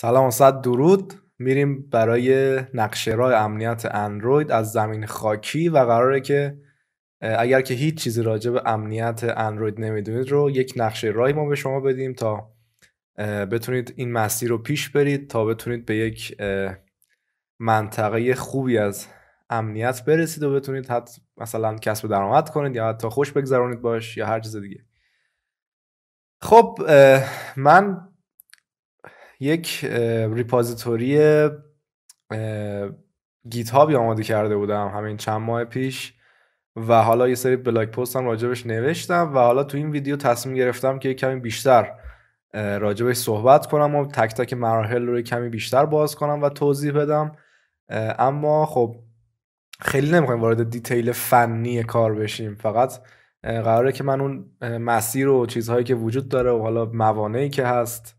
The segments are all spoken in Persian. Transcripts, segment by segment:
سلام و صد درود میریم برای نقشه راه امنیت اندروید از زمین خاکی و قراره که اگر که هیچ چیزی راجع به امنیت اندروید نمیدونید رو یک نقشه راهی ما به شما بدیم تا بتونید این مسیر رو پیش برید تا بتونید به یک منطقه خوبی از امنیت برسید و بتونید حتی مثلا کسب درآمد کنید یا حتی خوش بگذرونید باش یا هر چیز دیگه خب من یک ریپازیتوری گیت ها آماده کرده بودم همین چند ماه پیش و حالا یه سری بلاگ پست هم راجبش نوشتم و حالا تو این ویدیو تصمیم گرفتم که کمی بیشتر راجبش صحبت کنم و تک تک مراحل رو کمی بیشتر باز کنم و توضیح بدم اما خب خیلی نمیخوایم وارد دیتیل فنی کار بشیم فقط قراره که من اون مسیر و چیزهایی که وجود داره و حالا موانعی که هست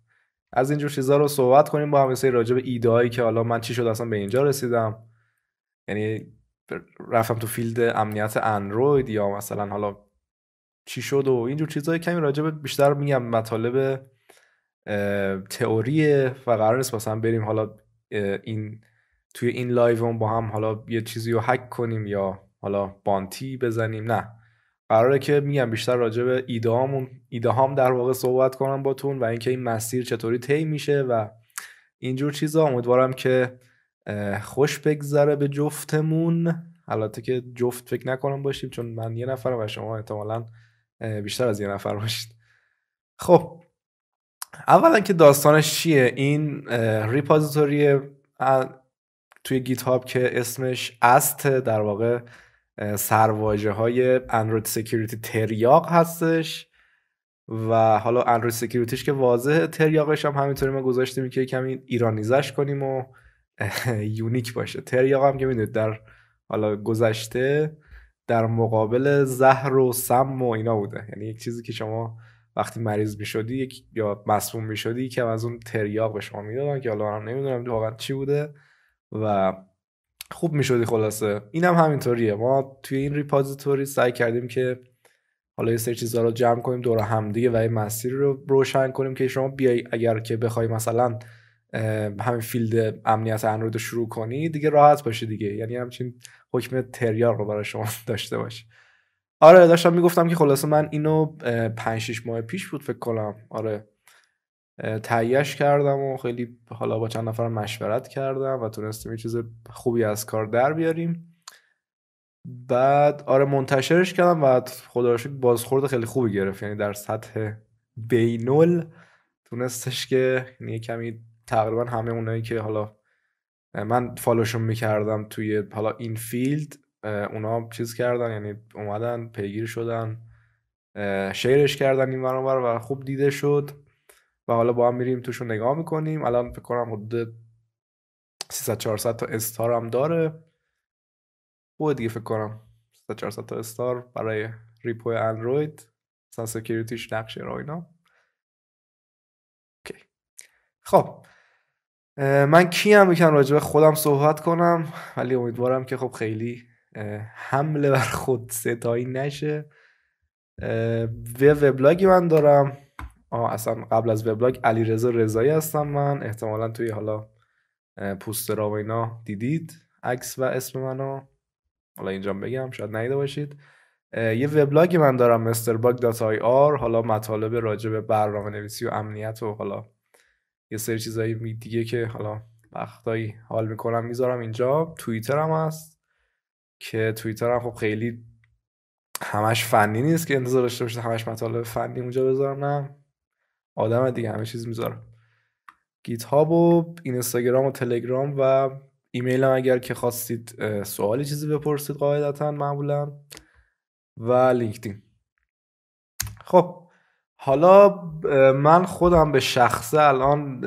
از اینجور چیزا رو صحبت کنیم با هم سری راجع به ایدهایی که حالا من چی شد اصلا به اینجا رسیدم یعنی رفتم تو فیلد امنیت اندروید یا مثلا حالا چی شد و اینجور چیزهای کمی راجع به بیشتر میگم مطالب تئوری و قرار نیست مثلا بریم حالا این توی این لایو با هم حالا یه چیزی رو حک کنیم یا حالا بانتی بزنیم نه قراره که میگم بیشتر راجع به ایدهامون ایدههام در واقع صحبت کنم باتون و اینکه این مسیر چطوری طی میشه و اینجور چیزا امیدوارم که خوش بگذره به جفتمون البته که جفت فکر نکنم باشیم چون من یه نفرم و شما احتمالا بیشتر از یه نفر باشید خب اولا که داستانش چیه این ریپازیتوری توی گیت هاب که اسمش است در واقع سرواجه های اندروید سکیوریتی تریاق هستش و حالا اندروید سکیوریتیش که واضح تریاقش هم همینطوری ما گذاشتیم که کمی ایرانیزش کنیم و یونیک باشه تریاق هم که میدونید در حالا گذشته در مقابل زهر و سم و اینا بوده یعنی یک چیزی که شما وقتی مریض میشدی یا مسموم میشدی که از اون تریاق به شما میدادن که حالا هم نمیدونم واقعا چی بوده و خوب میشدی خلاصه اینم هم همینطوریه ما توی این ریپازیتوری سعی کردیم که حالا یه سری چیزا رو جمع کنیم دور هم دیگه و این مسیر رو روشن کنیم که شما بیای اگر که بخوای مثلا همین فیلد امنیت اندروید رو شروع کنی دیگه راحت باشی دیگه یعنی همچین حکم تریار رو برای شما داشته باشی آره داشتم میگفتم که خلاصه من اینو 5 6 ماه پیش بود فکر کنم آره تهیهش کردم و خیلی حالا با چند نفرم مشورت کردم و تونستیم یه چیز خوبی از کار در بیاریم بعد آره منتشرش کردم و خدا بازخورد خیلی خوبی گرفت یعنی در سطح بینول تونستش که یعنی یه کمی تقریبا همه اونایی که حالا من فالوشون میکردم توی حالا این فیلد اونا چیز کردن یعنی اومدن پیگیر شدن شیرش کردن این برابر و خوب دیده شد و حالا با هم میریم توش رو نگاه میکنیم الان فکر کنم حدود 300 400 تا استار هم داره و دیگه فکر کنم 300 400 تا استار برای ریپو اندروید مثلا سکیوریتیش نقش را اینا اوکی. خب من کیم میکنم راجبه خودم صحبت کنم ولی امیدوارم که خب خیلی حمله بر خود ستایی نشه و وبلاگی من دارم آه اصلا قبل از وبلاگ علیرضا رضایی هستم من احتمالا توی حالا پوسترا و اینا دیدید عکس و اسم منو حالا اینجا بگم شاید ندیده باشید یه وبلاگی من دارم مستر آر حالا مطالب راجع به برنامه نویسی و امنیت و حالا یه سری چیزایی دیگه که حالا وقتایی حال میکنم میذارم اینجا توییترم هست که هم خب خیلی همش فنی نیست که انتظار داشته باشید همش مطالب فنی اونجا بذارم نه آدم دیگه همه چیز میذارم گیت هاب و اینستاگرام و تلگرام و ایمیل هم اگر که خواستید سوالی چیزی بپرسید قاعدتا معمولا و لینکدین خب حالا من خودم به شخصه الان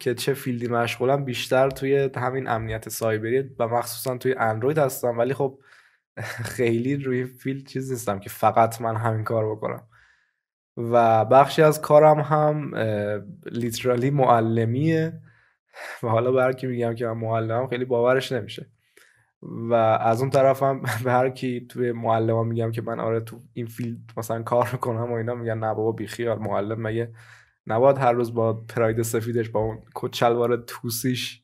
که چه فیلدی مشغولم بیشتر توی همین امنیت سایبری و مخصوصا توی اندروید هستم ولی خب خیلی روی فیلد چیز نیستم که فقط من همین کار بکنم و بخشی از کارم هم لیترالی معلمیه و حالا برای کی میگم که من معلمم خیلی باورش نمیشه و از اون طرفم به هر کی توی معلمم میگم که من آره تو این فیلد مثلا کار کنم و اینا میگن نه بابا بیخیال معلم مگه نباید هر روز با پراید سفیدش با اون کچلوار توسیش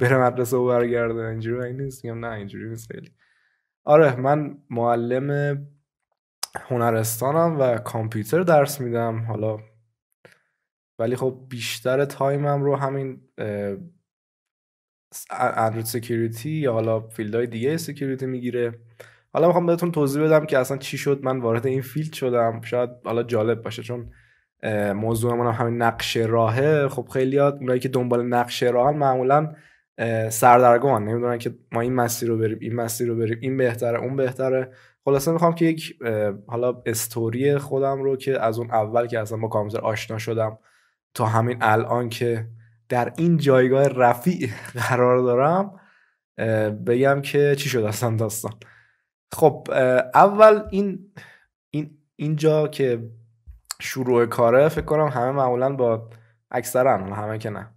بره مدرسه و برگرده اینجوری نیست میگم نه اینجوری نیست خیلی آره من معلم هنرستانم و کامپیوتر درس میدم حالا ولی خب بیشتر تایمم رو همین اندروید سکیوریتی یا حالا های دیگه سکیوریتی میگیره حالا میخوام بهتون توضیح بدم که اصلا چی شد من وارد این فیلد شدم شاید حالا جالب باشه چون موضوع من همین نقشه راهه خب خیلی اونایی که دنبال نقشه راهن معمولا سردرگان نمیدونن که ما این مسیر رو بریم این مسیر رو بریم این بهتره اون بهتره خلاصه میخوام که یک حالا استوری خودم رو که از اون اول که اصلا با کامپیوتر آشنا شدم تا همین الان که در این جایگاه رفیع قرار دارم بگم که چی شد اصلا داستان خب اول این این اینجا که شروع کاره فکر کنم همه معمولا با اکثرا همه که نه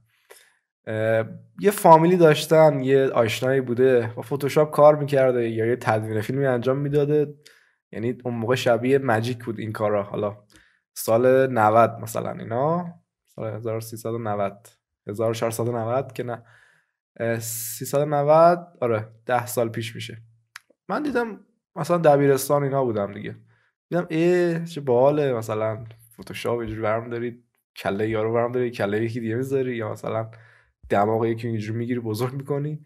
یه فامیلی داشتن یه آشنایی بوده با فتوشاپ کار میکرده یا یه تدوین فیلمی انجام میداده یعنی اون موقع شبیه مجیک بود این کارا حالا سال 90 مثلا اینا سال 1390 1490 که نه 390 آره 10 سال پیش میشه من دیدم مثلا دبیرستان اینا بودم دیگه دیدم ای چه باحاله مثلا فتوشاپ اینجوری برم دارید کله یارو برام دارید کله یکی دیگه میذاری یا مثلا دماغ یکی اینجور میگیری بزرگ میکنی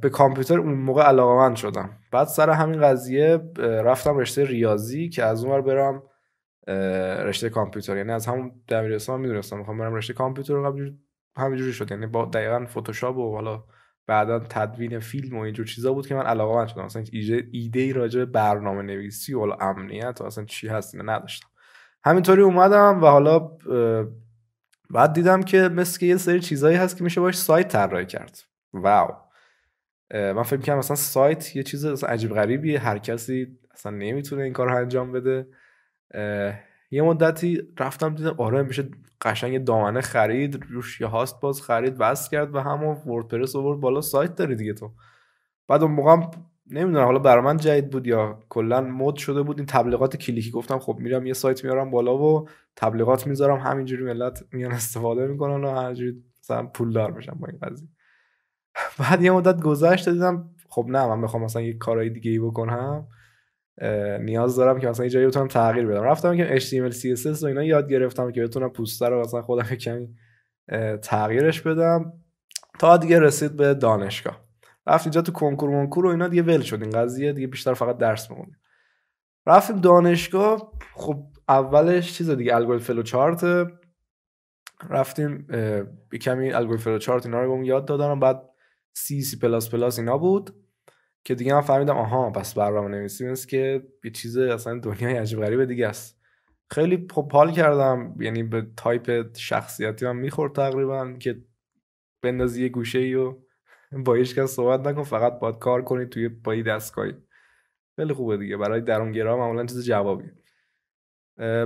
به کامپیوتر اون موقع علاقه شدم بعد سر همین قضیه رفتم رشته ریاضی که از اونور برم رشته کامپیوتر یعنی از همون دبیرستان میدونستم میخوام برم رشته کامپیوتر قبل همینجوری شد یعنی با دقیقا فتوشاپ و حالا بعدا تدوین فیلم و اینجور چیزا بود که من علاقه من شدم مثلا ایده, راجع به برنامه نویسی و حالا امنیت و اصلا چی هست نداشتم همینطوری اومدم و حالا بعد دیدم که مثل که یه سری چیزایی هست که میشه باش سایت طراحی کرد واو من فکر کردم مثلا سایت یه چیز عجیب غریبیه هر کسی اصلا نمیتونه این کار رو انجام بده یه مدتی رفتم دیدم آره میشه قشنگ دامنه خرید روش یه هاست باز خرید وصل کرد و همون وردپرس آورد بالا سایت داری دیگه تو بعد اون موقع نمیدونم حالا برا من جدید بود یا کلا مد شده بود این تبلیغات کلیکی گفتم خب میرم یه سایت میارم بالا و تبلیغات میذارم همینجوری ملت میان استفاده میکنن و هرجوری مثلا پولدار میشم با این قضیه بعد یه مدت گذشت دیدم خب نه من میخوام مثلا یه کارهای دیگه ای بکنم نیاز دارم که مثلا یه جایی بتونم تغییر بدم رفتم که HTML CSS و اینا یاد گرفتم که بتونم پوستر رو مثلا خودم کمی تغییرش بدم تا دیگه رسید به دانشگاه رفت اینجا تو کنکور مونکور و اینا دیگه ول شد این قضیه دیگه بیشتر فقط درس میخونیم رفتیم دانشگاه خب اولش چیز دیگه الگوریتم فلو چارت رفتیم یه کمی الگوریتم فلو چارت اینا رو یاد دادم بعد سی سی پلاس پلاس اینا بود که دیگه من فهمیدم آها پس برنامه نویسی نیست که یه چیز اصلا دنیای عجیب غریب دیگه است خیلی پاپال خب کردم یعنی به تایپ شخصیتی من میخورد تقریبا که بندازی یه گوشه ای و با هیچ کس صحبت نکن فقط باید کار کنی توی پای دستگاهی خیلی خوبه دیگه برای درونگرا معمولا چیز جوابی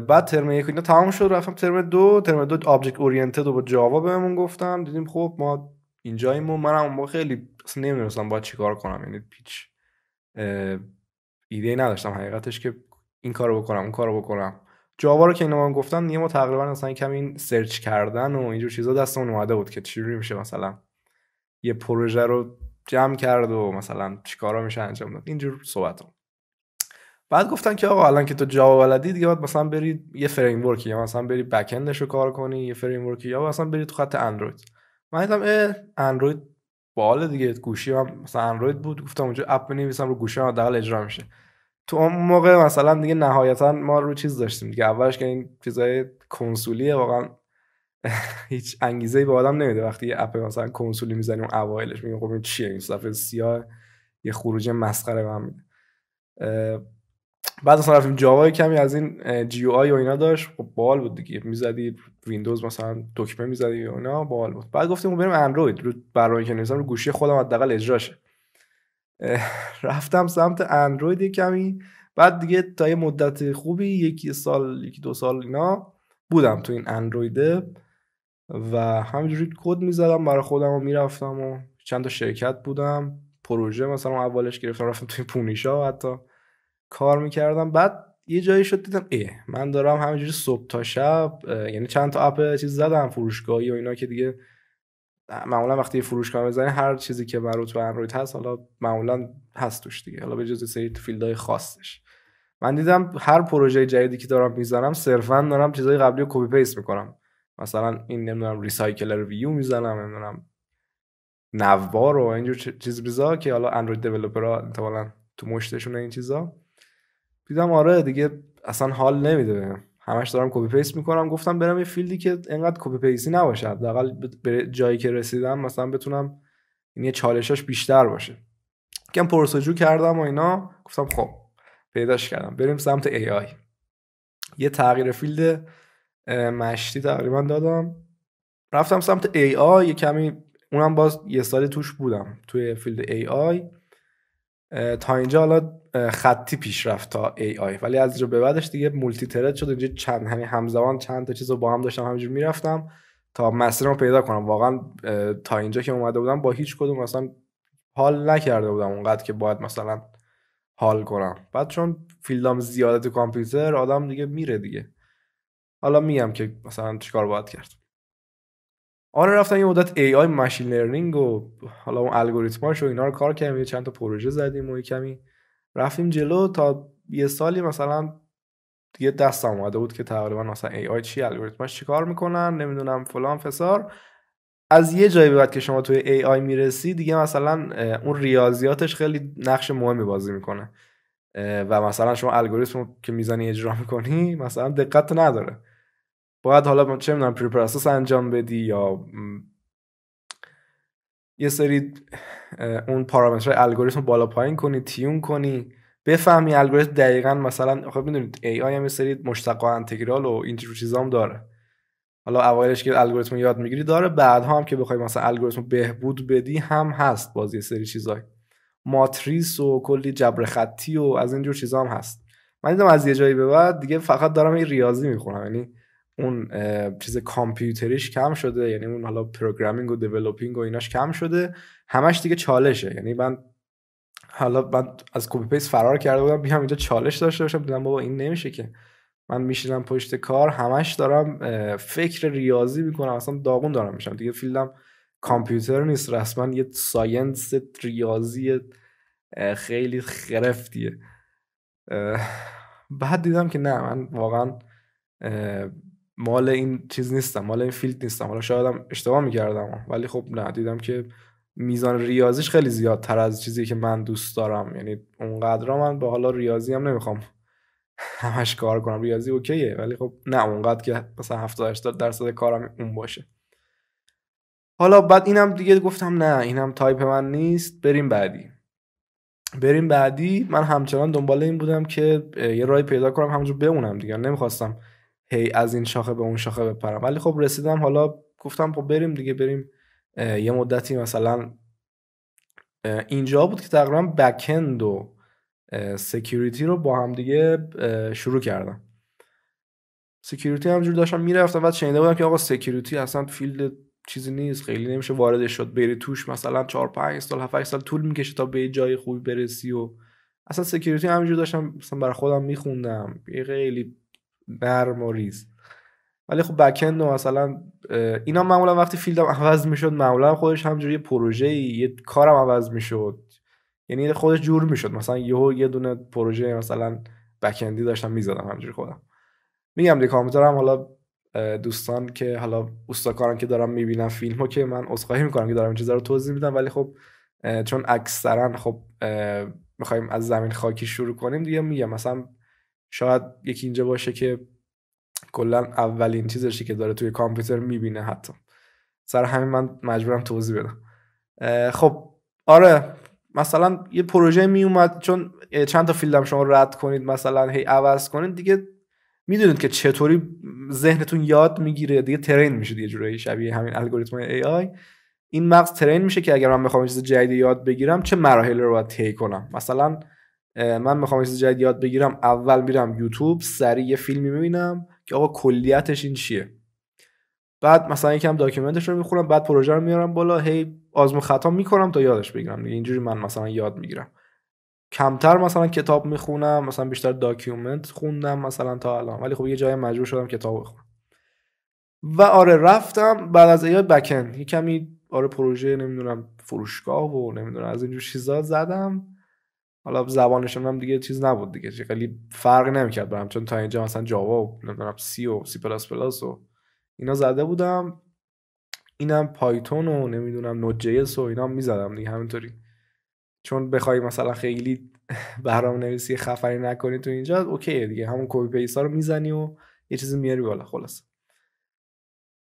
بعد ترم یک اینا تمام شد رفتم ترم دو ترم دو آبجکت اورینتد رو با جاوا بهمون گفتم دیدیم خب ما اینجاییم و منم با خیلی اصلا نمیدونستم باید چیکار کنم یعنی پیچ ایده ای نداشتم حقیقتش که این کارو بکنم اون کارو بکنم جاوا رو که اینا من گفتن یه ما تقریبا مثلا کمی سرچ کردن و اینجور چیزا دستمون اومده بود که چجوری میشه مثلا یه پروژه رو جمع کرد و مثلا چیکارا میشه انجام داد اینجور صحبت رو. بعد گفتن که آقا الان که تو جاوا بلدی دیگه باید مثلا بری یه فریم ورک یا مثلا بری بک رو کار کنی یه فریم ورک یا مثلا بری تو خط اندروید من دیدم اندروید باحال دیگه گوشی هم مثلا اندروید بود گفتم اونجا اپ بنویسم رو گوشی هم حداقل اجرا میشه تو اون موقع مثلا دیگه نهایتا ما رو چیز داشتیم دیگه اولش که این چیزای کنسولی واقعا هیچ انگیزه ای به آدم نمیده وقتی یه اپ مثلا کنسولی میزنی اون اوایلش میگم خب این چیه این صفحه سیاه یه خروج مسخره به بعد مثلا رفتیم جاوا کمی از این جی او آی و اینا داشت خب بال بود دیگه میزدی ویندوز مثلا دکمه میزدی و اینا بال بود بعد گفتیم خب بریم اندروید رو برای که نیستم رو گوشی خودم حداقل اجراشه رفتم سمت اندروید کمی بعد دیگه تا یه مدت خوبی یکی سال یکی دو سال اینا بودم تو این اندرویده و همینجوری کد میزدم برای خودم و میرفتم و چند تا شرکت بودم پروژه مثلا اولش گرفتم رفتم توی پونیشا و حتی کار میکردم بعد یه جایی شد دیدم ای من دارم همینجوری صبح تا شب یعنی چند تا اپ چیز زدم فروشگاهی و اینا که دیگه معمولا وقتی فروشگاه میزنی هر چیزی که برات تو اندروید هست حالا معمولا هست توش دیگه حالا به جز سری فیلدهای خاصش من دیدم هر پروژه جدیدی که دارم میزنم صرفا دارم چیزای قبلی رو کپی پیست میکنم مثلا این نمیدونم ریسایکلر ویو میزنم نمیدونم نوار و اینجور چیز بیزا که حالا اندروید دیولپرها ها تو مشتشون این چیزا دیدم آره دیگه اصلا حال نمیده بهم همش دارم کپی پیست میکنم گفتم برم یه فیلدی که انقدر کپی پیستی نباشه حداقل جایی که رسیدم مثلا بتونم این یه چالشاش بیشتر باشه کم پرسجو کردم و اینا گفتم خب پیداش کردم بریم سمت AI یه تغییر فیلد مشتی تقریبا دادم رفتم سمت ای آی یه کمی اونم باز یه سالی توش بودم توی فیلد ای آی تا اینجا حالا خطی پیش رفت تا ای آی ولی از به بعدش دیگه مولتی ترد شد اینجا چند همین یعنی همزمان چند تا چیز رو با هم داشتم همینجور میرفتم تا رو پیدا کنم واقعا تا اینجا که اومده بودم با هیچ کدوم مثلا حال نکرده بودم اونقدر که باید مثلا حال کنم بعد چون فیلدام زیاده تو کامپیوتر آدم دیگه میره دیگه حالا میگم که مثلا چیکار باید کرد آره رفتن یه مدت AI ماشین لرنینگ و حالا اون الگوریتماش و اینا رو کار کردیم چند تا پروژه زدیم و کمی رفتیم جلو تا یه سالی مثلا دیگه دست اومده بود که تقریبا مثلا AI چی الگوریتماش چیکار میکنن نمیدونم فلان فسار از یه جایی بعد که شما توی AI میرسی دیگه مثلا اون ریاضیاتش خیلی نقش مهمی بازی میکنه و مثلا شما الگوریتم که میزنی اجرا میکنی مثلا دقت نداره باید حالا چه میدونم پریپراسس انجام بدی یا یه سری اون پارامترهای الگوریتم بالا پایین کنی تیون کنی بفهمی الگوریتم دقیقا مثلا خب میدونید ای آی هم یه سری مشتق انتگرال و این چیزا هم داره حالا اوایلش که الگوریتم یاد میگیری داره بعد هم که بخوای مثلا الگوریتم بهبود بدی هم هست باز یه سری چیزای ماتریس و کلی جبر خطی و از اینجور چیزا هم هست من دیدم از یه جایی به بعد دیگه فقط دارم این ریاضی میخونم یعنی اون چیز کامپیوتریش کم شده یعنی اون حالا پروگرامینگ و دیولپینگ و ایناش کم شده همش دیگه چالشه یعنی من حالا من از کپی پیس فرار کرده بودم بیام اینجا چالش داشته باشم دیدم بابا این نمیشه که من میشینم پشت کار همش دارم فکر ریاضی میکنم اصلا داغون دارم میشم دیگه فیلدم کامپیوتر نیست رسما یه ساینس ریاضی خیلی خرفتیه بعد دیدم که نه من واقعا مال این چیز نیستم مال این فیلد نیستم حالا شایدم اشتباه میکردم ولی خب نه دیدم که میزان ریاضیش خیلی زیادتر از چیزی که من دوست دارم یعنی اونقدر من به حالا ریاضی هم نمیخوام همش کار کنم ریاضی اوکیه ولی خب نه اونقدر که مثلا 70 80 درصد کارم اون باشه حالا بعد اینم دیگه گفتم نه اینم تایپ من نیست بریم بعدی بریم بعدی من همچنان دنبال این بودم که یه راهی پیدا کنم همونجور بمونم دیگه نمیخواستم هی از این شاخه به اون شاخه بپرم ولی خب رسیدم حالا گفتم خب بریم دیگه بریم یه مدتی مثلا اینجا بود که تقریبا بکند و سکیوریتی رو با هم دیگه شروع کردم سکیوریتی همجور داشتم میرفتم بعد چنده بودم که آقا سکیوریتی اصلا فیلد چیزی نیست خیلی نمیشه وارد شد بری توش مثلا 4 5 سال 7 سال طول میکشه تا به جای خوبی برسی و اصلا سکیوریتی همینجور داشتم مثلا برای خودم میخوندم خیلی نرم و ریز ولی خب بکند و مثلا اینا معمولا وقتی فیلدم عوض میشد معمولا خودش همجوری یه پروژه یه کارم عوض میشد یعنی خودش جور میشد مثلا یهو یه دونه پروژه مثلا بکندی داشتم میزدم همجوری خودم میگم دیگه کامپیوترم حالا دوستان که حالا استاکارن که دارم میبینم فیلم که من عذرخواهی میکنم که دارم این چیزا رو توضیح میدم ولی خب چون اکثرا خب میخوایم از زمین خاکی شروع کنیم دیگه میگم مثلا شاید یکی اینجا باشه که کلا اولین چیزشی که داره توی کامپیوتر میبینه حتی سر همین من مجبورم توضیح بدم خب آره مثلا یه پروژه میومد چون چند تا فیلدم شما رد کنید مثلا هی عوض کنید دیگه میدونید که چطوری ذهنتون یاد میگیره دیگه ترین میشه یه جورایی شبیه همین الگوریتم ای آی این مغز ترین میشه که اگر من بخوام چیز جدید یاد بگیرم چه مراحل رو باید طی کنم مثلا من میخوام یه چیز جدید یاد بگیرم اول میرم یوتیوب سری یه فیلمی میبینم که آقا کلیتش این چیه بعد مثلا یکم داکیومنتش رو میخونم بعد پروژه رو میارم بالا هی آزمون خطا میکنم تا یادش بگیرم دیگه اینجوری من مثلا یاد میگیرم کمتر مثلا کتاب میخونم مثلا بیشتر داکیومنت خوندم مثلا تا الان ولی خب یه جای مجبور شدم کتاب بخونم و آره رفتم بعد از ایای بکن یه کمی آره پروژه نمیدونم فروشگاه و نمیدونم از اینجور چیزا زدم حالا زبانشون هم دیگه چیز نبود دیگه خیلی فرق نمیکرد برام چون تا اینجا مثلا جاوا و نمیدونم سی و سی پلاس پلاس و اینا زده بودم اینم پایتون و نمیدونم نوت اس و اینا میزدم دیگه همینطوری چون بخوای مثلا خیلی برام نویسی خفری نکنی تو اینجا اوکیه دیگه همون کپی پیست ها رو میزنی و یه چیزی میاری بالا خلاص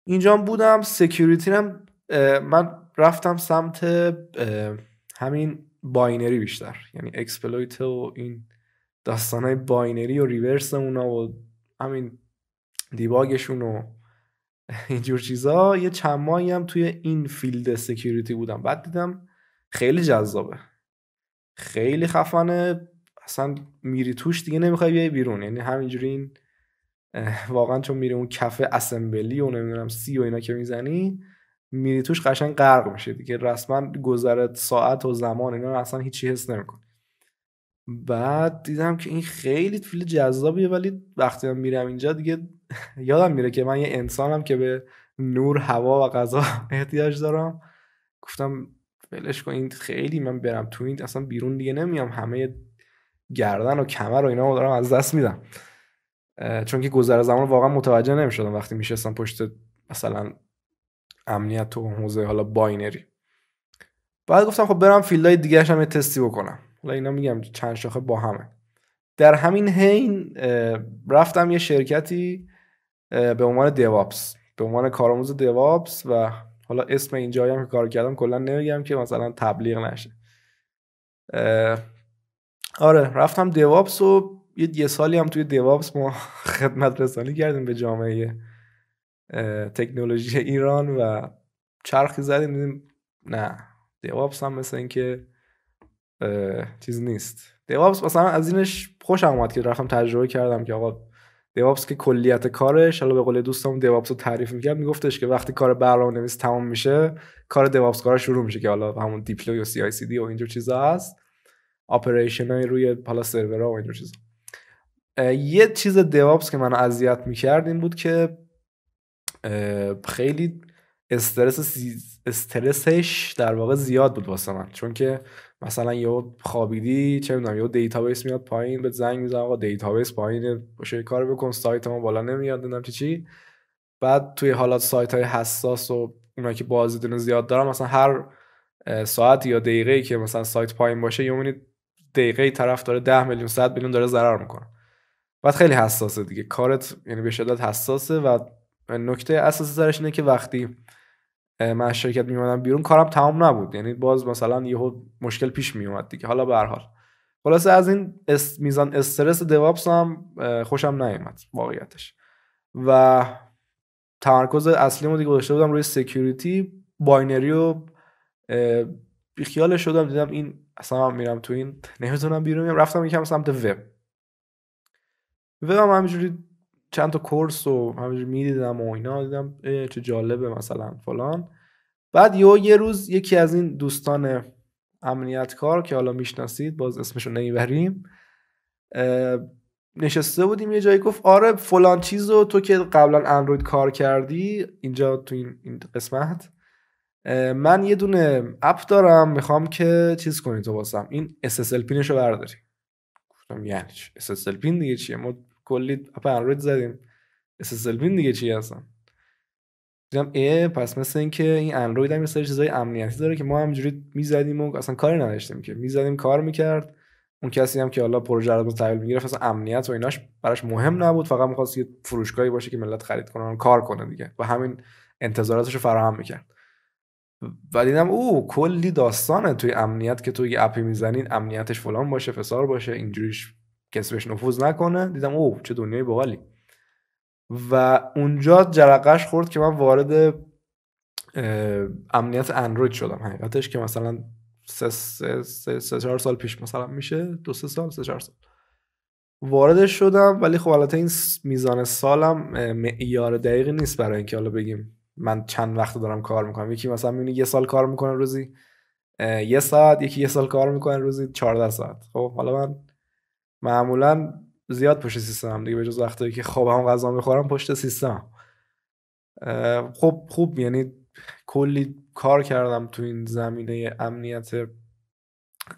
اینجا بودم سکیوریتی هم من رفتم سمت همین باینری بیشتر یعنی اکسپلویت و این داستانهای باینری و ریورس اونا و همین دیباگشون و اینجور چیزا یه چند ماهی هم توی این فیلد سکیوریتی بودم بعد دیدم خیلی جذابه خیلی خفنه اصلا میری توش دیگه نمیخوای بیای بیرون یعنی همینجوری این واقعا چون میری اون کفه اسمبلی و نمیدونم سی و اینا که میزنی میری توش قشنگ غرق میشه دیگه رسما گذر ساعت و زمان اینا اصلا هیچی حس نمیکن بعد دیدم که این خیلی فیل جذابیه ولی وقتی من میرم اینجا دیگه یادم میره که من یه انسانم که به نور هوا و غذا احتیاج دارم گفتم ولش کن این خیلی من برم تو این اصلا بیرون دیگه نمیام همه گردن و کمر و اینا رو دارم از دست میدم چون که گذر زمان واقعا متوجه نمیشدم وقتی میشستم پشت مثلا امنیت و حوزه حالا باینری بعد گفتم خب برم فیلدهای دیگرش هم تستی بکنم حالا اینا میگم چند شاخه با همه در همین حین رفتم یه شرکتی به عنوان دیوابس به عنوان کارآموز دیوابس و حالا اسم اینجا هم که کار کردم کلا نمیگم که مثلا تبلیغ نشه آره رفتم دیوابس و یه, یه سالی هم توی دیوابس ما خدمت رسانی کردیم به جامعه تکنولوژی ایران و چرخی زدیم دیدیم نه دیوابس هم مثل اینکه چیز نیست دیوابس مثلا از اینش خوش اومد که رفتم تجربه کردم که آقا دیوابس که کلیت کارش حالا به قول دوستم دیوابس رو تعریف میکرد میگفتش که وقتی کار برنامه نویس تمام میشه کار دیوابس کارا شروع میشه که حالا همون دیپلوی یا سی آی سی دی و اینجور چیزا هست آپریشن های روی حالا سرورها و اینجور چیزا یه چیز دیوابس که من اذیت میکرد این بود که خیلی استرس استرسش در واقع زیاد بود واسه من چون که مثلا یه خوابیدی چه میدونم یه دیتابیس میاد پایین به زنگ میزن آقا دیتابیس پایین باشه کار بکن سایت ما بالا نمیاد نمیدونم چی چی بعد توی حالات سایت های حساس و اونایی که بازدید زیاد دارم مثلا هر ساعت یا دقیقه ای که مثلا سایت پایین باشه یه دقیقه ای طرف داره 10 میلیون ساعت میلیون داره ضرر میکنه بعد خیلی حساسه دیگه کارت یعنی به شدت حساسه و نکته اساسی سرش اینه که وقتی من از شرکت میومدم بیرون کارم تمام نبود یعنی باز مثلا یه مشکل پیش میومد دیگه حالا به هر حال خلاصه از این میزان استرس دوابس هم خوشم نیومد واقعیتش و تمرکز اصلیمو دیگه گذاشته بودم روی سکیوریتی باینری و بیخیال شدم دیدم این اصلا من میرم تو این نمیتونم بیرون میرم رفتم یکم سمت وب وب هم همینجوری چند تا کورس و همینجور میدیدم و اینا دیدم چه جالبه مثلا فلان بعد یه یه روز یکی از این دوستان امنیت کار که حالا میشناسید باز اسمشو نمیبریم نشسته بودیم یه جایی گفت آره فلان چیز رو تو که قبلا اندروید کار کردی اینجا تو این قسمت من یه دونه اپ دارم میخوام که چیز کنی تو باسم این SSL پینش رو برداری گفتم یعنی SSL پین دیگه چیه ما کلی اپ اندروید زدیم SSL دیگه چی هستن دیدم ای پس مثل اینکه این اندروید هم یه سری چیزای امنیتی داره که ما همجوری میزدیم و اصلا کاری نداشتیم که میزدیم کار میکرد اون کسی هم که حالا پروژه رو تحویل میگرفت اصلا امنیت و ایناش براش مهم نبود فقط میخواست یه فروشگاهی باشه که ملت خرید کنن کار کنه دیگه و همین انتظاراتش رو فراهم میکرد و دیدم او کلی داستانه توی امنیت که توی یه اپی میزنید امنیتش فلان باشه فسار باشه اینجوریش کسی بهش نفوذ نکنه دیدم اوه چه دنیای باحالی و اونجا جرقش خورد که من وارد امنیت اندروید شدم حقیقتش که مثلا سه, سه،, سه،, چهار سال پیش مثلا میشه دو سه سال سه چهار سال واردش شدم ولی خب البته این میزان سالم معیار دقیقی نیست برای اینکه حالا بگیم من چند وقت دارم کار میکنم یکی مثلا میبینی یه سال کار میکنه روزی یه ساعت یکی یه سال کار میکنه روزی 14 ساعت خب حالا من معمولا زیاد پشت سیستم دیگه به جز وقتایی که خوابم غذا میخورم پشت سیستم خب خوب یعنی کلی کار کردم تو این زمینه امنیت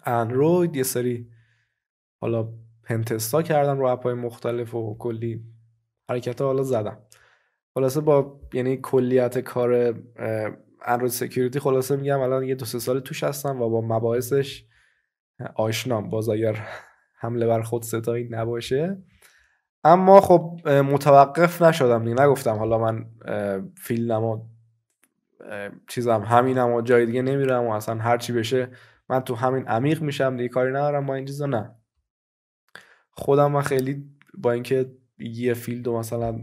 اندروید یه سری حالا پنتستا کردم رو اپای مختلف و کلی حرکت حالا زدم خلاصه با یعنی کلیت کار اندروید سکیوریتی خلاصه میگم الان یه دو سه سال توش هستم و با مباحثش آشنام باز اگر حمله بر خود ستایی نباشه اما خب متوقف نشدم دیگه نگفتم حالا من فیلم و چیزم همینم و جای دیگه نمیرم و اصلا هرچی بشه من تو همین عمیق میشم دیگه کاری ندارم با این چیزا نه خودم من خیلی با اینکه یه فیلد و مثلا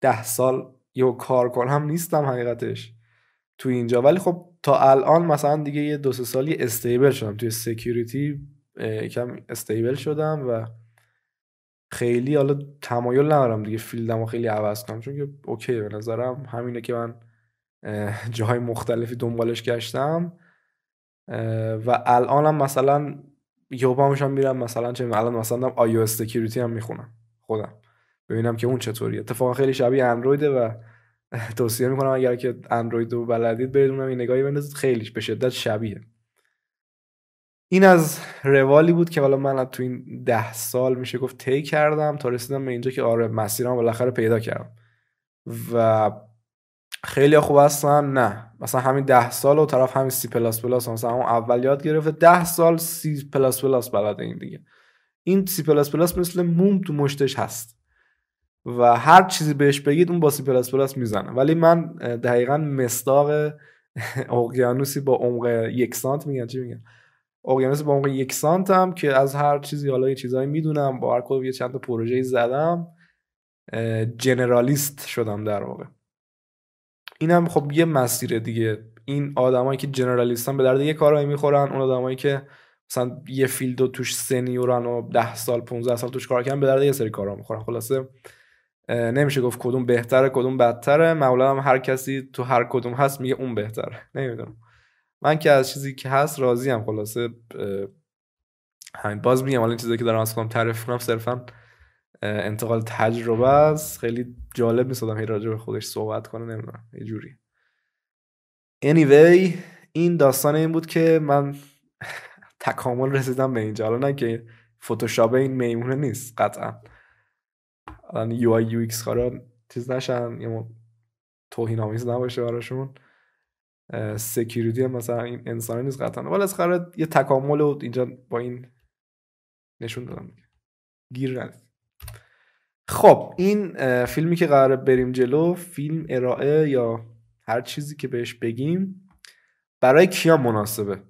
ده سال یه کار کنم نیستم حقیقتش تو اینجا ولی خب تا الان مثلا دیگه یه دو سه سالی استیبل شدم توی سکیوریتی یکم استیبل شدم و خیلی حالا تمایل ندارم دیگه فیلدم خیلی عوض کنم چون که اوکی به نظرم همینه که من جاهای مختلفی دنبالش گشتم و الانم مثلا یهو میرم مثلا چه الان مثلا دارم آی او هم میخونم خودم ببینم که اون چطوری اتفاقا خیلی شبیه اندرویده و توصیه میکنم اگر که اندروید رو بلدید برید اونم یه نگاهی بندازید خیلی به شدت شبیه این از روالی بود که حالا من تو این ده سال میشه گفت طی کردم تا رسیدم به اینجا که آره مسیرم بالاخره پیدا کردم و خیلی خوب هستن نه مثلا همین ده سال و طرف همین سی پلاس پلاس مثلا اون اول یاد گرفته ده سال سی پلاس پلاس بلده این دیگه این سی پلاس پلاس مثل موم تو مشتش هست و هر چیزی بهش بگید اون با سی پلاس پلاس میزنه ولی من دقیقا مستاق اقیانوسی با عمق یک سانت میگن چی میگن اقیانوس با یک سانتم که از هر چیزی حالا یه چیزایی میدونم با هر کدوم یه چند تا پروژه زدم جنرالیست شدم در واقع اینم خب یه مسیر دیگه این آدمایی که جنرالیستن به درد یه کارایی میخورن اون آدمایی که مثلا یه فیلد و توش سنیورن و 10 سال 15 سال توش کار کردن به درد یه سری کارا میخورن خلاصه نمیشه گفت کدوم بهتره کدوم بدتره معمولا هم هر کسی تو هر کدوم هست میگه اون بهتره نمیدونم من که از چیزی که هست هم خلاصه همین باز میگم الان چیزی که دارم از خودم تعریف صرفا انتقال تجربه است خیلی جالب نیست آدم هی راجع به خودش صحبت کنه نمیدونم یه جوری anyway این داستان این بود که من تکامل رسیدم به اینجا حالا نه که فتوشاپ این میمونه نیست قطعا الان یو آی یو ایکس چیز نشن یه توهین آمیز نباشه براشون سکیوریتی مثلا این انسانی نیست قطعا ولی از قرار یه تکامل و اینجا با این نشون دادم گیر ندید خب این فیلمی که قراره بریم جلو فیلم ارائه یا هر چیزی که بهش بگیم برای کیا مناسبه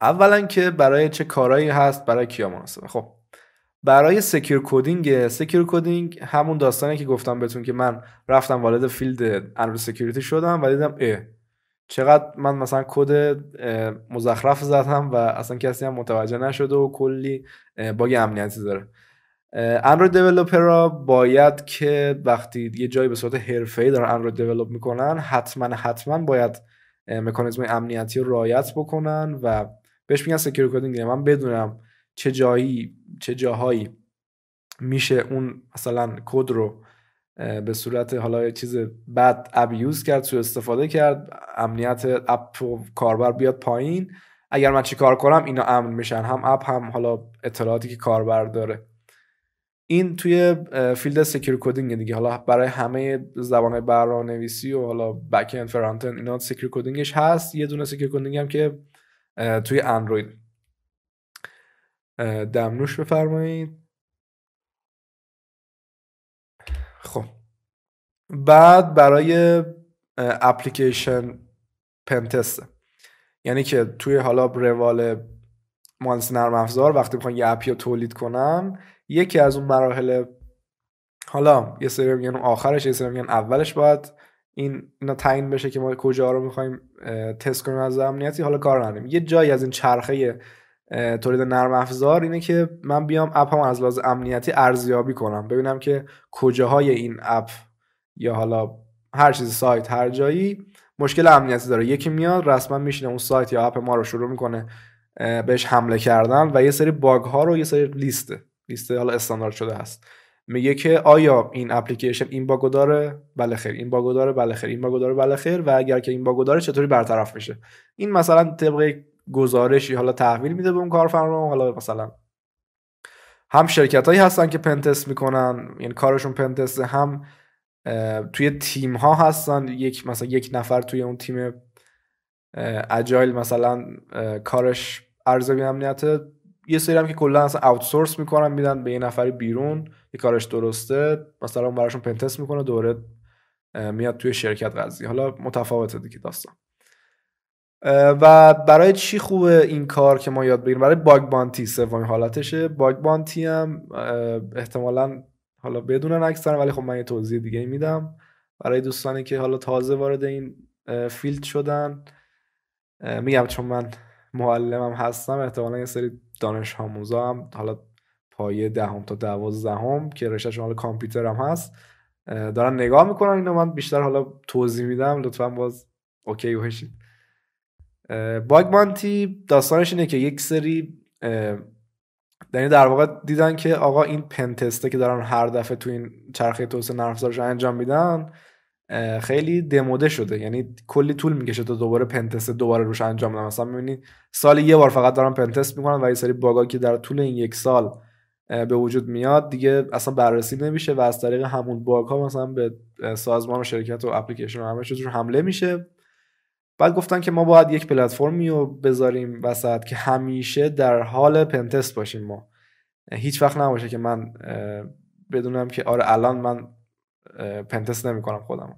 اولا که برای چه کارایی هست برای کیا مناسبه خب برای سکیور کدینگ سکیور کدینگ همون داستانی که گفتم بهتون که من رفتم والد فیلد ارو سکیوریتی شدم و دیدم چقدر من مثلا کد مزخرف زدم و اصلا کسی هم متوجه نشده و کلی باگ امنیتی داره اندروید ها باید که وقتی یه جایی به صورت حرفه‌ای دارن اندروید دیولپ میکنن حتما حتما باید مکانیزم امنیتی رو رعایت بکنن و بهش میگن سکیور یعنی کدینگ من بدونم چه جایی چه جاهایی میشه اون مثلا کد رو به صورت حالا یه چیز بد ابیوز کرد سو استفاده کرد امنیت اپ و کاربر بیاد پایین اگر من چیکار کنم اینا امن میشن هم اپ هم حالا اطلاعاتی که کاربر داره این توی فیلد سکیور کدینگ دیگه حالا برای همه زبان برنامه‌نویسی و حالا بک اند فرانت اند اینا سکیور کدینگش هست یه دونه سکیور کدینگ هم که توی اندروید دمنوش بفرمایید بعد برای اپلیکیشن پنتست یعنی که توی حالا روال مهندس نرم افزار وقتی میخوان یه اپی رو تولید کنم یکی از اون مراحل حالا یه سری میگن آخرش یه سری میگن اولش باید این اینا تعیین بشه که ما کجا رو میخوایم تست کنیم از امنیتی حالا کار نداریم یه جایی از این چرخه تولید نرم افزار اینه که من بیام هم از لحاظ امنیتی ارزیابی کنم ببینم که کجاهای این اپ یا حالا هر چیز سایت هر جایی مشکل امنیتی داره یکی میاد رسما میشینه اون سایت یا اپ ما رو شروع میکنه بهش حمله کردن و یه سری باگ ها رو یه سری لیست لیست حالا استاندارد شده هست میگه که آیا این اپلیکیشن این باگو داره بله خیر این باگو داره بله خیر این باگو داره بله خیر و اگر که این باگو داره چطوری برطرف میشه این مثلا طبق گزارشی حالا تحویل میده به اون کارفرما حالا مثلا هم شرکت هایی هستن که پنتست میکنن یعنی کارشون پنتست هم توی تیم ها هستن یک مثلا یک نفر توی اون تیم اجایل مثلا کارش ارزیابی امنیته یه سری هم که کلا اصلا آوتسورس میکنن میدن به یه نفری بیرون یه کارش درسته مثلا اون براشون پنتست میکنه دوره میاد توی شرکت قضیه حالا متفاوته دیگه داستان و برای چی خوبه این کار که ما یاد بگیریم برای باگ بانتی سومین حالتشه باگ بانتی هم احتمالا حالا بدونن اکثر ولی خب من یه توضیح دیگه میدم برای دوستانی که حالا تازه وارد این فیلد شدن میگم چون من معلمم هستم احتمالا یه سری دانش آموزا هم حالا پایه دهم تا دوازدهم که رشتهشون حالا کامپیوترم هم هست دارن نگاه میکنن اینو من بیشتر حالا توضیح میدم لطفا باز اوکی باشید باگ مانتی داستانش اینه که یک سری یعنی در واقع دیدن که آقا این پنتسته که دارن هر دفعه تو این چرخه توسعه نرم افزارش انجام میدن خیلی دموده شده یعنی کلی طول میکشه تا دوباره پنتست دوباره روش انجام بدن مثلا میبینی سال یه بار فقط دارن پنتست میکنن و یه سری باگا که در طول این یک سال به وجود میاد دیگه اصلا بررسی نمیشه و از طریق همون باگ ها مثلا به سازمان و شرکت و اپلیکیشن و همه چیز رو حمله میشه بعد گفتن که ما باید یک پلتفرم رو بذاریم وسط که همیشه در حال پنتست باشیم ما هیچ وقت نباشه که من بدونم که آره الان من پنتست نمیکنم خودم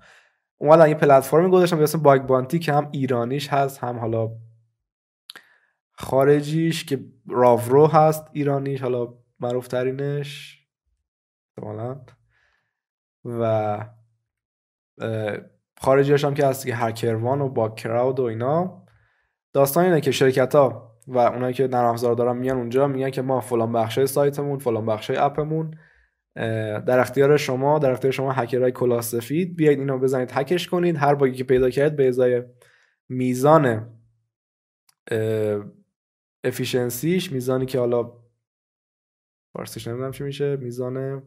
اومدن یه پلتفرمی گذاشتم به اسم باگ بانتی که هم ایرانیش هست هم حالا خارجیش که راورو هست ایرانیش حالا معروف ترینش و خارجی هم که هست که هکروان و با کراود و اینا داستان اینه که شرکت ها و اونایی که نرم افزار دارن میان اونجا میگن که ما فلان بخش سایتمون فلان بخش اپمون در اختیار شما در اختیار شما هکرهای کلاسفید سفید بیاید اینو بزنید هکش کنید هر باگی که پیدا کرد به ازای میزان افیشنسیش میزانی که حالا فارسیش نمیدونم چی میشه میزان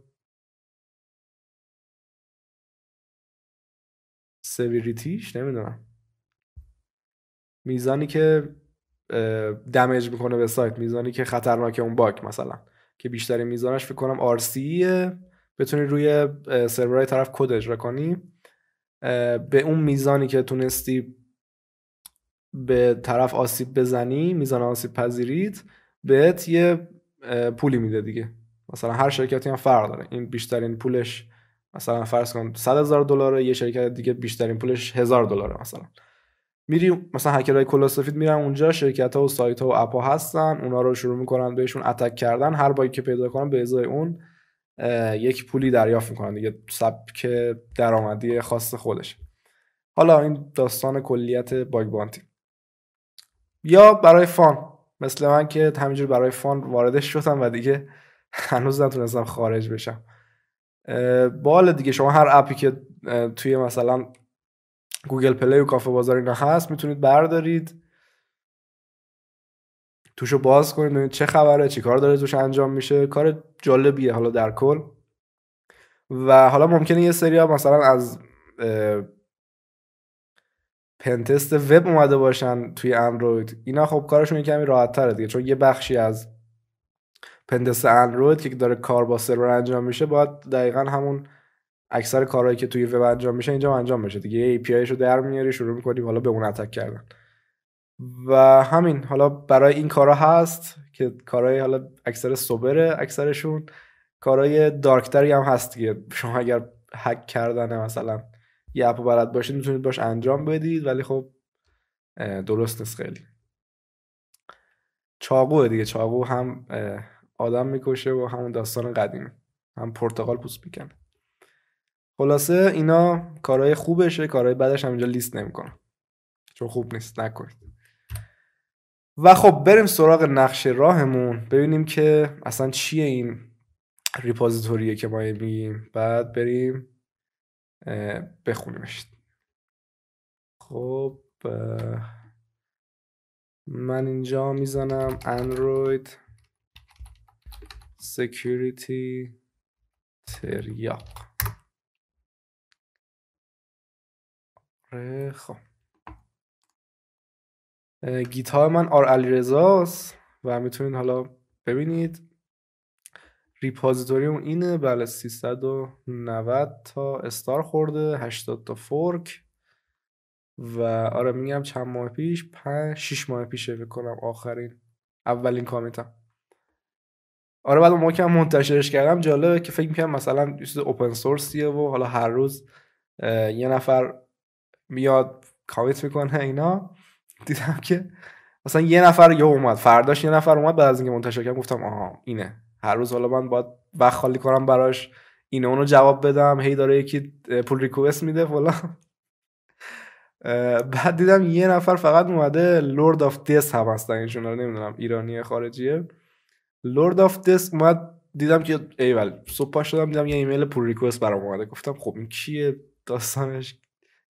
سویریتیش نمیدونم میزانی که دمیج میکنه به سایت میزانی که خطرناک اون باک مثلا که بیشتری میزانش فکر کنم آر بتونی روی سرورهای طرف کد اجرا کنی به اون میزانی که تونستی به طرف آسیب بزنی میزان آسیب پذیرید بهت یه پولی میده دیگه مثلا هر شرکتی هم فرق داره این بیشترین پولش مثلا فرض کن 100 هزار دلار یه شرکت دیگه بیشترین پولش هزار دلاره مثلا میری مثلا هکرای کلاسفید میرن اونجا شرکت ها و سایت ها و اپ ها هستن اونا رو شروع میکنن بهشون اتک کردن هر بایی که پیدا کنن به ازای اون یک پولی دریافت میکنن دیگه سبک درآمدی خاص خودش حالا این داستان کلیت باگ بانتی یا برای فان مثل من که همینجور برای فان واردش شدم و دیگه هنوز نتونستم خارج بشم بال دیگه شما هر اپی که توی مثلا گوگل پلی و کافه بازار اینا هست میتونید بردارید توشو باز کنید ببینید چه خبره چی کار داره توش انجام میشه کار جالبیه حالا در کل و حالا ممکنه یه سری ها مثلا از پنتست وب اومده باشن توی اندروید اینا خب کارشون کمی راحت تره دیگه چون یه بخشی از پندس اندروید که داره کار با سرور انجام میشه باید دقیقا همون اکثر کارهایی که توی وب انجام میشه اینجا انجام میشه دیگه ای پی رو در میاری شروع میکنی حالا به اون اتک کردن و همین حالا برای این کارا هست که کارهای حالا اکثر سوبره اکثرشون کارهای دارکتری هم هست دیگه شما اگر هک کردن مثلا یه اپو بلد باشید میتونید باش انجام بدید ولی خب درست نیست خیلی چاقوه دیگه چاقو هم آدم میکشه و همون داستان قدیم هم پرتغال پوست میکنه خلاصه اینا کارهای خوبشه کارهای بعدش هم اینجا لیست نمیکنه چون خوب نیست نکنید و خب بریم سراغ نقشه راهمون ببینیم که اصلا چیه این ریپازیتوریه که ما میگیم بعد بریم بخونیمش خب من اینجا میزنم اندروید سکیوریتی تریاق آره، خب گیتار من آر علی و میتونید حالا ببینید ریپازیتوری اون اینه بله 390 تا استار خورده 80 تا فورک و آره میگم چند ماه پیش 5 6 ماه پیش پیشه کنم آخرین اولین کامیتم آره بعد موقعی که منتشرش کردم جالبه که فکر میکنم مثلا چیز اوپن سورسیه و حالا هر روز یه نفر میاد کامیت میکنه اینا دیدم که مثلا یه نفر یه اومد فرداش یه نفر اومد بعد از اینکه منتشر کردم گفتم آها اینه هر روز حالا من باید وقت خالی کنم براش اینه اونو جواب بدم هی داره یکی پول ریکوست میده فلان بعد دیدم یه نفر فقط اومده لورد آف دیس هم هستن رو نمیدونم ایرانی خارجیه لورد آف دسک اومد دیدم که ایول صبح پا شدم دیدم یه ایمیل پول ریکوست برام اومده گفتم خب این کیه داستانش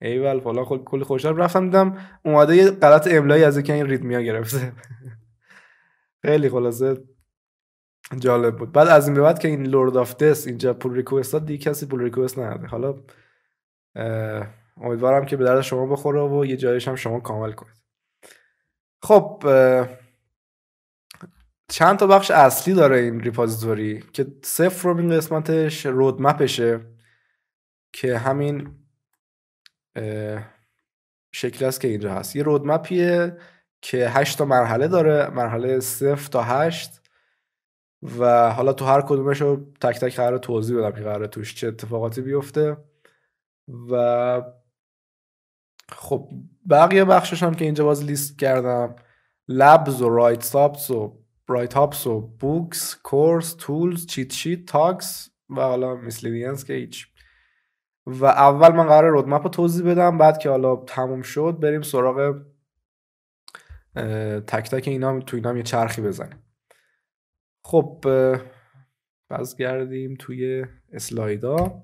ایول فلان کلی خوشحال رفتم دیدم اومده یه غلط املایی از که این ریتمیا گرفته خیلی خلاصه جالب بود بعد از این به بعد که این لورد آف دس اینجا پول ریکوست داد دیگه کسی پول ریکوست حالا امیدوارم که به درد شما بخوره و یه جایش هم شما کامل کنید خب چند تا بخش اصلی داره این ریپوزیتوری که صفر رو این قسمتش رودمپشه که همین شکل است که اینجا هست یه رودمپیه که هشت تا مرحله داره مرحله صفر تا هشت و حالا تو هر کدومش رو تک تک قرار توضیح بدم که قرار توش چه اتفاقاتی بیفته و خب بقیه بخشش هم که اینجا باز لیست کردم لبز و رایت سابز و رایت هاپس و بوکس کورس تولز چیت شیت تاکس و حالا میسلینینس که هیچ و اول من قرار رودمپ رو توضیح بدم بعد که حالا تموم شد بریم سراغ تک تک اینا تو اینا یه چرخی بزنیم خب گردیم توی اسلایدا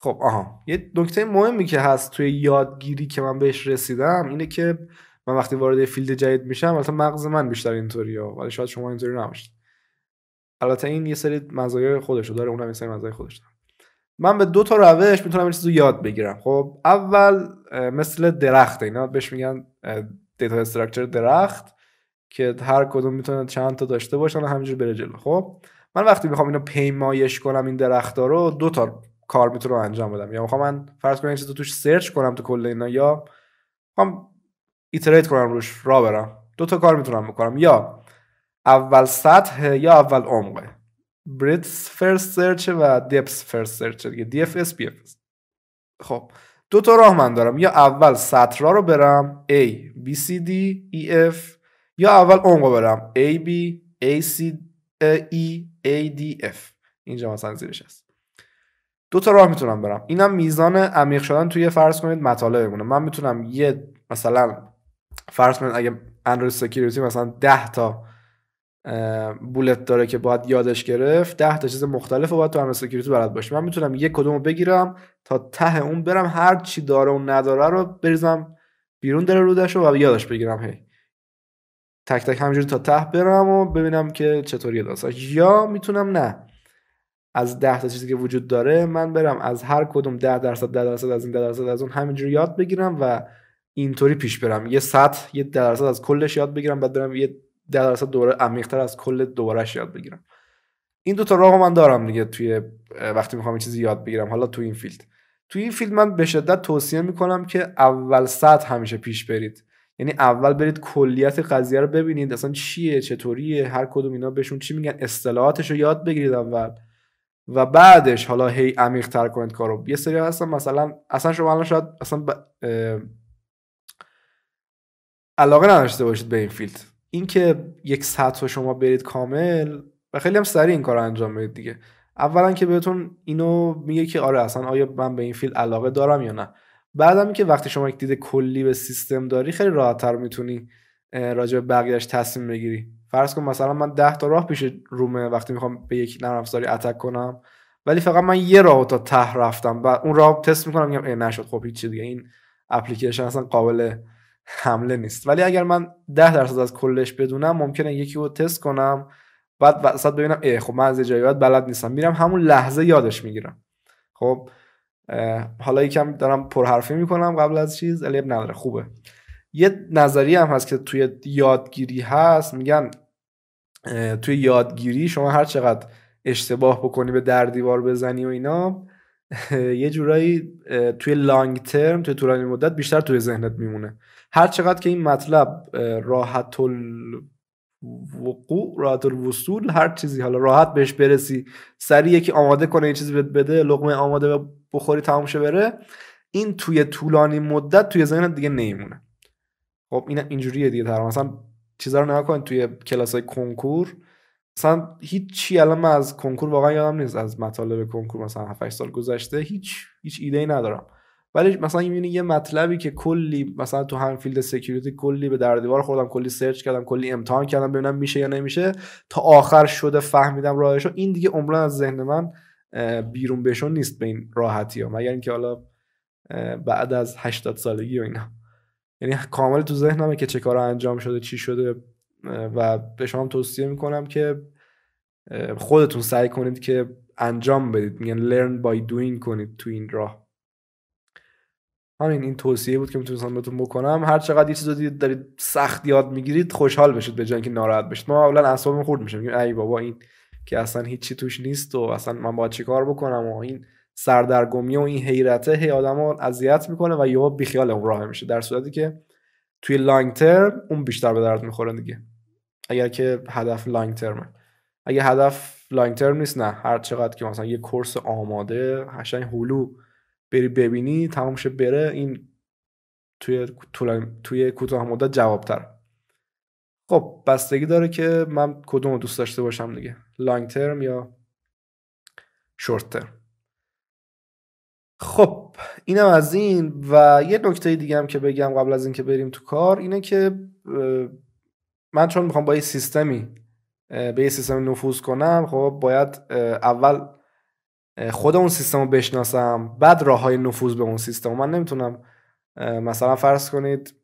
خب آها یه نکته مهمی که هست توی یادگیری که من بهش رسیدم اینه که من وقتی وارد فیلد جدید میشم البته مغز من بیشتر اینطوریه ولی شاید شما اینطوری نباشید البته این یه سری مزایای خودش داره اونم یه سری مزایای خودش داره من به دو تا روش میتونم این چیزو یاد بگیرم خب اول مثل درخت اینا بهش میگن دیتا استراکچر درخت که هر کدوم میتونه چند تا داشته باشن و همینجور بره جلو خب من وقتی میخوام اینو پیمایش کنم این درخت رو دو تا کار میتونم انجام بدم یا میخوام من فرض کنم این چیزو توش سرچ کنم تو کل اینا یا میخوام ایتریت کنم روش را برم دو تا کار میتونم بکنم یا اول سطح یا اول عمقه بریت فرست سرچ و دپس فرست سرچ دیگه دی اف اس بی اف خب دو تا راه من دارم یا اول سطح را رو برم A B C D E F یا اول عمقو برم A B A C e،, e A D F اینجا مثلا زیرش هست دو تا راه میتونم برم اینم میزان عمیق شدن توی فرض کنید بونه. من میتونم یه مثلا فرض کنید اگه اندرو سکیوریتی مثلا 10 تا بولت داره که باید یادش گرفت 10 تا چیز مختلف رو باید تو اندرو سکیوریتی بلد باشه من میتونم یک کدومو بگیرم تا ته اون برم هر چی داره و نداره رو بریزم بیرون داره رودش رو و یادش بگیرم هی تک تک همجوری تا ته برم و ببینم که چطوری داست؟ یا میتونم نه از 10 تا چیزی که وجود داره من برم از هر کدوم ده درصد ده درصد از این ده درصد از اون همینجوری یاد بگیرم و اینطوری پیش برم یه سطح یه درصد از کلش یاد بگیرم بعد برم یه درصد دوباره عمیق‌تر از کل دورش یاد بگیرم این تا راه من دارم دیگه توی وقتی میخوام چیزی یاد بگیرم حالا تو این فیلد توی این فیلد من به شدت توصیه میکنم که اول سطح همیشه پیش برید یعنی اول برید کلیت قضیه رو ببینید اصلا چیه چطوریه هر کدوم اینا بهشون چی میگن اصطلاحاتش رو یاد بگیرید اول و بعدش حالا هی عمیق تر کنید کارو یه سری هستن مثلا اصلا شما الان شاید اصلا علاقه نداشته باشید به این فیلد اینکه یک سطح رو شما برید کامل و خیلی هم سریع این کار انجام بدید دیگه اولا که بهتون اینو میگه که آره اصلا آیا من به این فیلد علاقه دارم یا نه بعدم که وقتی شما یک دید کلی به سیستم داری خیلی راحتتر میتونی راجع به بقیهش تصمیم بگیری فرض کن مثلا من 10 تا راه پیش رومه وقتی میخوام به یک نرم افزاری اتک کنم ولی فقط من یه راه تا ته رفتم و اون راه تست میکنم میگم نشد خب هیچ دیگه این اپلیکیشن اصلا قابل حمله نیست ولی اگر من 10 درصد از کلش بدونم ممکنه یکی رو تست کنم بعد وسط ببینم ای خب من از جایی باید بلد نیستم میرم همون لحظه یادش میگیرم خب حالا یکم دارم پرحرفی میکنم قبل از چیز ولی نداره خوبه یه نظری هم هست که توی یادگیری هست میگن توی یادگیری شما هر چقدر اشتباه بکنی به در دیوار بزنی و اینا یه جورایی توی لانگ ترم توی طولانی مدت بیشتر توی ذهنت میمونه هر چقدر که این مطلب راحت وقوع راحت الوصول هر چیزی حالا راحت بهش برسی سریع یکی آماده کنه این چیزی بده لقمه آماده بخوری تمام شه بره این توی طولانی مدت توی ذهنت دیگه نمیمونه خب این اینجوریه دیگه تر مثلا چیزا رو نگاه توی کلاس های کنکور مثلا هیچ چی الان من از کنکور واقعا یادم نیست از مطالب کنکور مثلا 7 سال گذشته هیچ هیچ ایده ای ندارم ولی مثلا میبینی یه مطلبی که کلی مثلا تو هم فیلد سکیوریتی کلی به در دیوار خوردم کلی سرچ کردم کلی امتحان کردم ببینم میشه یا نمیشه تا آخر شده فهمیدم راهشو این دیگه عمرن از ذهن من بیرون بشون نیست به این راحتی ها مگر اینکه حالا بعد از 80 سالگی و اینا یعنی کامل تو ذهنمه که چه کارا انجام شده چی شده و به شما توصیه میکنم که خودتون سعی کنید که انجام بدید میگن لرن بای doing کنید تو این راه همین این توصیه بود که میتونستم بهتون بکنم هر چقدر یه چیزو دارید سخت یاد میگیرید خوشحال بشید به جای اینکه ناراحت بشید ما اولا اعصابم خورد میشه میگیم ای بابا این که اصلا هیچی توش نیست و اصلا من باید چیکار بکنم و این سردرگمی و این حیرته هی آدمو اذیت میکنه و یهو بیخیال اون راه میشه در صورتی که توی لانگ ترم اون بیشتر به درد میخوره دیگه اگر که هدف لانگ ترمه اگه هدف لانگ ترم نیست نه هر چقدر که مثلا یه کورس آماده هشنگ هلو بری ببینی تمام شه بره این توی توی کوتاه مدت تر خب بستگی داره که من کدوم رو دوست داشته باشم دیگه لانگ ترم یا شورت ترم خب اینم از این و یه نکته دیگه هم که بگم قبل از اینکه بریم تو کار اینه که من چون میخوام با یه سیستمی به یه سیستم نفوذ کنم خب باید اول خود اون سیستم رو بشناسم بعد راه های نفوذ به اون سیستم من نمیتونم مثلا فرض کنید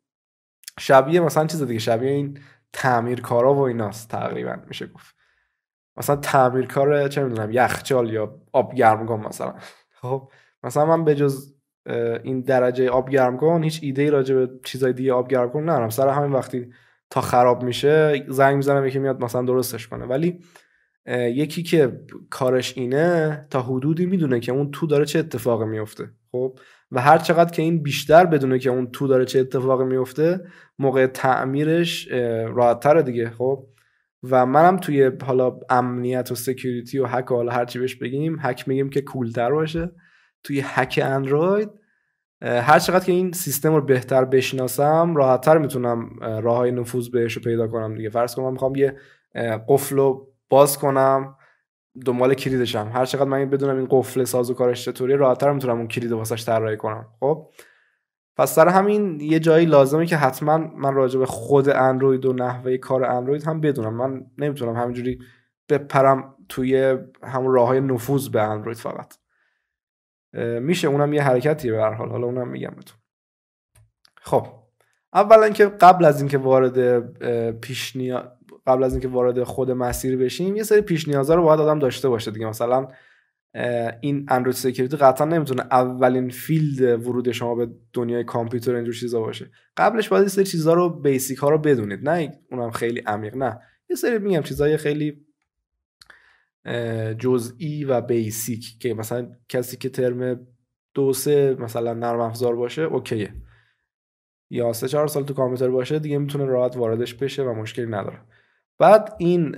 شبیه مثلا چیز دیگه شبیه این تعمیرکارا و ایناست تقریبا میشه گفت مثلا تعمیرکار چه میدونم یخچال یا آب مثلا خب مثلا من به جز این درجه آب کن هیچ ایده ای راجع به چیزای دیگه آب نرم ندارم سر همین وقتی تا خراب میشه زنگ میزنم یکی میاد مثلا درستش کنه ولی یکی که کارش اینه تا حدودی میدونه که اون تو داره چه اتفاقی میفته خب و هر چقدر که این بیشتر بدونه که اون تو داره چه اتفاقی میفته موقع تعمیرش راحتتر دیگه خب و منم توی حالا امنیت و سکیوریتی و هک و حالا هرچی بهش بگیم هک میگیم که کولتر باشه توی هک اندروید هر چقدر که این سیستم رو بهتر بشناسم راحتتر میتونم راه های نفوذ بهش رو پیدا کنم دیگه فرض کنم من میخوام یه قفل باز کنم دنبال کلیدشم هر چقدر من بدونم این قفل ساز و کارش چطوری راحت‌تر میتونم اون کلید واسش طراحی کنم خب پس سر همین یه جایی لازمه که حتما من راجع به خود اندروید و نحوه کار اندروید هم بدونم من نمیتونم همینجوری بپرم توی همون راه های نفوذ به اندروید فقط میشه اونم یه حرکتیه به هر حال حالا اونم میگم بهتون خب اولا که قبل از اینکه وارد پیش قبل از اینکه وارد خود مسیر بشیم یه سری پیش نیازا رو باید آدم داشته باشه دیگه مثلا این اندروید سکیوریتی قطعا نمیتونه اولین فیلد ورود شما به دنیای کامپیوتر اینجور چیزا باشه قبلش باید یه سری چیزا رو بیسیک ها رو بدونید نه اونم خیلی عمیق نه یه سری میگم چیزای خیلی جزئی و بیسیک که مثلا کسی که ترم دو سه مثلا نرم افزار باشه اوکیه یا سه چهار سال تو کامپیوتر باشه دیگه میتونه راحت واردش بشه و مشکلی نداره بعد این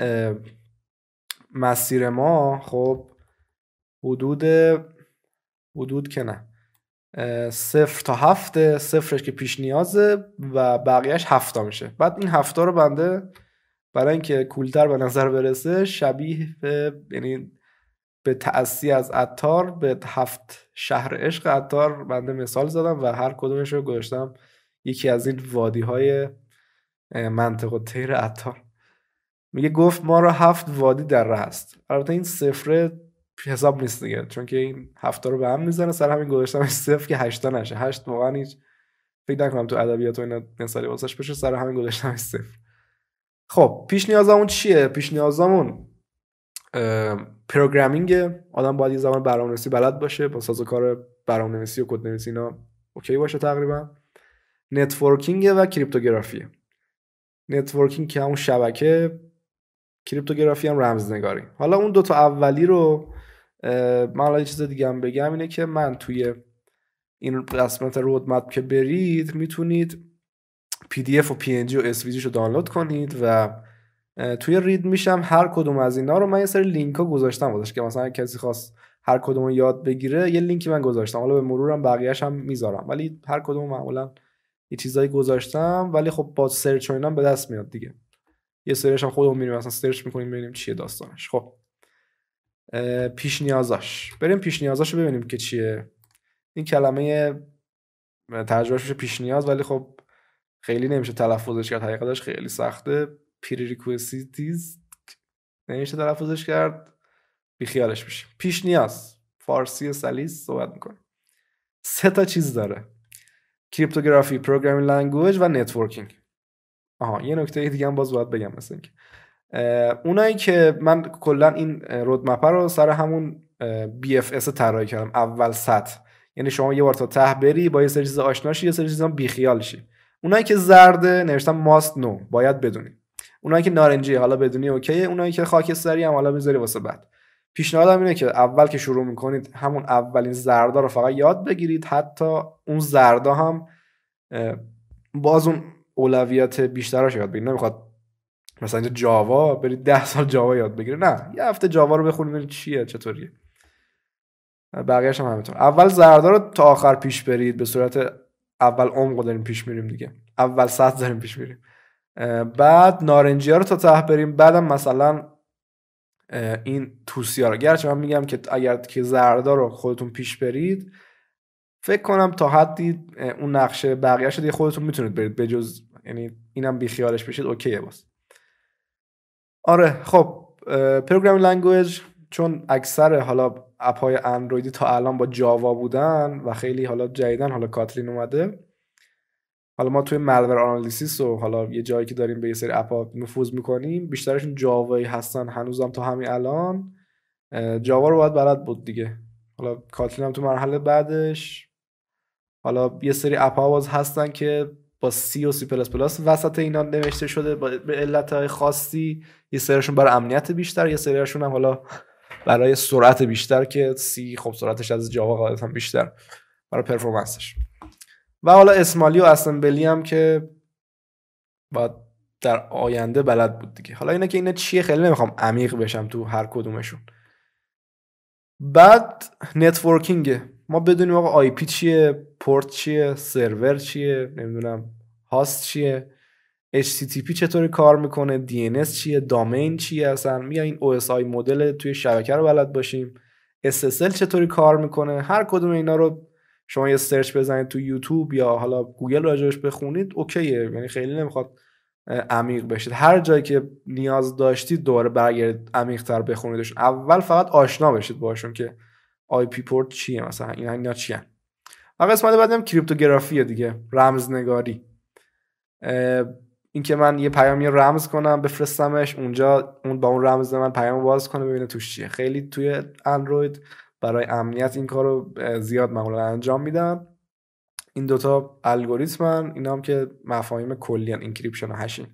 مسیر ما خب حدود حدود که نه صفر تا هفته صفرش که پیش نیازه و بقیهش هفتا میشه بعد این هفتا رو بنده برای اینکه کولتر به نظر برسه شبیه به یعنی به تأسی از اتار به هفت شهر عشق اتار بنده مثال زدم و هر کدومش رو گذاشتم یکی از این وادی های منطقه تیر اتار میگه گفت ما رو هفت وادی در هست البته این صفر حساب نیست دیگه چون که این هفته رو به هم میزنه سر همین گذاشتم صفر که هشتا نشه هشت واقعا هیچ فکر نکنم تو ادبیات و اینا مثالی واسش بشه سر همین گذاشتم صفر خب پیش نیازمون چیه پیش نیازمون پروگرامینگ آدم باید یه زبان برنامه‌نویسی بلد باشه با سازوکار برنامه‌نویسی و کدنویسی اینا اوکی باشه تقریبا نتورکینگ و کریپتوگرافی نتورکینگ که همون شبکه کریپتوگرافی هم رمزنگاری حالا اون دوتا اولی رو من حالا یه چیز دیگه هم بگم اینه که من توی این قسمت رودمپ که برید میتونید پی دی اف و پی و اس رو دانلود کنید و توی رید میشم هر کدوم از اینا رو من یه سری لینک ها گذاشتم بودش که مثلا کسی خواست هر کدوم یاد بگیره یه لینکی من گذاشتم حالا به مرورم بقیهش هم میذارم ولی هر کدوم معمولا یه چیزایی گذاشتم ولی خب با سرچ و به دست میاد دیگه یه سرش هم خودمون میریم اصلا سرچ میکنیم ببینیم چیه داستانش خب پیش نیازاش بریم پیش نیازاش رو ببینیم که چیه این کلمه ترجمهش میشه پیش نیاز ولی خب خیلی نمیشه تلفظش کرد حقیقتش خیلی سخته پریریکوسیتیز نمیشه تلفظش کرد بیخیالش میشه پیش نیاز فارسی سلیس صحبت میکنه سه تا چیز داره کریپتوگرافی پروگرامینگ لنگویج و نتورکینگ آها یه نکته دیگه هم باز باید بگم مثلا که اونایی که من کلا این رودمپ رو سر همون BFS طراحی کردم اول سطح یعنی شما یه بار تا ته بری با یه سری چیز شی یه سری چیزا خیال شی اونایی که زرده نوشتم ماست نو باید بدونی اونایی که نارنجی حالا بدونی اوکی اونایی که خاکستری هم حالا بذاری واسه بعد پیشنهادم اینه که اول که شروع میکنید همون اولین زردا رو فقط یاد بگیرید حتی اون زردا هم باز اون اولویت بیشتراش یاد بگیرید نمیخواد مثلا اینجا جاوا برید ده سال جاوا یاد بگیره نه یه هفته جاوا رو بخونید ببینید چیه چطوریه بقیه‌اش هم همینطور اول زردا رو تا آخر پیش برید به صورت اول عمق داریم پیش میریم دیگه اول سطح داریم پیش میریم بعد نارنجی ها رو تا ته بریم بعدم مثلا این توسی ها رو گرچه من میگم که اگر که زردا رو خودتون پیش برید فکر کنم تا حدی اون نقشه بقیه شده خودتون میتونید برید بجز یعنی اینم خیالش بشید اوکیه باز آره خب پروگرام لنگویج چون اکثر حالا اپ های اندرویدی تا الان با جاوا بودن و خیلی حالا جدیدن حالا کاتلین اومده حالا ما توی ملور آنالیسیس و حالا یه جایی که داریم به یه سری ها نفوذ میکنیم بیشترشون جاوایی هستن هنوزم تا همین الان جاوا رو باید بلد بود دیگه حالا کاتلین هم تو مرحله بعدش حالا یه سری اپ هستن که با سی و سی پلاس پلاس وسط اینا نوشته شده به علت خاصی یه سریشون برای امنیت بیشتر یه سریشون هم حالا برای سرعت بیشتر که سی خب سرعتش از جاوا هم بیشتر برای پرفورمنسش و حالا اسمالی و اسمبلی هم که باید در آینده بلد بود دیگه حالا اینه که اینه چیه خیلی نمیخوام عمیق بشم تو هر کدومشون بعد نتورکینگ ما بدونیم آقا آی پی چیه پورت چیه سرور چیه نمیدونم هاست چیه HTTP چطوری کار میکنه DNS چیه دامین چیه اصلا میا این OSI مدل توی شبکه رو بلد باشیم SSL چطوری کار میکنه هر کدوم اینا رو شما یه سرچ بزنید تو یوتیوب یا حالا گوگل راجبش بخونید اوکیه یعنی خیلی نمیخواد عمیق بشید هر جایی که نیاز داشتید دوباره برگردید تر بخونیدش اول فقط آشنا بشید باشون که آی پی پورت چیه مثلا این اینا چیه؟ و قسمت بعدم کریپتوگرافی دیگه رمزنگاری اینکه من یه پیامی رمز کنم بفرستمش اونجا اون با اون رمز من پیام باز کنه ببینه توش چیه خیلی توی اندروید برای امنیت این کارو زیاد معمولا انجام میدم این دوتا الگوریتمن اینا هم که مفاهیم کلیان انکریپشن و هشینگ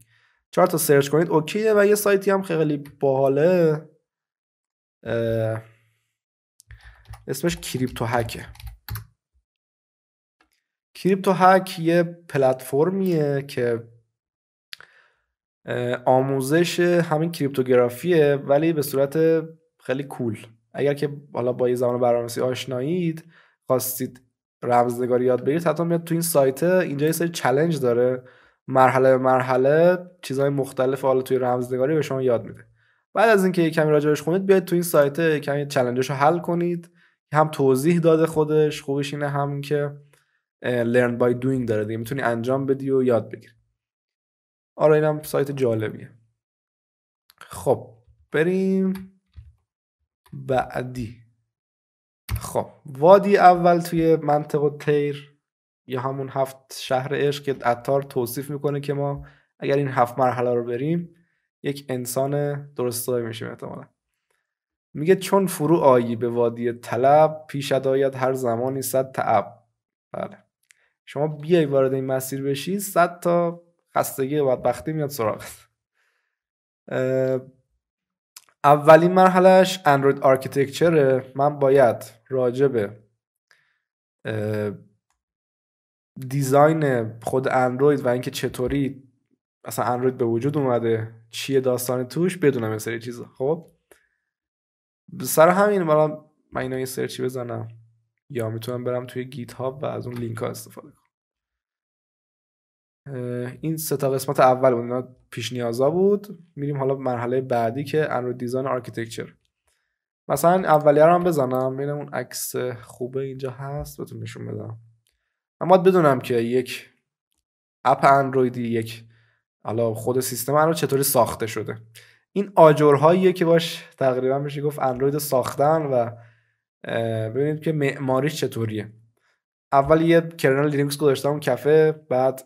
چهار تا سرچ کنید اوکیه و یه سایتی هم خیلی باحاله اسمش کریپتو هکه کریپتو هک یه پلتفرمیه که آموزش همین کریپتوگرافیه ولی به صورت خیلی کول اگر که حالا با یه زمان برنامه‌نویسی آشنایید خواستید رمزنگاری یاد بگیرید حتی میاد تو این سایت اینجا یه سری چلنج داره مرحله به مرحله چیزهای مختلف حالا توی رمزنگاری به شما یاد میده بعد از اینکه یه کمی راجبش خونید بیاید تو این سایت کمی چلنجش رو حل کنید هم توضیح داده خودش خوبش اینه هم که learn by doing داره دیگه میتونی انجام بدی و یاد بگیری آره اینم سایت جالبیه خب بریم بعدی خب وادی اول توی منطقه تیر یا همون هفت شهر عشق که اتار توصیف میکنه که ما اگر این هفت مرحله رو بریم یک انسان درستایی میشیم احتمالاً میگه چون فرو آیی به وادی طلب پیش آید هر زمانی صد تعب بله شما بیای وارد این مسیر بشی صد تا خستگی و بدبختی میاد سراغت اولین مرحلهش اندروید آرکیتکچره من باید راجبه به دیزاین خود اندروید و اینکه چطوری اصلا اندروید به وجود اومده چیه داستان توش بدونم این سری چیزا خب سر همین مالا من اینا یه سرچی بزنم یا میتونم برم توی گیت هاب و از اون لینک ها استفاده کنم این سه تا قسمت اول بود اینا پیش نیازا بود میریم حالا مرحله بعدی که اندروید دیزاین آرکیتکچر مثلا اولیه رو هم بزنم ببینم اون عکس خوبه اینجا هست بهتون نشون بدم اما بدونم که یک اپ اندرویدی یک حالا خود سیستم رو چطوری ساخته شده این آجرهاییه که باش تقریبا میشه گفت اندروید ساختن و ببینید که معماریش چطوریه اول یه کرنل لینوکس گذاشتم اون کفه بعد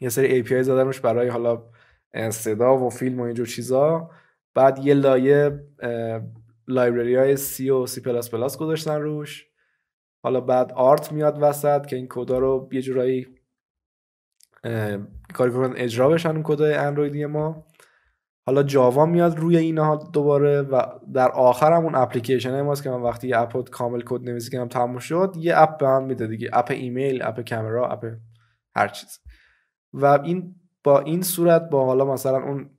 یه سری ای پی برای حالا صدا و فیلم و اینجور چیزا بعد یه لایه لایبرری های سی و سی پلاس پلاس گذاشتن روش حالا بعد آرت میاد وسط که این کدا رو یه جورایی کاری کنن اجرا بشن اون کودهای اندرویدی ما حالا جاوا میاد روی اینها دوباره و در آخر هم اون اپلیکیشن ماست که من وقتی یه اپ کامل کد نویسی کنم تموم شد یه اپ به هم میده دیگه اپ ایمیل اپ کامرا اپ هر چیز و این با این صورت با حالا مثلا اون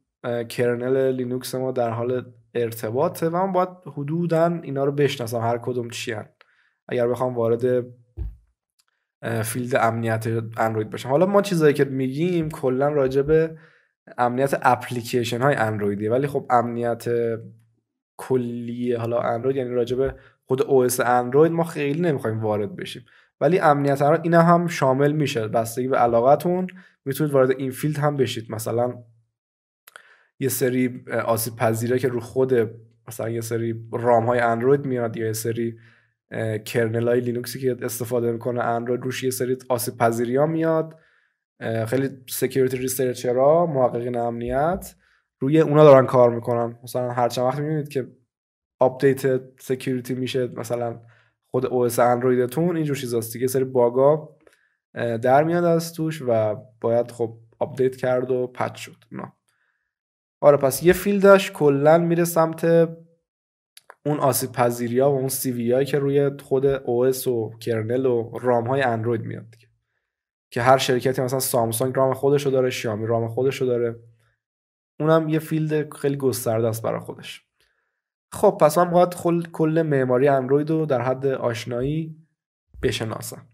کرنل لینوکس ما در حال ارتباطه و من باید حدودا اینا رو بشناسم هر کدوم چی هن. اگر بخوام وارد فیلد امنیت اندروید بشم حالا ما چیزایی که میگیم کلا راجبه امنیت اپلیکیشن های اندرویدی ولی خب امنیت کلی حالا اندروید یعنی راجبه خود او اس اندروید ما خیلی نمیخوایم وارد بشیم ولی امنیت اندروید اینا هم شامل میشه بستگی به علاقتون میتونید وارد این فیلد هم بشید مثلا یه سری آسیب پذیره که رو خود مثلا یه سری رام های اندروید میاد یا یه سری کرنل های لینوکسی که استفاده میکنه اندروید روش یه سری آسیب پذیری ها میاد خیلی سکیوریتی ریسرچرا محققین امنیت روی اونا دارن کار میکنن مثلا هر چند وقت میبینید که آپدیت سکیوریتی میشه مثلا خود او اس اندرویدتون اینجور چیزاست دیگه سری باگا در میاد از توش و باید خب آپدیت کرد و پچ شد آره پس یه فیلدش کلا میره سمت اون آسیب پذیری ها و اون سی وی که روی خود او اس و کرنل و رام های اندروید میاد که هر شرکتی مثلا سامسونگ رام رو داره شیامی رام رو داره اونم یه فیلد خیلی گسترده است برای خودش خب پس من باید کل معماری اندروید رو در حد آشنایی بشناسم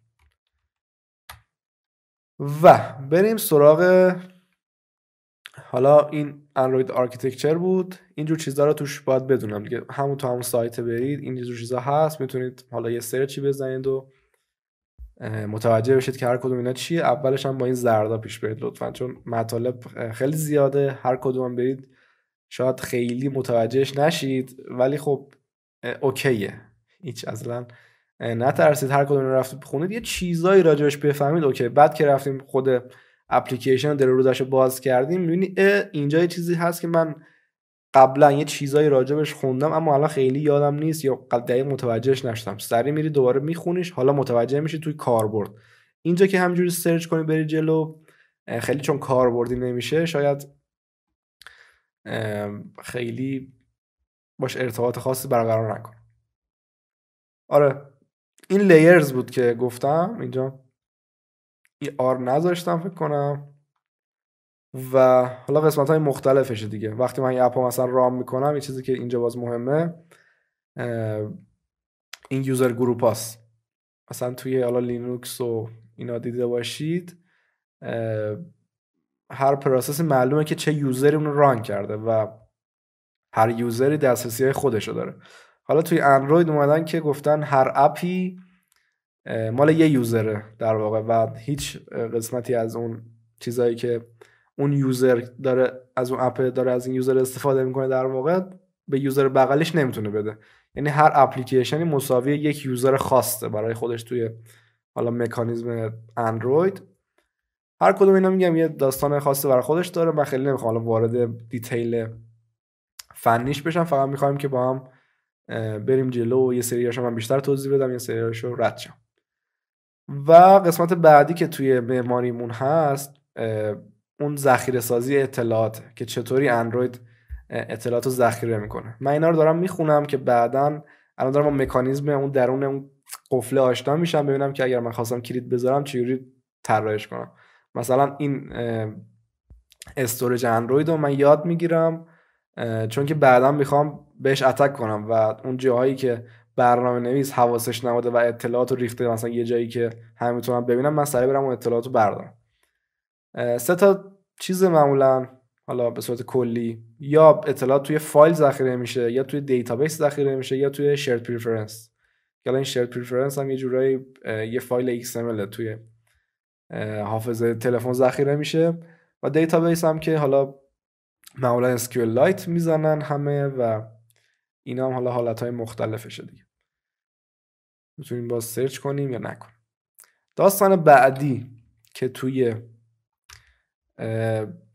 و بریم سراغ حالا این اندروید آرکیتکچر بود اینجور چیزها رو توش باید بدونم دیگه همون تو همون سایت برید اینجور چیزها هست میتونید حالا یه سرچی بزنید و متوجه بشید که هر کدوم اینا چیه اولش هم با این زردا پیش برید لطفا چون مطالب خیلی زیاده هر کدوم هم برید شاید خیلی متوجهش نشید ولی خب اوکیه هیچ اصلا نترسید هر کدوم رفتید بخونید یه چیزایی راجبش بفهمید اوکی بعد که رفتیم خود اپلیکیشن در روزش باز کردیم میبینی اینجا یه چیزی هست که من قبلا یه چیزایی راجبش خوندم اما الان خیلی یادم نیست یا دقیق متوجهش نشدم سری میری دوباره میخونیش حالا متوجه میشی توی کاربرد اینجا که همجوری سرچ کنی بری جلو خیلی چون کاربردی نمیشه شاید خیلی باش ارتباط خاصی برقرار نکن آره این لیرز بود که گفتم اینجا ای آر نذاشتم فکر کنم و حالا قسمت های مختلفشه دیگه وقتی من یه اپ مثلا رام میکنم یه چیزی که اینجا باز مهمه این یوزر گروپ مثلا توی حالا لینوکس و اینا دیده باشید هر پروسس معلومه که چه یوزری اون ران کرده و هر یوزری دسترسی های خودشو داره حالا توی اندروید اومدن که گفتن هر اپی مال یه یوزره در واقع و هیچ قسمتی از اون چیزایی که اون یوزر داره از اون اپ داره از این یوزر استفاده میکنه در واقع به یوزر بغلش نمیتونه بده یعنی هر اپلیکیشنی مساوی یک یوزر خاصه برای خودش توی حالا مکانیزم اندروید هر کدوم اینا میگم یه داستان خاصه برای خودش داره من خیلی نمیخوام حالا وارد دیتیل فنیش بشم فقط میخوایم که با هم بریم جلو و یه سریاشو من بیشتر توضیح بدم یه هاشو رد شم و قسمت بعدی که توی معماریمون هست اون ذخیره سازی اطلاعات که چطوری اندروید اطلاعات رو ذخیره میکنه من اینا رو دارم میخونم که بعدا الان دارم با مکانیزم اون درون اون قفله آشنا میشم ببینم که اگر من خواستم کلید بذارم چجوری طراحیش کنم مثلا این استورج اندروید رو من یاد میگیرم چون که بعدا میخوام بهش اتک کنم و اون جاهایی که برنامه نویس حواسش نبوده و اطلاعات رو ریخته مثلا یه جایی که همه ببینم من سریع برم اون اطلاعات بردارم سه تا چیز معمولا حالا به صورت کلی یا اطلاعات توی فایل ذخیره میشه یا توی دیتابیس ذخیره میشه یا توی شرط پریفرنس که این پریفرنس هم یه جورایی یه فایل XML توی حافظه تلفن ذخیره میشه و دیتابیس هم که حالا معمولا لایت میزنن همه و اینا هم حالا حالت های مختلفه دیگه میتونیم باز سرچ کنیم یا نکنیم داستان بعدی که توی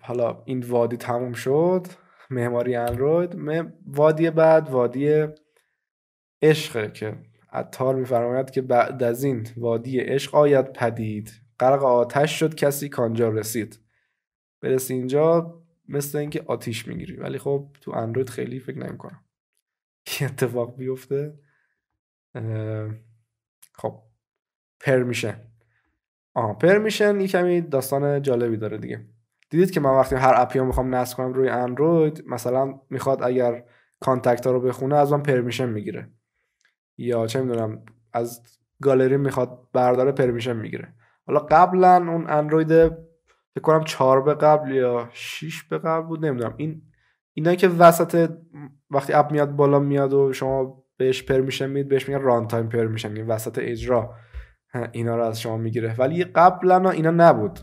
حالا این وادی تموم شد معماری اندروید وادی بعد وادی عشقه که عطار میفرماید که بعد از این وادی عشق آید پدید غرق آتش شد کسی کانجا رسید برسی اینجا مثل اینکه آتیش میگیری ولی خب تو اندروید خیلی فکر کنم که اتفاق بیفته خب پرمیشن آه پرمیشن یه کمی داستان جالبی داره دیگه دیدید که من وقتی هر اپی میخوام نصب کنم روی اندروید مثلا میخواد اگر کانتکت ها رو بخونه از من پرمیشن میگیره یا چه میدونم از گالری میخواد برداره پرمیشن میگیره حالا قبلا اون اندروید فکر کنم چهار به قبل یا 6 به قبل بود نمیدونم این اینا که وسط وقتی اپ میاد بالا میاد و شما بهش پرمیشن میدید بهش میگن ران تایم پرمیشن یعنی وسط اجرا اینا رو از شما میگیره ولی قبلا اینا نبود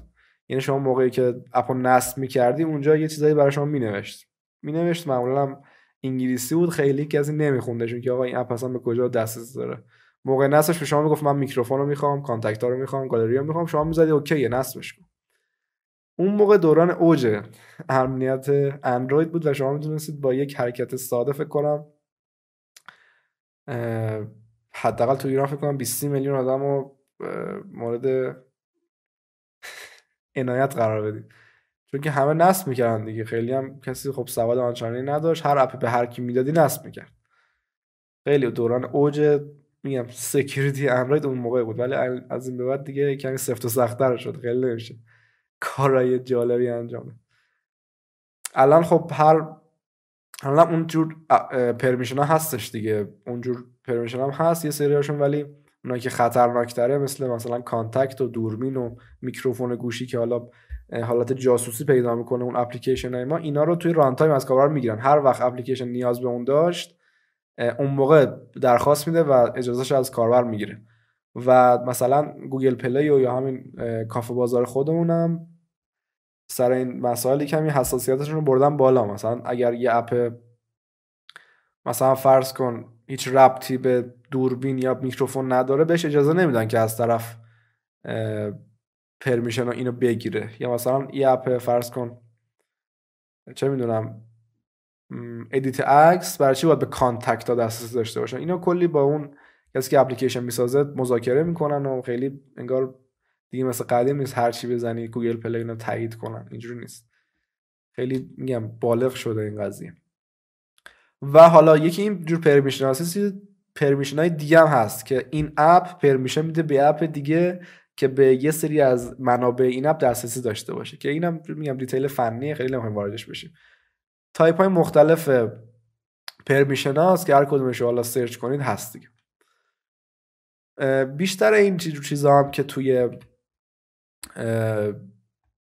یعنی شما موقعی که اپو نصب میکردی اونجا یه چیزایی برای شما مینوشت مینوشت معمولا انگلیسی بود خیلی کسی نمیخونده چون که آقا این اپ اصلا به کجا دسترس داره موقع نصبش به شما میگفت من میکروفون رو میخوام کانتکت رو میخوام گالری رو میخوام شما میزدی اوکی نصبش کن اون موقع دوران اوج امنیت اندروید بود و شما میتونستید با یک حرکت ساده فکر کنم حداقل تو ایران فکر کنم 20 میلیون آدم رو مورد عنایت قرار بدید چون که همه نصب میکردن دیگه خیلی هم کسی خب سواد آنچنانی نداشت هر اپی به هر کی میدادی نصب میکرد خیلی دوران اوج میگم سکیوریتی اندروید اون موقع بود ولی از این به بعد دیگه کمی سفت و سختتر شد خیلی نمیشه کارای جالبی انجام الان خب هر الان اونجور پرمیشن ها هستش دیگه اونجور پرمیشن هم هست یه سریاشون ولی اونایی که خطرناکتره مثل مثلا کانتکت و دورمین و میکروفون گوشی که حالا حالت جاسوسی پیدا میکنه اون اپلیکیشن های ما اینا رو توی ران تایم از کاربر میگیرن هر وقت اپلیکیشن نیاز به اون داشت اون موقع درخواست میده و اجازهش از کاربر میگیره و مثلا گوگل پلی و یا همین کافه بازار خودمونم سر این مسائل کمی حساسیتشون رو بردن بالا مثلا اگر یه اپ مثلا فرض کن هیچ ربطی به دوربین یا میکروفون نداره بهش اجازه نمیدن که از طرف پرمیشن و اینو بگیره یا مثلا ای اپ فرض کن چه میدونم ادیت عکس برای چی باید به کانتکت ها دسترسی داشته باشن اینا کلی با اون کسی که اپلیکیشن میسازه مذاکره میکنن و خیلی انگار دیگه مثل قدیم نیست هر چی بزنی گوگل پلی اینو تایید کنن اینجوری نیست خیلی میگم بالغ شده این قضیه و حالا یکی این جور پرمیشن هست پرمیشن های دیگه هم هست که این اپ پرمیشن میده به اپ دیگه که به یه سری از منابع این اپ دسترسی داشته باشه که اینم میگم دیتیل فنی خیلی نمیخوایم واردش بشیم تایپ های مختلف پرمیشن هاست که هر کدومش حالا سرچ کنید هست دیگه بیشتر این چیزا هم که توی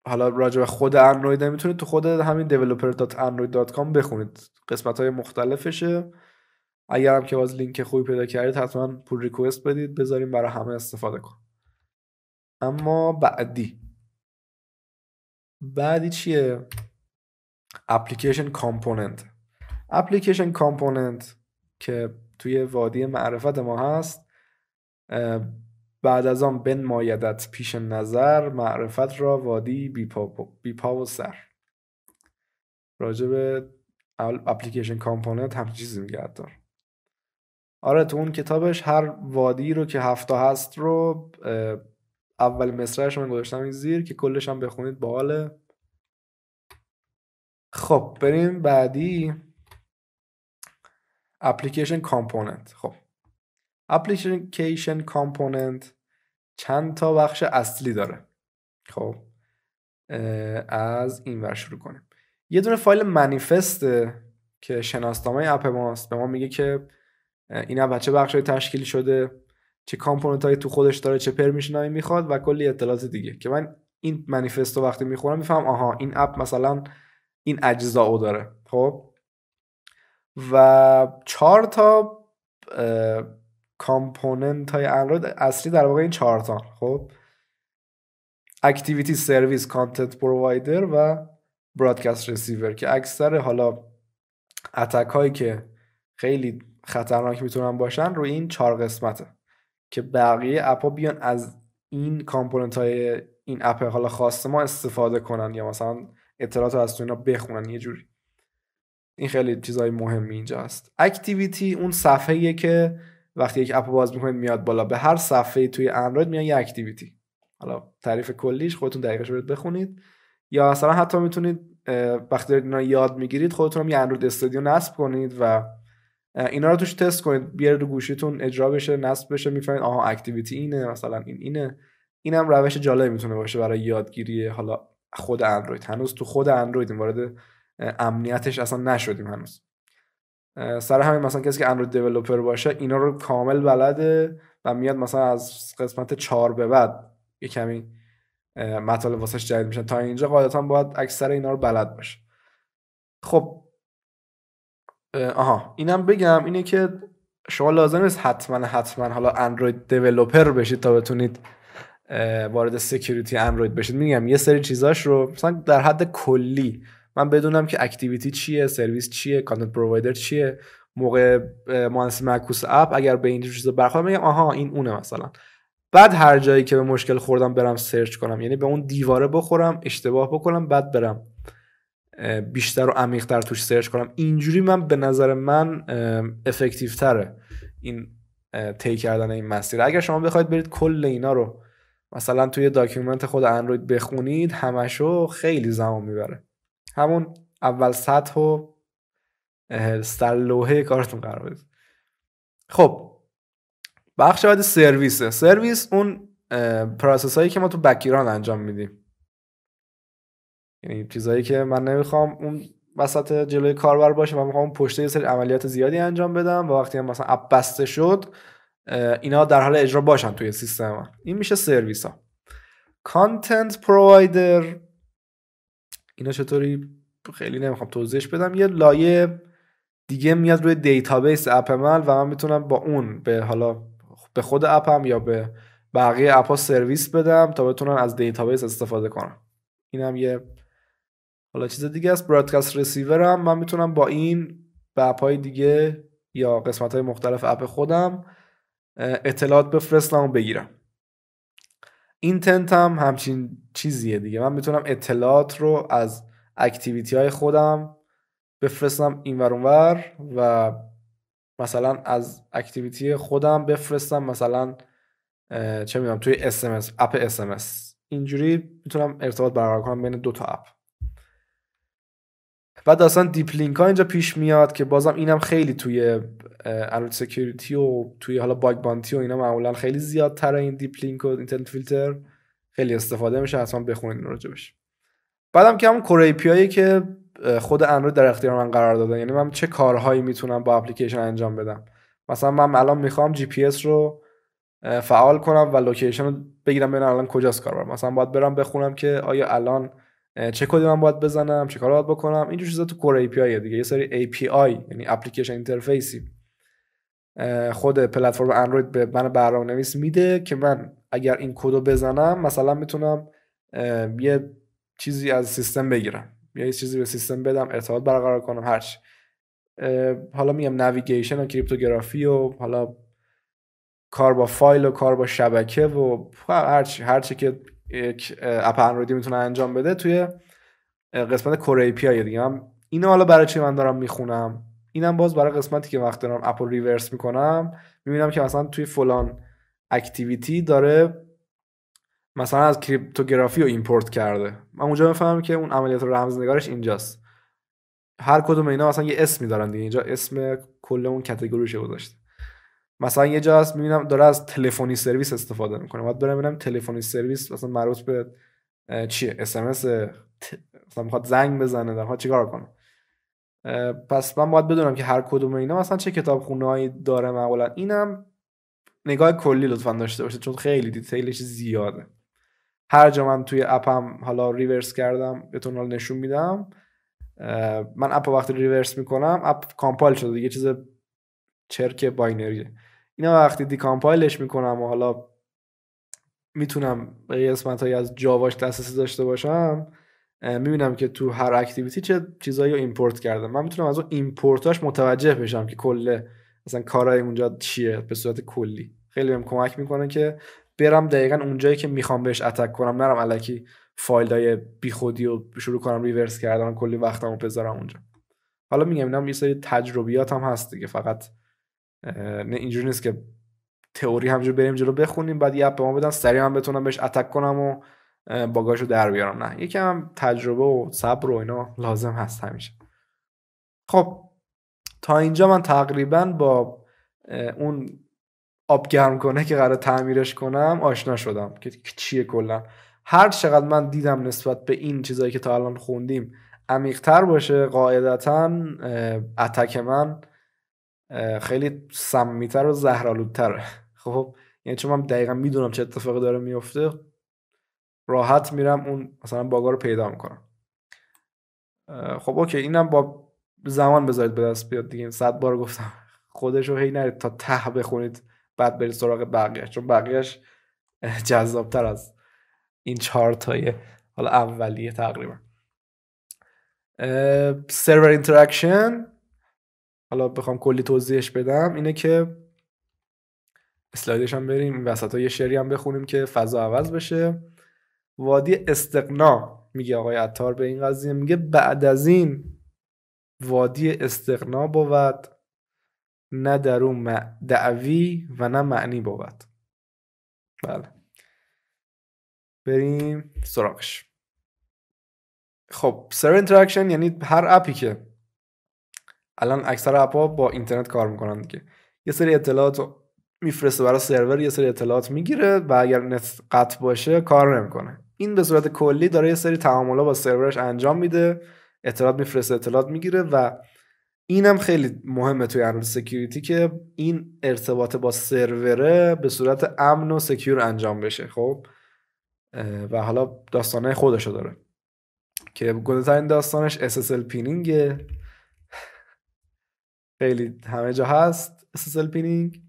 حالا راجع به خود اندروید میتونید تو خود همین developer.android.com بخونید قسمت های مختلفشه اگر هم که باز لینک خوبی پیدا کردید حتما پول ریکوست بدید بذاریم برای همه استفاده کن اما بعدی بعدی چیه اپلیکیشن کامپوننت اپلیکیشن کامپوننت که توی وادی معرفت ما هست بعد از آن مایدت پیش نظر معرفت را وادی بی پا و سر به اپلیکیشن کامپوننت هم چیزی میگه دار آره تو اون کتابش هر وادی رو که هفتا هست رو اول مصرعش من گذاشتم این زیر که کلش هم بخونید حاله خب بریم بعدی اپلیکیشن کامپوننت خب application component چند تا بخش اصلی داره خب از این ور شروع کنیم یه دونه فایل منیفست که شناسنامه اپ ماست به ما میگه که این اپ چه های تشکیل شده چه کامپوننت هایی تو خودش داره چه پرمیشن هایی میخواد و کلی اطلاعات دیگه که من این منیفست رو وقتی میخورم میفهم آها این اپ مثلا این اجزا او داره خب و چهار تا کامپوننت های اندروید اصلی در واقع این چهارتان خب اکتیویتی سرویس کانتنت پرووایدر و برادکست رسیور که اکثر حالا اتک هایی که خیلی خطرناک میتونن باشن روی این چهار قسمته که بقیه اپا بیان از این کامپوننت های این اپ حالا خاص ما استفاده کنن یا مثلا اطلاعات از تو اینا بخونن یه جوری این خیلی چیزای مهمی اینجا هست اکتیویتی اون صفحه‌ایه که وقتی یک اپ باز میکنید میاد بالا به هر صفحه توی اندروید میان یه اکتیویتی حالا تعریف کلیش خودتون دقیقش رو بخونید یا مثلا حتی میتونید وقتی دارید اینا یاد میگیرید خودتون یه اندروید استودیو نصب کنید و اینا رو توش تست کنید بیارید رو گوشیتون اجرا بشه نصب بشه میفهمید آها اکتیویتی اینه مثلا این اینه اینم روش جالبی میتونه باشه برای یادگیری حالا خود اندروید هنوز تو خود اندروید وارد امنیتش اصلا نشدیم هنوز سر همین مثلا کسی که اندروید دیولپر باشه اینا رو کامل بلده و میاد مثلا از قسمت چهار به بعد یه کمی مطالب واسش جدید میشن تا اینجا قاعدتا باید اکثر اینا رو بلد باشه خب آها اینم بگم اینه که شما لازم نیست حتما حتما حالا اندروید دیولپر بشید تا بتونید وارد سکیوریتی اندروید بشید میگم یه سری چیزاش رو مثلا در حد کلی من بدونم که اکتیویتی چیه سرویس چیه کانتنت پرووایدر چیه موقع مانس معکوس اپ اگر به این چیزا برخورد میگم آها این اونه مثلا بعد هر جایی که به مشکل خوردم برم سرچ کنم یعنی به اون دیواره بخورم اشتباه بکنم بعد برم بیشتر و عمیقتر توش سرچ کنم اینجوری من به نظر من افکتیو تره این طی کردن این مسیر اگر شما بخواید برید کل اینا رو مثلا توی داکیومنت خود اندروید بخونید همشو خیلی زمان میبره همون اول سطح و سر لوحه کارتون قرار بدید خب بخش بعد سرویسه سرویس اون پراسس هایی که ما تو بکیران انجام میدیم یعنی چیزهایی که من نمیخوام اون وسط جلوی کاربر باشه من میخوام پشته یه سری عملیات زیادی انجام بدم و وقتی هم مثلا اپ بسته شد اینا در حال اجرا باشن توی سیستم من این میشه سرویس ها کانتنت پرووایدر اینا چطوری خیلی نمیخوام توضیحش بدم یه لایه دیگه میاد روی دیتابیس اپ و من میتونم با اون به حالا به خود اپم یا به بقیه اپ ها سرویس بدم تا بتونن از دیتابیس استفاده کنم اینم یه حالا چیز دیگه است برادکست رسیورم من میتونم با این به اپ های دیگه یا قسمت های مختلف اپ خودم اطلاعات بفرستم و بگیرم تنت هم همچین چیزیه دیگه من میتونم اطلاعات رو از اکتیویتی های خودم بفرستم این ور و مثلا از اکتیویتی خودم بفرستم مثلا چه میدونم توی اسمس، اپ اسمس، اینجوری میتونم ارتباط برقرار کنم بین دو تا اپ و داستان دیپ لینک ها اینجا پیش میاد که بازم اینم خیلی توی الرت سکیوریتی و توی حالا باگ بانتی و اینا معمولا خیلی زیادتر این دیپ لینک و اینترنت فیلتر خیلی استفاده میشه حتما بخونید این راجبش بعدم که همون کور ای که خود اندروید در اختیار من قرار دادن یعنی من چه کارهایی میتونم با اپلیکیشن انجام بدم مثلا من الان میخوام جی پی اس رو فعال کنم و لوکیشن رو بگیرم ببینم الان کجاست کاربر مثلا باید برم بخونم که آیا الان چه کدی من باید بزنم چه کار باید بکنم اینجور چیزا تو کور API دیگه یه سری آی یعنی اپلیکیشن اینترفیسی خود پلتفرم اندروید به من برنامه نویس میده که من اگر این کدو بزنم مثلا میتونم یه چیزی از سیستم بگیرم یا یه چیزی به سیستم بدم ارتباط برقرار کنم هرچی حالا میگم نویگیشن و کریپتوگرافی و حالا کار با فایل و کار با شبکه و هرچی هرچی که یک اپ اندرویدی میتونه انجام بده توی قسمت کره پی دیگه هم اینو حالا برای چی من دارم میخونم اینم باز برای قسمتی که وقت دارم اپ رو ریورس میکنم میبینم که مثلا توی فلان اکتیویتی داره مثلا از کریپتوگرافی رو ایمپورت کرده من اونجا میفهمم که اون عملیات رمزنگارش اینجاست هر کدوم اینا مثلا یه اسمی دارن دیگه اینجا اسم کل اون کاتگوریش گذاشته مثلا یه جا میبینم داره از تلفنی سرویس استفاده میکنه بعد برم ببینم تلفنی سرویس مثلا مربوط به چیه اس ام اس مثلا میخواد زنگ بزنه در چیکار کنه پس من باید بدونم که هر کدوم اینا مثلا چه کتاب هایی داره معمولا اینم نگاه کلی لطفا داشته باشه چون خیلی دیتیلش زیاده هر جا من توی اپم حالا ریورس کردم بهتون حالا نشون میدم من اپ وقتی ریورس میکنم اپ کامپایل شده دیگه چیز چرک باینریه اینا وقتی دیکامپایلش میکنم و حالا میتونم به قسمت از جاواش دسترسی داشته باشم میبینم که تو هر اکتیویتی چه چیزایی رو ایمپورت کردم من میتونم از اون ایمپورتاش متوجه بشم که کل مثلا کارهای اونجا چیه به صورت کلی خیلی بهم کمک میکنه که برم دقیقا اونجایی که میخوام بهش اتک کنم نرم الکی فایل های بیخودی و شروع کنم ریورس کردن کلی وقتمو بذارم اونجا حالا میگم اینا یه سری تجربیات هم هست دیگه فقط نه اینجوری نیست که تئوری همجور بریم جلو بخونیم بعد یه به ما بدن سریع هم بتونم بهش اتک کنم و باگاشو در بیارم نه یکم تجربه و صبر و اینا لازم هست همیشه خب تا اینجا من تقریبا با اون آب کنه که قرار تعمیرش کنم آشنا شدم که چیه کلا هر چقدر من دیدم نسبت به این چیزایی که تا الان خوندیم عمیقتر باشه قاعدتا اتک من خیلی سمیتر و زهرالودتره خب یعنی چون من دقیقا میدونم چه اتفاقی داره میفته راحت میرم اون مثلا باگا رو پیدا میکنم خب اوکی اینم با زمان بذارید به دست بیاد دیگه صد بار گفتم خودش رو هی نرید تا ته بخونید بعد برید سراغ بقیهش چون بقیهش جذابتر از این چهار تایه حالا اولیه تقریبا سرور اینتراکشن حالا بخوام کلی توضیحش بدم اینه که اسلایدش هم بریم وسط ها یه شری هم بخونیم که فضا عوض بشه وادی استقنا میگه آقای عطار به این قضیه میگه بعد از این وادی استقنا بود نه در اون دعوی و نه معنی بود بله بریم سراغش خب سر اینتراکشن یعنی هر اپی که الان اکثر اپا با اینترنت کار میکنن دیگه یه سری اطلاعات میفرسته برای سرور یه سری اطلاعات میگیره و اگر نت باشه کار نمیکنه این به صورت کلی داره یه سری تعاملا با سرورش انجام میده اطلاعات میفرسته اطلاعات میگیره و اینم خیلی مهمه توی انرول سکیوریتی که این ارتباط با سروره به صورت امن و سکیور انجام بشه خب و حالا داستانه خودشو داره که ترین داستانش SSL پینینگه خیلی همه جا هست SSL پینینگ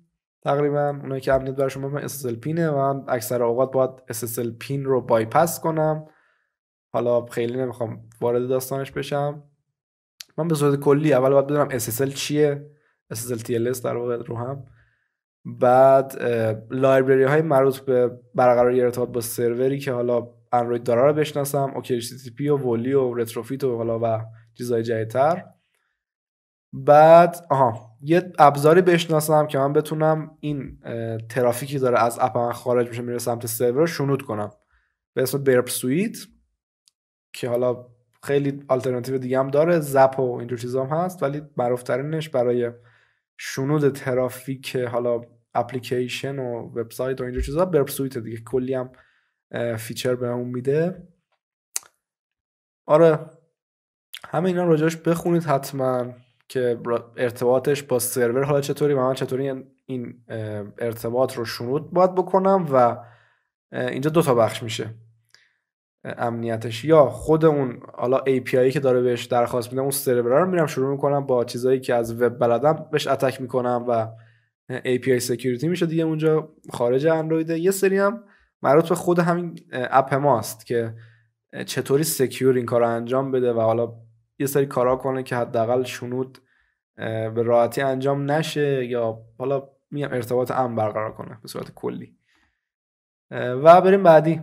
تقریبا اونایی که امنیت شما من SSL پینه و اکثر اوقات باید اسسل پین رو بایپس کنم حالا خیلی نمیخوام وارد داستانش بشم من به صورت کلی اول باید بدونم SSL چیه SSL TLS در واقع رو هم بعد لایبرری های مربوط به برقراری ارتباط با سروری که حالا اندروید داره رو بشناسم اوکی پی و ولی و رتروفیت و حالا و چیزهای جدیدتر بعد آها یه ابزاری بشناسم که من بتونم این ترافیکی داره از اپ من خارج میشه میره سمت سرور شنود کنم به اسم برپ سویت که حالا خیلی آلترناتیو دیگه هم داره زپ و اینجور چیز هم هست ولی معروف برای شنود ترافیک حالا اپلیکیشن و وبسایت و اینجور چیزا برپ سویت دیگه کلی هم فیچر اون میده آره همه اینا راجاش بخونید حتما که ارتباطش با سرور حالا چطوری و من چطوری این ارتباط رو شنود باید بکنم و اینجا دو تا بخش میشه امنیتش یا خود اون حالا API که داره بهش درخواست میدم اون سرور رو میرم شروع میکنم با چیزایی که از وب بلدم بهش اتک میکنم و API سکیوریتی میشه دیگه اونجا خارج اندروید یه سری هم مربوط به خود همین اپ ماست که چطوری سکیور این کار رو انجام بده و حالا یه سری کارا کنه که حداقل شنود به راحتی انجام نشه یا حالا میام ارتباط ام برقرار کنه به صورت کلی و بریم بعدی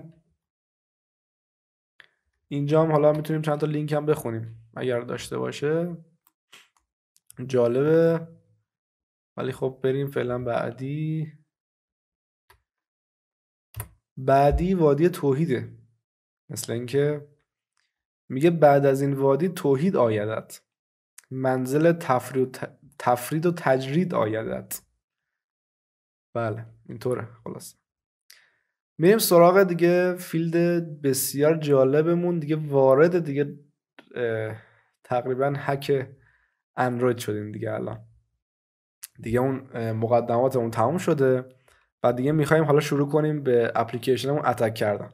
اینجا هم حالا میتونیم چند تا لینک هم بخونیم اگر داشته باشه جالبه ولی خب بریم فعلا بعدی بعدی وادی توحیده مثل اینکه میگه بعد از این وادی توحید آیدت منزل تفرید و تجرید آیدت بله اینطوره خلاص میریم سراغ دیگه فیلد بسیار جالبمون دیگه وارد دیگه تقریبا هک اندروید شدیم دیگه الان دیگه اون مقدماتمون تموم شده و دیگه میخوایم حالا شروع کنیم به اپلیکیشنمون اتک کردن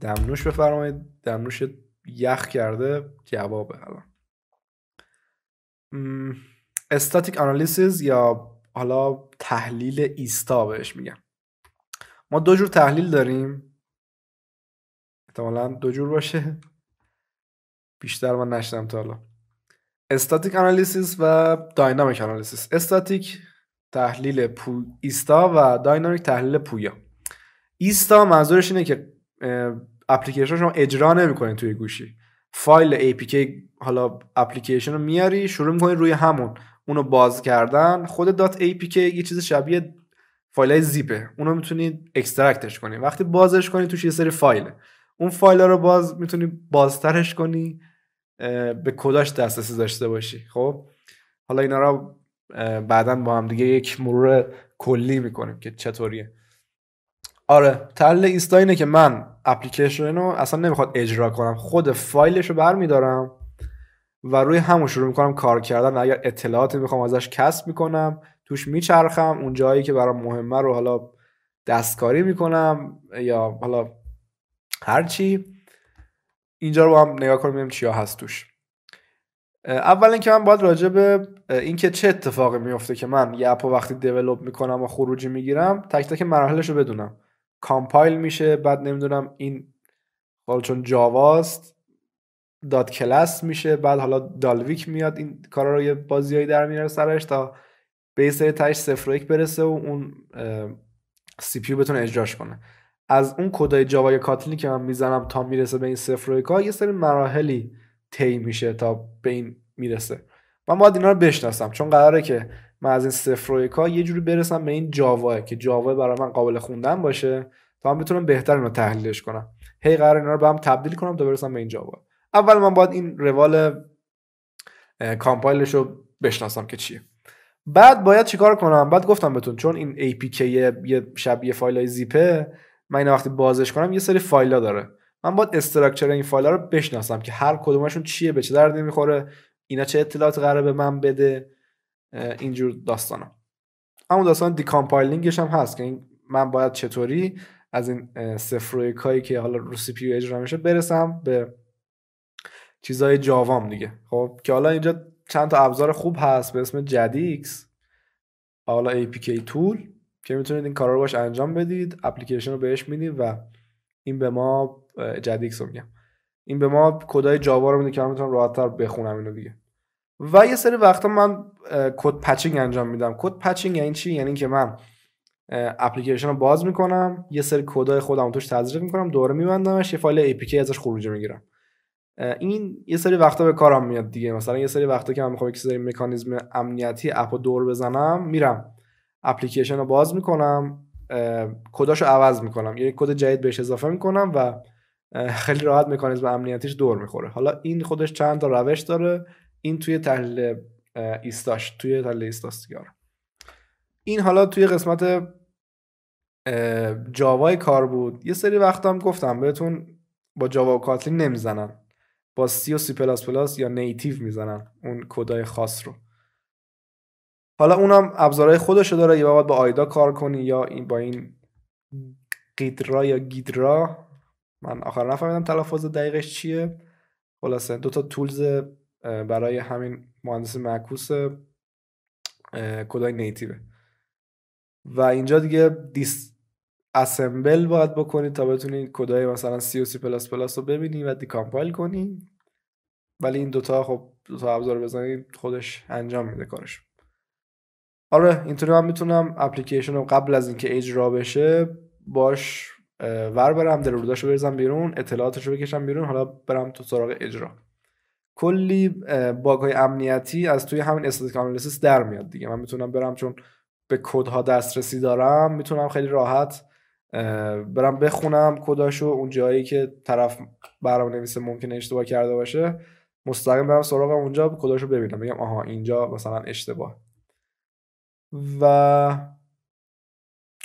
دمنوش بفرمایید دمنوش یخ کرده جوابه الان استاتیک آنالیسیز یا حالا تحلیل ایستا بهش میگم ما دو جور تحلیل داریم احتمالا دو جور باشه بیشتر من نشدم تا حالا استاتیک آنالیسیز و داینامیک آنالیسیز استاتیک تحلیل پو... ایستا و داینامیک تحلیل پویا ایستا منظورش اینه که اپلیکیشن شما اجرا نمیکنین توی گوشی فایل APK حالا اپلیکیشن رو میاری شروع میکنی روی همون اونو باز کردن خود دات APK یه چیز شبیه فایل زیپه اونو میتونید اکسترکتش کنی وقتی بازش کنی توش یه سری فایله اون فایل رو باز میتونی بازترش کنی به کداش دسترسی داشته باشی خب حالا اینا رو بعدا با هم دیگه یک مرور کلی میکنیم که چطوریه آره تل ایستا اینه که من اپلیکیشن رو اصلا نمیخواد اجرا کنم خود فایلش رو برمیدارم و روی همون شروع میکنم کار کردن اگر اطلاعاتی میخوام ازش کسب میکنم توش میچرخم اون جایی که برام مهمه رو حالا دستکاری میکنم یا حالا هرچی اینجا رو هم نگاه کنم ببینیم چیا هست توش اول اینکه من باید راجع به اینکه چه اتفاقی میفته که من یه اپو وقتی دیولپ میکنم و خروجی میگیرم تک تک مراحلش رو بدونم کامپایل میشه بعد نمیدونم این حالا چون جاواست داد کلاس میشه بعد حالا دالویک میاد این کارا رو یه بازیایی در میاره سرش تا به سری تاش 0 برسه و اون سی پی بتونه اجراش کنه از اون کدای جاوا یا که من میزنم تا میرسه به این 0 ها یه سری مراحلی طی میشه تا به این میرسه من باید اینا رو بشناسم چون قراره که من از این صفر یه جوری برسم به این جاوا که جاوا برای من قابل خوندن باشه تا من بتونم بهتر اینو تحلیلش کنم هی قرار اینا رو به هم تبدیل کنم تا برسم به این جاوا اول من باید این روال کامپایلش رو بشناسم که چیه بعد باید چیکار کنم بعد گفتم بهتون چون این APK یه شبیه فایل زیپه من این وقتی بازش کنم یه سری فایلا داره من باید استراکچر این فایلا رو بشناسم که هر کدومشون چیه به چه دردی میخوره اینا چه اطلاعات قرار به من بده اینجور هم اما داستان دیکامپایلینگش هم هست که من باید چطوری از این و هایی که حالا رو سی پی اجرا میشه برسم به چیزای جاوام دیگه خب که حالا اینجا چند تا ابزار خوب هست به اسم جدیکس حالا کی تول که میتونید این کارا رو باش انجام بدید اپلیکیشن رو بهش میدید و این به ما جدیکس رو میگم این به ما کدای جاوا رو میده که من میتونم تر بخونم اینو دیگه و یه سری وقتا من کد پچینگ انجام میدم کد پچینگ یعنی چی یعنی که من اپلیکیشن رو باز میکنم یه سری کدای خودم توش تزریق میکنم دوره میبندمش یه فایل APK ازش خروجی میگیرم این یه سری وقتا به کارم میاد دیگه مثلا یه سری وقتا که من میخوام یک سری مکانیزم امنیتی اپو دور بزنم میرم اپلیکیشن رو باز میکنم کداشو عوض میکنم یه کد جدید بهش اضافه میکنم و خیلی راحت مکانیزم امنیتیش دور میخوره حالا این خودش چند تا روش داره این توی تحلیل ایستاش توی تحلیل ایستاستیار این حالا توی قسمت جاوای کار بود یه سری وقت هم گفتم بهتون با جاوا و کاتلین نمیزنن با سی و سی پلاس پلاس یا نیتیو میزنن اون کدای خاص رو حالا اونم ابزارهای خودشو داره یه باید با آیدا کار کنی یا این با این قیدرا یا گیدرا من آخر نفهمیدم تلفظ دقیقش چیه خلاصه دو تا تولز برای همین مهندس معکوس کدای نیتیوه و اینجا دیگه دیس اسمبل باید بکنید تا بتونید کدای مثلا سی و سی پلاس پلاس رو ببینید و دیکامپایل کنید ولی این دوتا خب دوتا ابزار بزنید خودش انجام میده کارش آره اینطوری من میتونم اپلیکیشن رو قبل از اینکه اجرا بشه باش ور برم دل رو بریزم بیرون اطلاعاتش رو بکشم بیرون حالا برم تو سراغ اجرا کلی باگ های امنیتی از توی همین استاتیک آنالیسیس در میاد دیگه من میتونم برم چون به کدها دسترسی دارم میتونم خیلی راحت برم بخونم کداشو اون جایی که طرف برام نویس ممکنه اشتباه کرده باشه مستقیم برم سراغ اونجا کداشو ببینم بگم آها اینجا مثلا اشتباه و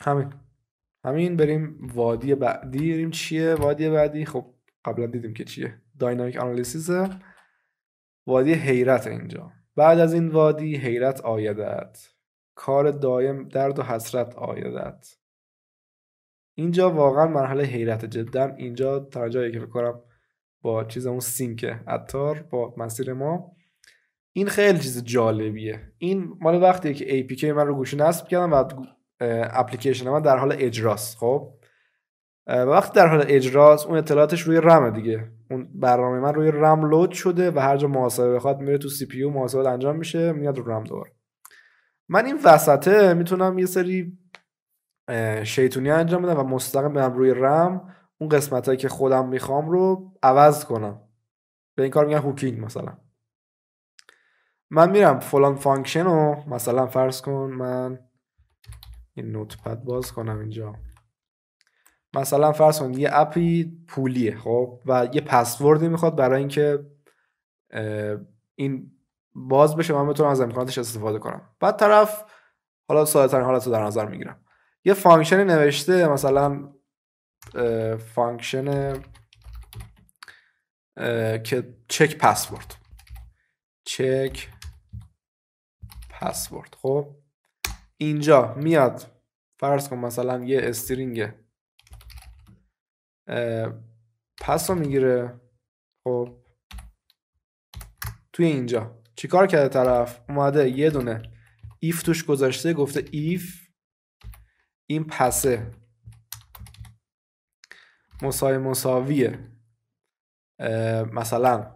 همین همین بریم وادی بعدی بریم چیه وادی بعدی خب قبلا دیدیم که چیه داینامیک آنالیسیسه وادی حیرت اینجا بعد از این وادی حیرت آیدت کار دایم درد و حسرت آیدت اینجا واقعا مرحله حیرت جدا اینجا تا جایی که فکر با چیز اون سینک اتار با مسیر ما این خیلی چیز جالبیه این مال وقتی که APK من رو گوش نصب کردم و اپلیکیشن من در حال اجراست خب وقتی در حال اجراست اون اطلاعاتش روی رمه دیگه اون برنامه من روی رم لود شده و هر جا محاسبه بخواد میره تو سی پی یو محاسبه انجام میشه میاد رو رم دوباره من این وسطه میتونم یه سری شیطونی انجام بدم و مستقیم برم روی رم اون قسمت هایی که خودم میخوام رو عوض کنم به این کار میگن هوکینگ مثلا من میرم فلان فانکشن رو مثلا فرض کن من این پد باز کنم اینجا مثلا فرض کنید یه اپی پولیه خب و یه پسوردی میخواد برای اینکه این باز بشه من بتونم از امکاناتش استفاده کنم بعد طرف حالا ساده ترین حالت رو در نظر میگیرم یه فانکشن نوشته مثلا فانکشن که چک پسورد چک پسورد خب اینجا میاد فرض کن مثلا یه استرینگ پس رو میگیره خب توی اینجا چیکار کرده طرف اومده یه دونه ایف توش گذاشته گفته ایف این پسه مساوی مساویه مثلا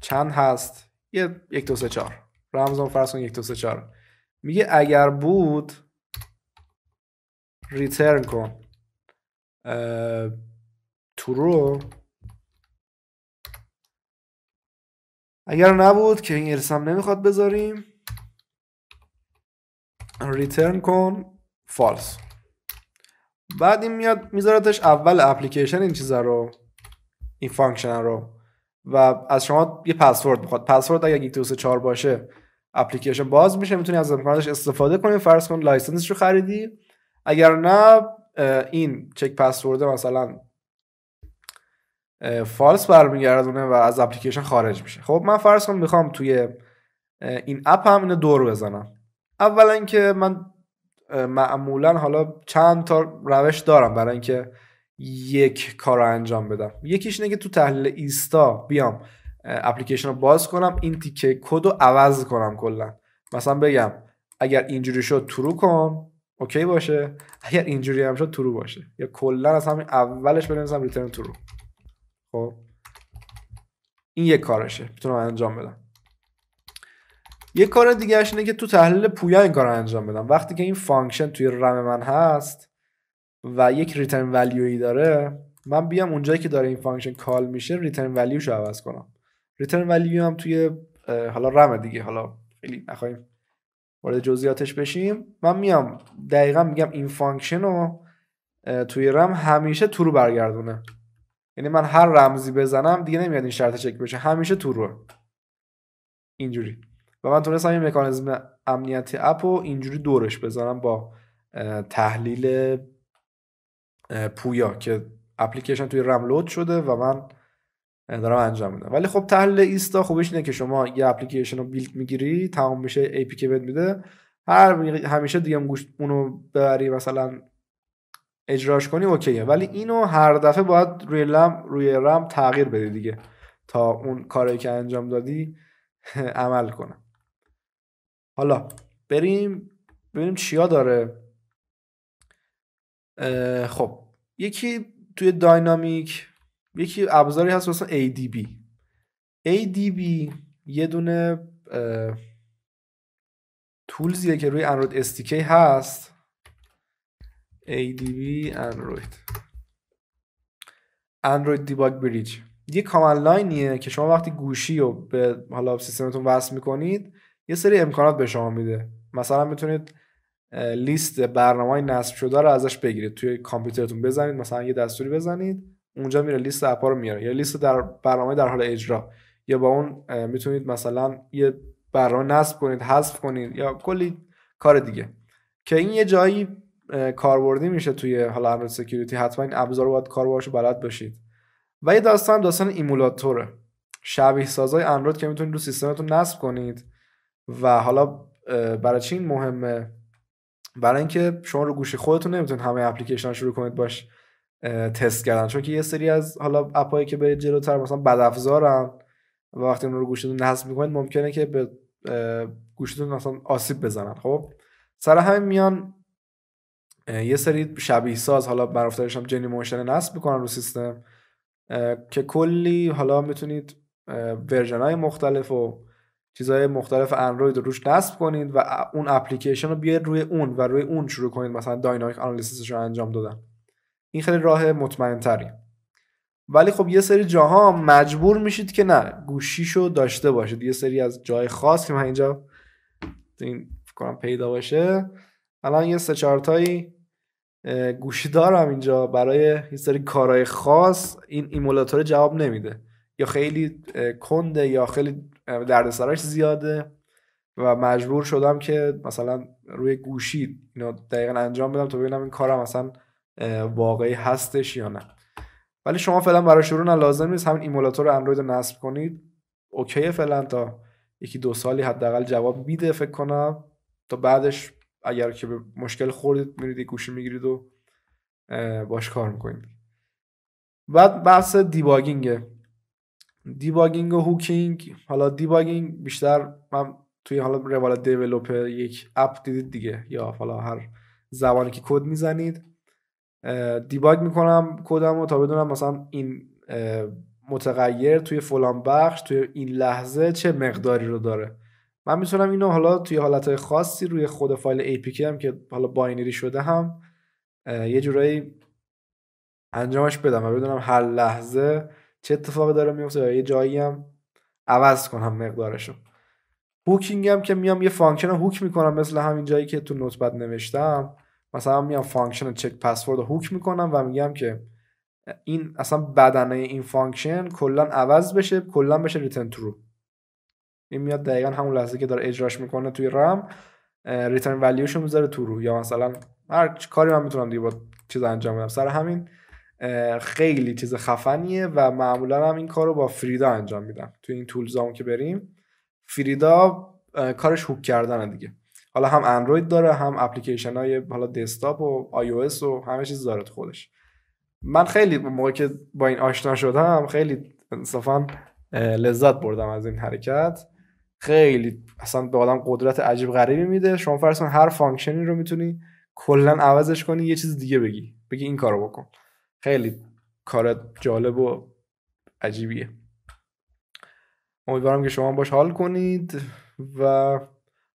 چند هست یه یک دو سه چار رمزان یک دو سه چار میگه اگر بود ریترن کن رو اگر نبود که این ارسم نمیخواد بذاریم ریترن کن فالس بعد این میاد میذارتش اول اپلیکیشن این چیز رو این فانکشن رو و از شما یه پسورد میخواد پسورد اگر یک چهار باشه اپلیکیشن باز میشه میتونی از امکاناتش استفاده کنی فرض کن لایسنسش رو خریدی اگر نه این چک پسورده مثلا فالس برمیگردونه و از اپلیکیشن خارج میشه خب من فرض کنم میخوام توی این اپ هم اینو دور بزنم اولا که من معمولا حالا چند تا روش دارم برای اینکه یک کار رو انجام بدم یکیش اینه که تو تحلیل ایستا بیام اپلیکیشن رو باز کنم این تیکه کد رو عوض کنم کلا مثلا بگم اگر اینجوری شد ترو کن اوکی باشه اگر اینجوری هم شد ترو باشه یا کلا از همین اولش بنویسم ریترن ترو خب این یک کارشه میتونم انجام بدم یه کار دیگه اینه که تو تحلیل پویا این کار رو انجام بدم وقتی که این فانکشن توی رم من هست و یک ریترن ولیوی داره من بیام اونجایی که داره این فانکشن کال میشه ریترن ولیوش رو عوض کنم ریترن ولیو هم توی حالا رم دیگه حالا خیلی نخواهیم وارد جزئیاتش بشیم من میام دقیقا میگم این فانکشن رو توی رم همیشه رو برگردونه یعنی من هر رمزی بزنم دیگه نمیاد این شرط چک بشه همیشه رو اینجوری و من تونستم این مکانیزم امنیتی اپ رو اینجوری دورش بزنم با تحلیل پویا که اپلیکیشن توی رم لود شده و من دارم انجام میدم ولی خب تحلیل ایستا خوبش اینه که شما یه اپلیکیشن رو بیلد میگیری تمام میشه ای پی که میده هر همیشه دیگه گوش اونو ببری مثلا اجراش کنی اوکیه ولی اینو هر دفعه باید روی رم روی رم تغییر بدی دیگه تا اون کاری که انجام دادی عمل کنه حالا بریم ببینیم چیا داره خب یکی توی داینامیک یکی ابزاری هست مثلا ADB ADB یه دونه تولزیه که روی اندروید SDK هست ADB اندروید اندروید دیباگ بریج یه کامند لاینیه که شما وقتی گوشی رو به حالا سیستمتون وصل میکنید یه سری امکانات به شما میده مثلا میتونید لیست برنامه های نصب شده رو ازش بگیرید توی کامپیوترتون بزنید مثلا یه دستوری بزنید اونجا میره لیست اپا رو میاره یا لیست در برنامه در حال اجرا یا با اون میتونید مثلا یه برنامه نصب کنید حذف کنید یا کلی کار دیگه که این یه جایی کاربردی میشه توی حالا امر سکیوریتی حتما این ابزار رو کار باشه بلد باشید و یه داستان داستان ایمولاتوره شبیه سازای اندروید که میتونید رو سیستمتون نصب کنید و حالا برای چی این مهمه برای اینکه شما رو گوشی خودتون نمیتونید همه اپلیکیشن شروع کنید باش تست کردن چون که یه سری از حالا اپایی که به جلوتر مثلا بدافزارن و وقتی اون رو گوشتون نصب میکنید ممکنه که به گوشتون مثلا آسیب بزنن خب سر همین میان یه سری شبیه ساز حالا برافتارش هم جنی موشن نصب میکنن رو سیستم که کلی حالا میتونید ورژن های مختلف و چیزهای مختلف اندروید رو روش نصب کنید و اون اپلیکیشن رو بیاید روی اون و روی اون شروع کنید مثلا داینامیک آنالیزش رو انجام دادن این خیلی راه مطمئن تری ولی خب یه سری جاها مجبور میشید که نه گوشیشو داشته باشید یه سری از جای خاص که من اینجا این کنم پیدا باشه الان یه سه چارتایی گوشی دارم اینجا برای یه سری کارهای خاص این ایمولاتور جواب نمیده یا خیلی کنده یا خیلی دردسرش زیاده و مجبور شدم که مثلا روی گوشی اینو دقیقا انجام بدم تا ببینم این کارم مثلا واقعی هستش یا نه ولی شما فعلا برای شروع نه لازم نیست همین ایمولاتور اندروید رو نصب کنید اوکی فعلا تا یکی دو سالی حداقل جواب میده فکر کنم تا بعدش اگر که به مشکل خوردید میرید گوشی میگیرید و باش کار میکنید بعد بحث دیباگینگ. دیباگینگ و هوکینگ حالا دیباگینگ بیشتر من توی حالا روال دیولوپر یک اپ دیدید دیگه یا حالا هر زبانی که کد میزنید دیباگ میکنم کدم رو تا بدونم مثلا این متغیر توی فلان بخش توی این لحظه چه مقداری رو داره من میتونم اینو حالا توی حالتهای خاصی روی خود فایل APK هم که حالا باینری شده هم یه جورایی انجامش بدم و بدونم هر لحظه چه اتفاقی داره میفته یه جایی هم عوض کنم مقدارشو هوکینگ هم که میام یه فانکشن هوک میکنم مثل همین جایی که تو نوتبت نوشتم مثلا میام فانکشن چک پسورد رو هوک میکنم و میگم که این اصلا بدنه این فانکشن کلا عوض بشه کلا بشه ریتن ترو این میاد دقیقا همون لحظه که داره اجراش میکنه توی رم ولیوش رو میذاره تو رو یا مثلا هر کاری من میتونم دیگه با چیز انجام بدم سر همین خیلی چیز خفنیه و معمولا هم این کار رو با فریدا انجام میدم توی این تولزام که بریم فریدا کارش هوک کردن دیگه حالا هم اندروید داره هم اپلیکیشن های حالا دسکتاپ و آی او اس و همه چیز داره تو خودش من خیلی موقع که با این آشنا شدم خیلی انصافا لذت بردم از این حرکت خیلی اصلا به آدم قدرت عجیب غریبی میده شما فرض هر فانکشنی رو میتونی کلا عوضش کنی یه چیز دیگه بگی بگی این کارو بکن خیلی کار جالب و عجیبیه امیدوارم که شما باش حال کنید و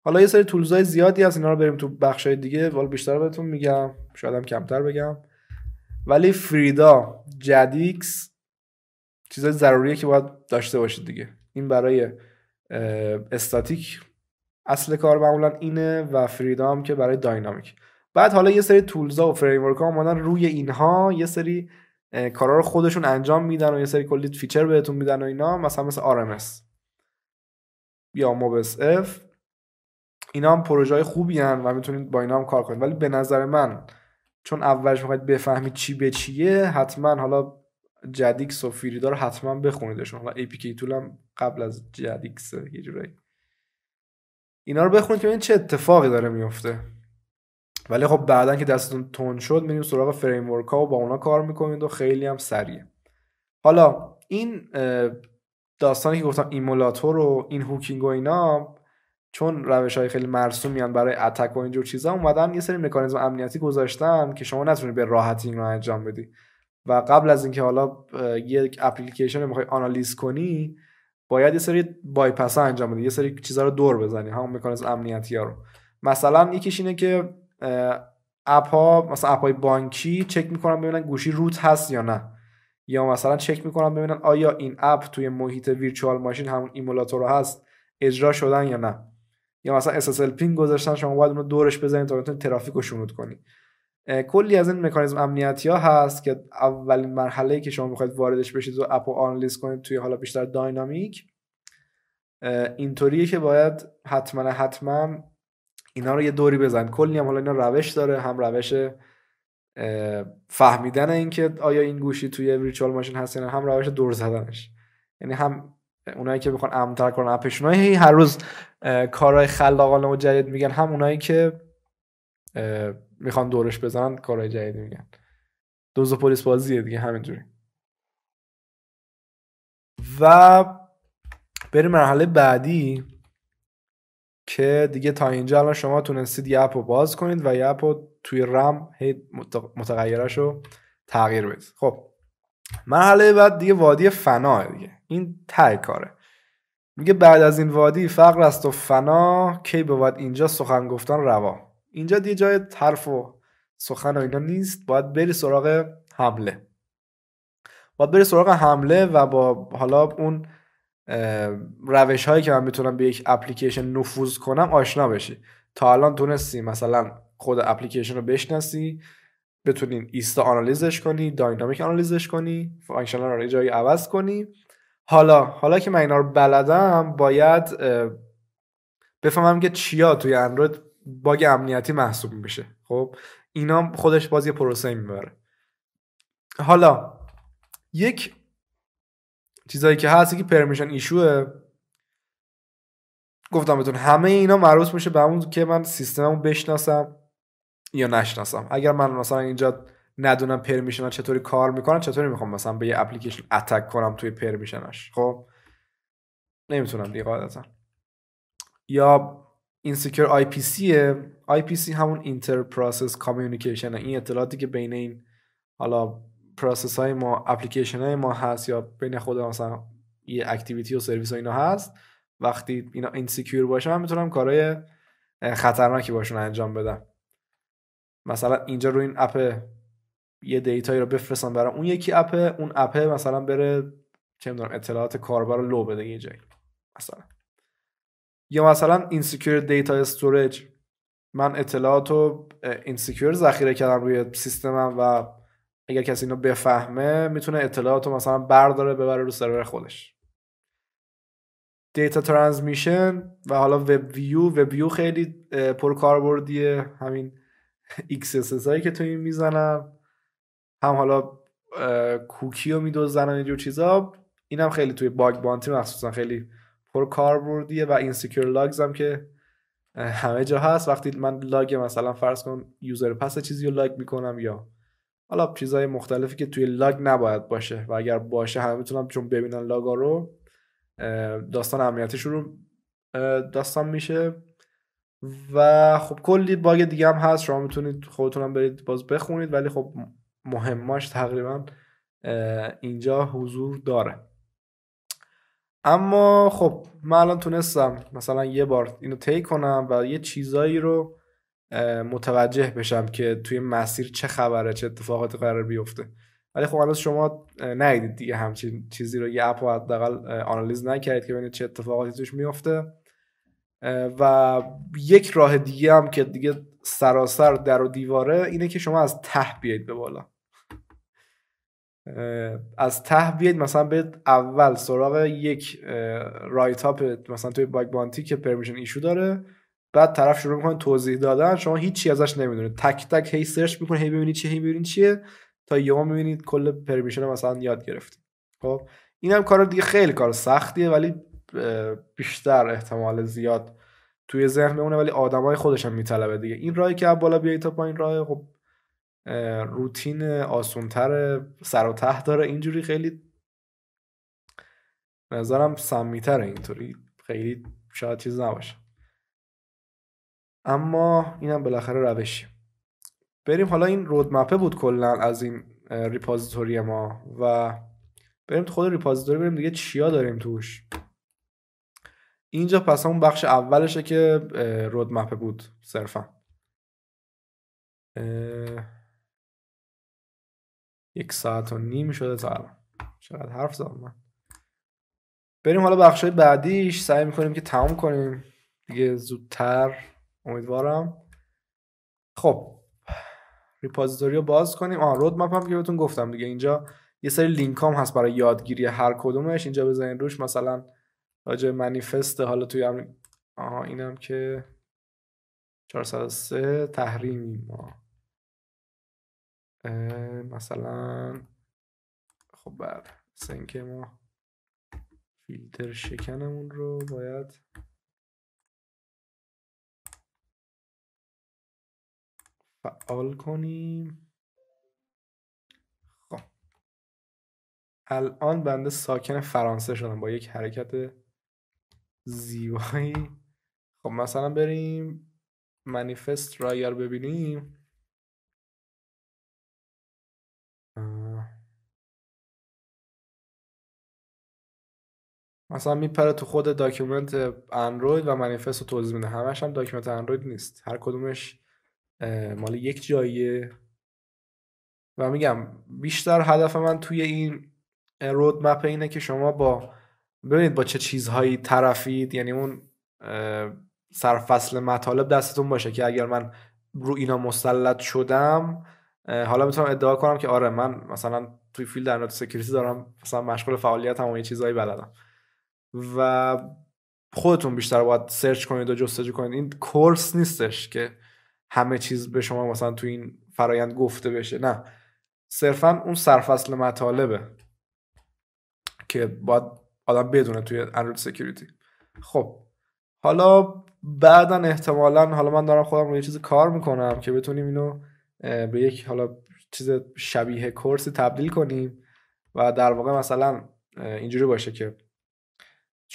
حالا یه سری تولزای زیادی از اینا رو بریم تو بخش های دیگه ولی بیشتر بهتون میگم شاید هم کمتر بگم ولی فریدا جدیکس چیزای ضروریه که باید داشته باشید دیگه این برای استاتیک اصل کار معمولا اینه و فریدا هم که برای داینامیک بعد حالا یه سری تولزا و فریمورک ها اومدن روی اینها یه سری کارا رو خودشون انجام میدن و یه سری کلی فیچر بهتون میدن و اینا مثلا مثل RMS یا MobSF اینا هم پروژه های خوبی هن و میتونید با اینا هم کار کنید ولی به نظر من چون اولش میخواید بفهمید چی به چیه حتما حالا جدیکس و فیریدا حتما بخونیدشون حالا ای پی هم قبل از جدیکس یه جورایی اینا رو بخونید که چه اتفاقی داره میفته ولی خب بعدا که دستتون تون شد میریم سراغ فریم ورک ها و با اونا کار میکنید و خیلی هم سریه حالا این داستانی که گفتم ایمولاتور و این هوکینگ و اینا چون روش های خیلی مرسومیان برای اتک و اینجور چیزا اومدن یه سری مکانیزم امنیتی گذاشتن که شما نتونی به راحتی این رو انجام بدی و قبل از اینکه حالا یک اپلیکیشن رو میخوای آنالیز کنی باید یه سری بایپس انجام بدی یه سری چیزا رو دور بزنی همون مکانیزم امنیتی ها رو مثلا یکیش اینه که اپ ها مثلا اپ های بانکی چک میکنن ببینن گوشی روت هست یا نه یا مثلا چک میکنن ببینن آیا این اپ توی محیط ویرچوال ماشین همون ایمولاتور هست اجرا شدن یا نه یا مثلا اس پین گذاشتن شما باید اونو دورش بزنید تا بتونید ترافیک رو شنود کنی کلی از این مکانیزم امنیتی ها هست که اولین مرحله که شما میخواید واردش بشید و اپو آنالیز کنید توی حالا بیشتر داینامیک اینطوریه که باید حتما حتما اینا رو یه دوری بزن کلی هم حالا اینا روش داره هم روش فهمیدن اینکه آیا این گوشی توی ویچوال ماشین هست هم روش دور زدنش یعنی هم اونایی که میخوان امتر کنن اپشون هر روز کارهای خلاقانه و جدید میگن هم اونایی که میخوان دورش بزنن کارهای جدید میگن دوز و پلیس بازیه دیگه همینجوری و بریم مرحله بعدی که دیگه تا اینجا الان شما تونستید یه اپ رو باز کنید و یه اپ رو توی رم هی متغیرش رو تغییر بدید خب مرحله بعد دیگه وادی فناه دیگه این تی کاره میگه بعد از این وادی فقر است و فنا کی بود اینجا سخن گفتن روا اینجا دیگه جای طرف و سخن و اینا نیست باید بری سراغ حمله باید بری سراغ حمله و با حالا اون روش هایی که من میتونم به یک اپلیکیشن نفوذ کنم آشنا بشی تا الان تونستی مثلا خود اپلیکیشن رو بشناسی بتونین ایستا آنالیزش کنی داینامیک آنالیزش کنی فانکشنال رو جایی عوض کنی حالا حالا که من اینا رو بلدم باید بفهمم که چیا توی اندروید باگ امنیتی محسوب میشه خب اینا خودش باز یه پروسه میبره حالا یک چیزایی که هست که پرمیشن ایشوه گفتم بهتون همه اینا مربوط میشه به همون که من سیستممو بشناسم یا نشناسم اگر من مثلا اینجا ندونم پرمیشن چطوری کار میکنن چطوری میخوام مثلا به یه اپلیکیشن اتک کنم توی پرمیشنش خب نمیتونم دیگه قاعدتا یا سیکر آی پی سیه آی پی سی همون اینتر پروسس کامیونیکیشن این اطلاعاتی که بین این حالا پروسس های ما اپلیکیشن های ما هست یا بین خود مثلا یه اکتیویتی و سرویس ها اینا هست وقتی اینا این سیکیور باشه میتونم کارهای خطرناکی باشون انجام بدم مثلا اینجا روی این اپ یه دیتایی رو بفرستم برای اون یکی اپه اون اپه مثلا بره چه میدونم اطلاعات کاربر رو لو بده یه جایی مثلا یا مثلا اینسیکیور دیتا استوریج من اطلاعات رو اینسیکیور ذخیره کردم روی سیستمم و اگر کسی اینو بفهمه میتونه اطلاعات رو مثلا برداره ببره رو سرور خودش دیتا ترانزمیشن و حالا وب ویو وب ویو خیلی پرکاربردیه همین XSS هایی که تو این میزنم هم حالا کوکی رو میدوزن و اینجور چیزا اینم خیلی توی باگ بانتی مخصوصا خیلی پر کار و اینسیکیور لاگز هم که همه جا هست وقتی من لاگ مثلا فرض کن یوزر پس چیزی رو لاگ میکنم یا حالا چیزهای مختلفی که توی لاگ نباید باشه و اگر باشه همه میتونم چون ببینن لاگا رو داستان امنیتی شروع داستان میشه و خب کلی باگ دیگه هم هست شما میتونید خودتونم برید باز بخونید ولی خب مهماش تقریبا اینجا حضور داره اما خب من الان تونستم مثلا یه بار اینو طی کنم و یه چیزایی رو متوجه بشم که توی مسیر چه خبره چه اتفاقاتی قرار بیفته ولی خب الان شما ندیدید دیگه همچین چیزی رو یه اپ رو حداقل آنالیز نکردید که ببینید چه اتفاقاتی توش میفته و یک راه دیگه هم که دیگه سراسر در و دیواره اینه که شما از ته بیایید به بالا از ته بیاید مثلا به اول سراغ یک رایت اپ مثلا توی باگ بانتی که پرمیشن ایشو داره بعد طرف شروع میکنه توضیح دادن شما هیچی ازش نمیدونه تک تک هی سرچ میکنه هی ببینید چیه هی ببینید چیه تا یهو میبینید کل پرمیشن مثلا یاد گرفتی خب اینم کار دیگه خیلی کار سختیه ولی بیشتر احتمال زیاد توی ذهن میمونه ولی آدمای خودش هم میطلبه دیگه این رای که بالا بیای تا پایین راه خب روتین آسونتر سر و ته داره اینجوری خیلی نظرم سمیتر اینطوری خیلی شاید چیز نباشه اما اینم بالاخره روشی بریم حالا این رودمپه بود کلا از این ریپازیتوری ما و بریم خود ریپازیتوری بریم دیگه چیا داریم توش اینجا پس اون بخش اولشه که رودمپه بود صرفا یک ساعت و نیم شده تا الان چقدر حرف زدم من بریم حالا بخشای بعدیش سعی میکنیم که تمام کنیم دیگه زودتر امیدوارم خب ریپازیتوری رو باز کنیم آه رود مپ هم که بهتون گفتم دیگه اینجا یه سری لینک هم هست برای یادگیری هر کدومش اینجا بزنین روش مثلا راجع منیفست حالا توی هم آها اینم که 403 تحریم ما مثلا خب بعد سنک ما فیلتر شکنمون رو باید فعال کنیم خب الان بنده ساکن فرانسه شدم با یک حرکت زیبایی خب مثلا بریم منیفست را اگر ببینیم مثلا میپره تو خود داکیومنت اندروید و منیفست رو توضیح میده همش هم داکیومنت اندروید نیست هر کدومش مال یک جاییه و میگم بیشتر هدف من توی این رودمپ اینه که شما با ببینید با چه چیزهایی طرفید یعنی اون سرفصل مطالب دستتون باشه که اگر من رو اینا مسلط شدم حالا میتونم ادعا کنم که آره من مثلا توی فیلد اندروید سکیوریتی دارم مثلا مشغول فعالیتم و یه چیزهایی بلدم و خودتون بیشتر باید سرچ کنید و جستجو کنید این کورس نیستش که همه چیز به شما مثلا تو این فرایند گفته بشه نه صرفا اون سرفصل مطالبه که باید آدم بدونه توی اندروید سکیوریتی خب حالا بعدا احتمالا حالا من دارم خودم رو یه چیز کار میکنم که بتونیم اینو به یک حالا چیز شبیه کورسی تبدیل کنیم و در واقع مثلا اینجوری باشه که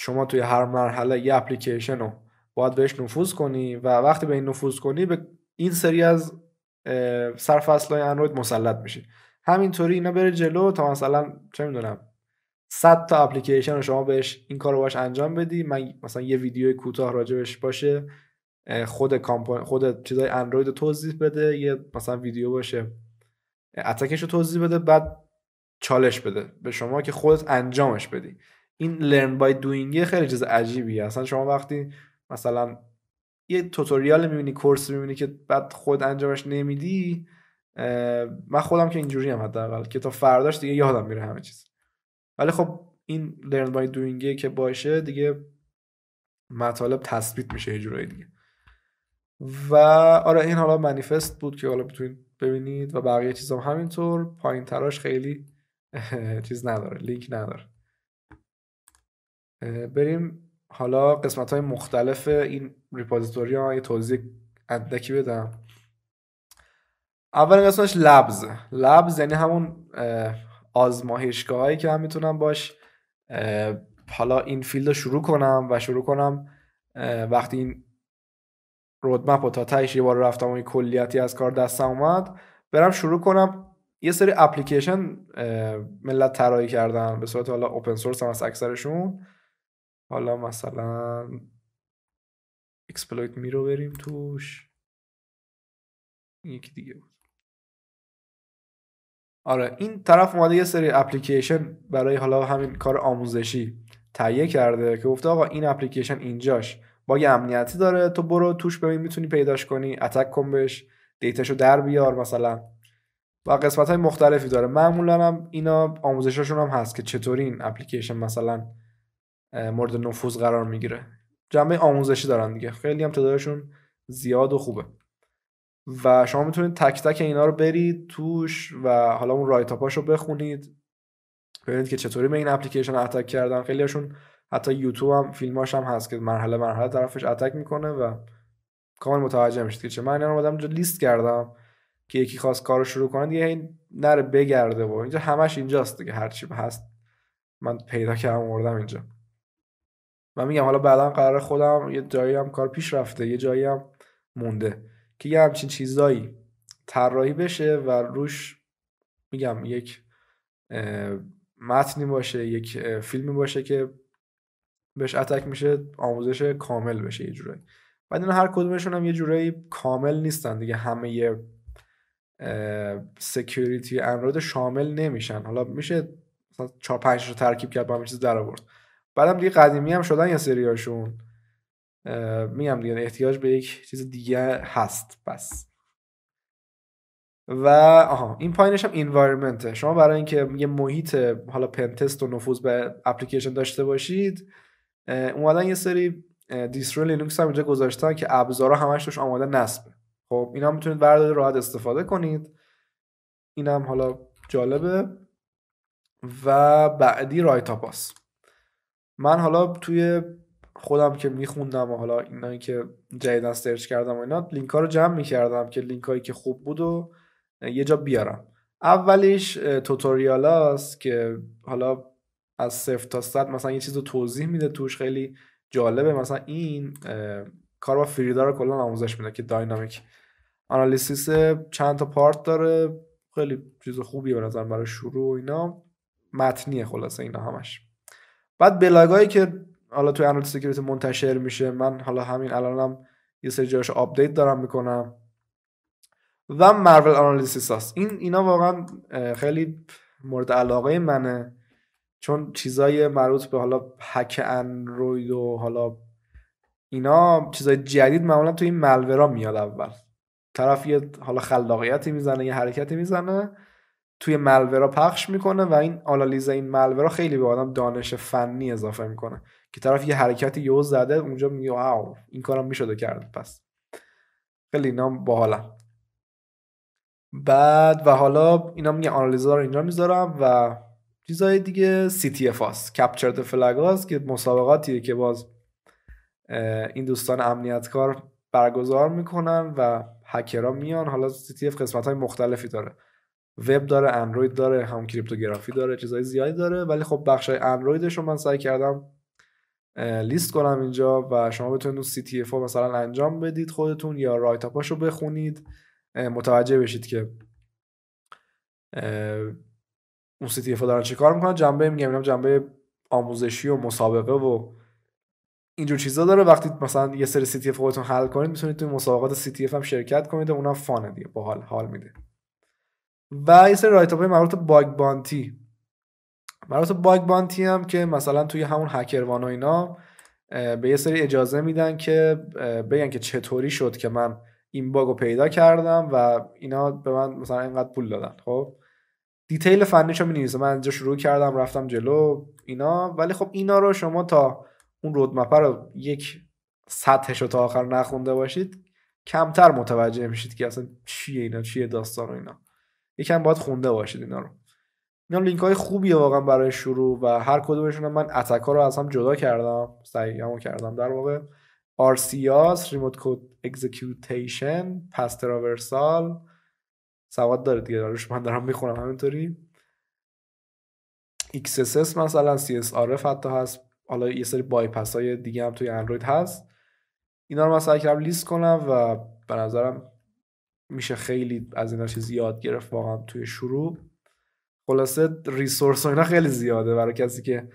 شما توی هر مرحله یه اپلیکیشن رو باید بهش نفوذ کنی و وقتی به این نفوذ کنی به این سری از سرفصل های اندروید مسلط میشی همینطوری اینا بره جلو تا مثلا چه میدونم 100 تا اپلیکیشن رو شما بهش این کار رو باش انجام بدی من مثلا یه ویدیو کوتاه راجبش باشه خود کامپون... خود چیزای اندروید رو توضیح بده یه مثلا ویدیو باشه اتکش رو توضیح بده بعد چالش بده به شما که خودت انجامش بدی این لرن بای دوینگ خیلی چیز عجیبیه اصلا شما وقتی مثلا یه توتوریال میبینی کورس میبینی که بعد خود انجامش نمیدی من خودم که اینجوری هم حداقل که تا فرداش دیگه یادم میره همه چیز ولی خب این لرن بای دوینگه که باشه دیگه مطالب تثبیت میشه یه دیگه و آره این حالا منیفست بود که حالا بتونید ببینید و بقیه چیزام همینطور پایین تراش خیلی چیز نداره لینک نداره بریم حالا قسمت های مختلف این ریپوزیتوری ها یه توضیح اندکی بدم اولین قسمتش لبز لبز یعنی همون آزمایشگاه که هم میتونم باش حالا این فیلد رو شروع کنم و شروع کنم وقتی این رودمپ و تا تایش یه بار رفتم و این کلیتی از کار دستم اومد برم شروع کنم یه سری اپلیکیشن ملت طراحی کردن به صورت حالا اوپن سورس هم از اکثرشون حالا مثلا اکسپلویت می رو بریم توش یکی دیگه بود آره این طرف اومده یه سری اپلیکیشن برای حالا همین کار آموزشی تهیه کرده که گفته آقا این اپلیکیشن اینجاش باگ امنیتی داره تو برو توش ببین میتونی پیداش کنی اتک کن بهش دیتاشو در بیار مثلا و قسمت های مختلفی داره معمولا اینا آموزشاشون هم هست که چطوری این اپلیکیشن مثلا مورد نفوذ قرار میگیره جمعه آموزشی دارن دیگه خیلی هم تدارشون زیاد و خوبه و شما میتونید تک تک اینا رو برید توش و حالا اون رایت اپاش رو بخونید ببینید که چطوری به این اپلیکیشن اتک کردن خیلیشون حتی یوتیوب هم فیلماش هم هست که مرحله مرحله طرفش اتک میکنه و کامل متوجه میشید که چه من اینا رو لیست کردم که یکی خواست کارو شروع کنه دیگه این نره بگرده و اینجا همش اینجاست دیگه هر چی هست من پیدا کردم آوردم اینجا من میگم حالا بعدا قرار خودم یه جایی هم کار پیش رفته یه جایی هم مونده که یه همچین چیزایی طراحی بشه و روش میگم یک متنی باشه یک فیلمی باشه که بهش اتک میشه آموزش کامل بشه یه جورایی بعد اینا هر کدومشون هم یه جورایی کامل نیستن دیگه همه سکیوریتی اندروید شامل نمیشن حالا میشه مثلا 4 5 رو ترکیب کرد با همه چیز در آورد بعدم دیگه قدیمی هم شدن یه سریاشون میگم دیگه احتیاج به یک چیز دیگه هست بس و آها این پایینش هم انوایرمنت شما برای اینکه یه محیط حالا پنتست و نفوذ به اپلیکیشن داشته باشید اومدن یه سری دیسترو لینوکس هم اینجا گذاشتن که ابزارها همش توش آماده نصب خب اینا میتونید بردارید راحت استفاده کنید اینم حالا جالبه و بعدی رایت آپاس من حالا توی خودم که میخوندم و حالا اینا که جدیدا سرچ کردم و اینا لینک ها رو جمع میکردم که لینک هایی که خوب بود و یه جا بیارم اولیش توتوریال که حالا از صفر تا صد مثلا یه چیز رو توضیح میده توش خیلی جالبه مثلا این کار با فریدا رو کلا آموزش میده که داینامیک آنالیسیس چند تا پارت داره خیلی چیز خوبیه به نظر برای شروع و اینا متنیه خلاصه اینا همش بعد بلاگایی که حالا توی انالیز سکیوریتی منتشر میشه من حالا همین الانم یه سری جاش آپدیت دارم میکنم و مارول آنالیسیس هست این اینا واقعا خیلی مورد علاقه منه چون چیزای مربوط به حالا هک اندروید و حالا اینا چیزای جدید معمولا توی این ملورا میاد اول طرف یه حالا خلاقیتی میزنه یه حرکتی میزنه توی ملورا پخش میکنه و این آنالیز این ملورا خیلی به آدم دانش فنی اضافه میکنه که طرف یه حرکتی یوز زده اونجا میگه واو این کارم میشده کرد پس خیلی اینا باحالن بعد و حالا اینا میگه آنالیزا رو اینجا میذارم و چیزهای دیگه سی تی اف هاست کپچرد که مسابقاتیه که باز این دوستان امنیتکار برگزار میکنن و هکرها میان حالا سی تی اف قسمت های مختلفی داره وب داره اندروید داره هم کریپتوگرافی داره چیزهای زیادی داره ولی خب بخشای اندرویدش رو من سعی کردم لیست کنم اینجا و شما بتونید اون رو مثلا انجام بدید خودتون یا رایت رو بخونید متوجه بشید که اون اف دارن چه کار میکنن جنبه میگم اینم جنبه آموزشی و مسابقه و اینجور چیزا داره وقتی مثلا یه سری اف خودتون حل کنید میتونید توی مسابقات اف هم شرکت کنید و اونم فانه دیگه حال میده و یه سری رایت های مربوط باگ بانتی مربوط باگ بانتی هم که مثلا توی همون هکروان و اینا به یه سری اجازه میدن که بگن که چطوری شد که من این باگ رو پیدا کردم و اینا به من مثلا اینقدر پول دادن خب دیتیل فنیشو می نویسه من اینجا شروع کردم رفتم جلو اینا ولی خب اینا رو شما تا اون رودمپ رو یک سطحش رو تا آخر نخونده باشید کمتر متوجه میشید که اصلا چیه اینا چیه داستان اینا یکم باید خونده باشید اینا رو اینا لینک های خوبیه واقعا برای شروع و هر کدومشون من اتک رو از هم جدا کردم سعیمو کردم در واقع آرسیاس ریموت کد اکزیکیوتیشن پس تراورسال سواد داره دیگه دارش من دارم میخونم همینطوری XSS مثلا CSRF حتی هست حالا یه سری بایپس های دیگه هم توی اندروید هست اینا رو من سعی کردم لیست کنم و به نظرم میشه خیلی از اینا چیز یاد گرفت واقعا توی شروع خلاصه ریسورس اینا خیلی زیاده برای کسی که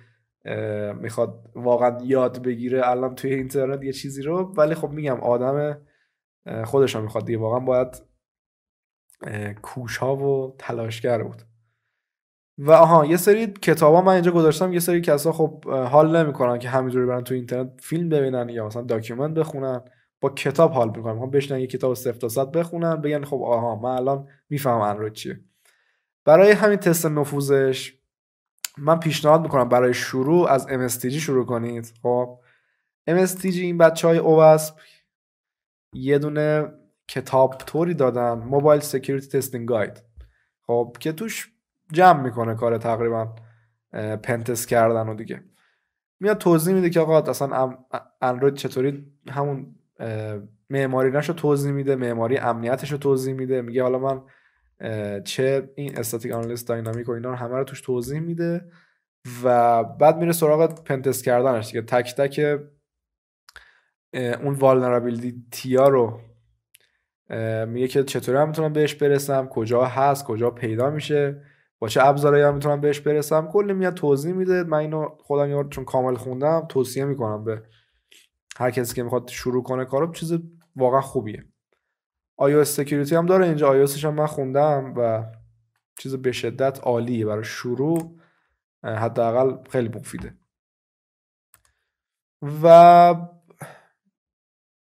میخواد واقعا یاد بگیره الان توی اینترنت یه چیزی رو ولی خب میگم آدم خودش میخواد دیگه واقعا باید کوش ها و تلاشگر بود و آها یه سری کتابا من اینجا گذاشتم یه سری کسا خب حال نمیکنن که همینجوری برن تو اینترنت فیلم ببینن یا مثلا داکیومنت بخونن با کتاب حال میکنم میخوام خب بشنن یه کتاب سفت بخونن بگن خب آها من الان میفهمم اندروید چیه برای همین تست نفوذش من پیشنهاد میکنم برای شروع از MSTG شروع کنید خب MSTG این بچه های اوسپ یه دونه کتاب طوری دادن موبایل سکیوریتی تستینگ گاید خب که توش جمع میکنه کار تقریبا پنتس کردن و دیگه میاد توضیح میده که آقا اصلا اندروید چطوری همون معماری رو توضیح میده معماری امنیتش رو توضیح میده میگه حالا من چه این استاتیک آنالیز داینامیک و اینا رو همه رو توش توضیح میده و بعد میره سراغ پنتست کردنش دیگه تک تک اون والنرابیلیتی ها رو میگه که چطوری هم میتونم بهش برسم کجا هست کجا پیدا میشه با چه ابزارهایی هم میتونم بهش برسم کلی میاد توضیح میده من اینو خودم چون کامل خوندم توصیه میکنم به هر کسی که میخواد شروع کنه کارو چیز واقعا خوبیه iOS سکیوریتی هم داره اینجا iOSش هم من خوندم و چیز به شدت عالیه برای شروع حداقل خیلی مفیده و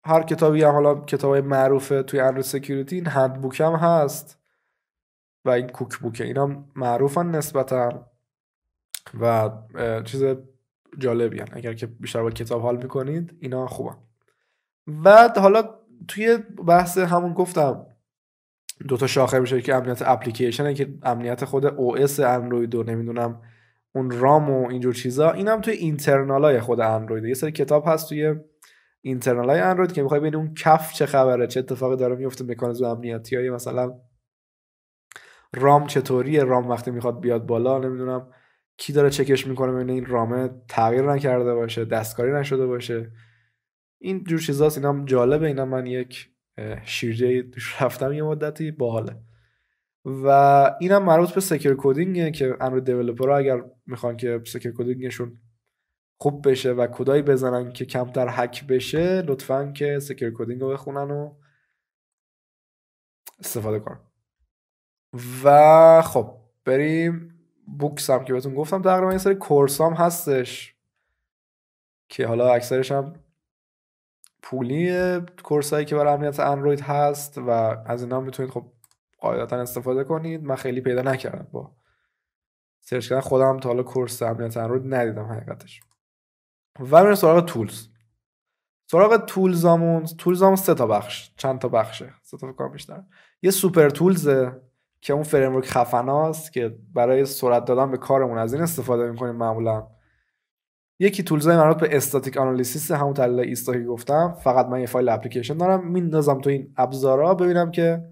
هر کتابی هم حالا کتاب معروف معروفه توی اندروید سکیوریتی این هندبوک هم هست و این کوک بوکه هم معروفن نسبتا و چیز جالبیان اگر که بیشتر با کتاب حال میکنید اینا خوبه و حالا توی بحث همون گفتم دو تا شاخه میشه که امنیت اپلیکیشن که امنیت خود او اس اندروید و نمیدونم اون رام و اینجور چیزا اینم توی های خود اندروید یه سری کتاب هست توی های اندروید که میخوای ببینی اون کف چه خبره چه اتفاقی داره میفته مکانیزم امنیتی های مثلا رام چطوریه رام وقتی میخواد بیاد بالا نمیدونم کی داره چکش میکنه ببینه این رامه تغییر نکرده باشه دستکاری نشده باشه این جور چیزاست اینم جالبه اینا من یک شیرجه دوش رفتم یه مدتی باحاله و اینم مربوط به سکر کدینگ که امر دیولپرها اگر میخوان که سکر کدینگشون خوب بشه و کدایی بزنن که کمتر هک بشه لطفا که سکر کدینگ رو بخونن و استفاده کنن و خب بریم بوکس هم که بهتون گفتم تقریبا یه سری کورس هم هستش که حالا اکثرش هم پولی کورس هایی که برای امنیت اندروید هست و از اینا میتونید خب قاعدتا استفاده کنید من خیلی پیدا نکردم با سرچ کردن خودم تا حالا کورس امنیت اندروید ندیدم حقیقتش و میریم سراغ تولز سراغ تولزامون تولزامون سه تا بخش چند تا بخشه سه تا فکر بیشتر یه سوپر که اون فریمورک خفناست که برای سرعت دادن به کارمون از این استفاده میکنیم معمولا یکی تولزای مربوط به استاتیک آنالیسیس همون تحلیل ایستا که گفتم فقط من یه فایل اپلیکیشن دارم میندازم تو این ابزارا ببینم که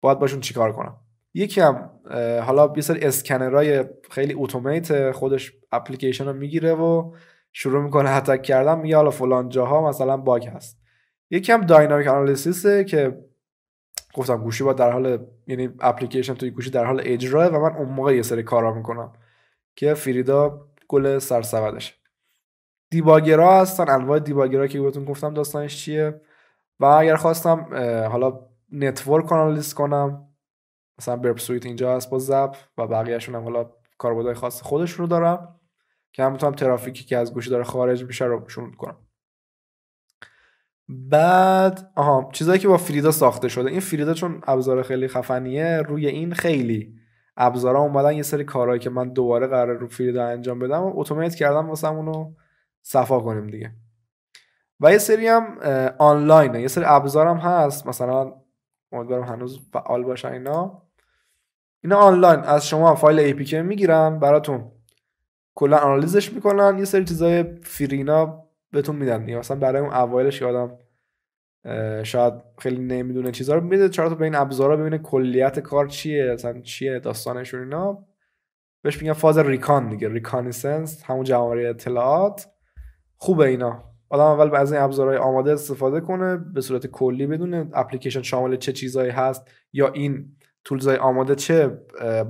باید باشون چیکار کنم یکی هم حالا یه سری اسکنرای خیلی اتومات خودش اپلیکیشن رو میگیره و شروع میکنه حتک کردن میگه حالا فلان جاها مثلا باگ هست یکی هم داینامیک آنالیسیسه که گفتم گوشی با در حال یعنی اپلیکیشن توی گوشی در حال اجراه و من اون موقع یه سری کارا میکنم که فریدا گل سرسبدش دیباگرا هستن انواع دیباگرا که بهتون گفتم داستانش چیه و اگر خواستم حالا نتورک آنالیز کنم مثلا برپ سویت اینجا هست با زب و بقیهشون هم حالا کاربردهای خاص خودشون رو دارم که هم میتونم ترافیکی که از گوشی داره خارج میشه رو شون کنم بعد آها چیزایی که با فریدا ساخته شده این فریدا چون ابزار خیلی خفنیه روی این خیلی ابزارا اومدن یه سری کارهایی که من دوباره قرار رو فریدا انجام بدم و اتومات کردم واسمون رو صفا کنیم دیگه و یه سری هم آنلاینه یه سری ابزارم هست مثلا امیدوارم هنوز فعال باشن اینا اینا آنلاین از شما فایل ای پی میگیرن براتون کلا آنالیزش میکنن یه سری چیزای فرینا بهتون میدن یا مثلا برای اون اوایلش آدم شاید خیلی نمیدونه چیزا رو میده چرا به این ابزارا ببینه کلیت کار چیه مثلا چیه داستانشون اینا بهش میگن فاز ریکان دیگه ریکانیسنس همون جمعآوری اطلاعات خوبه اینا آدم اول از این ابزارهای آماده استفاده کنه به صورت کلی بدونه اپلیکیشن شامل چه چیزایی هست یا این تولزای آماده چه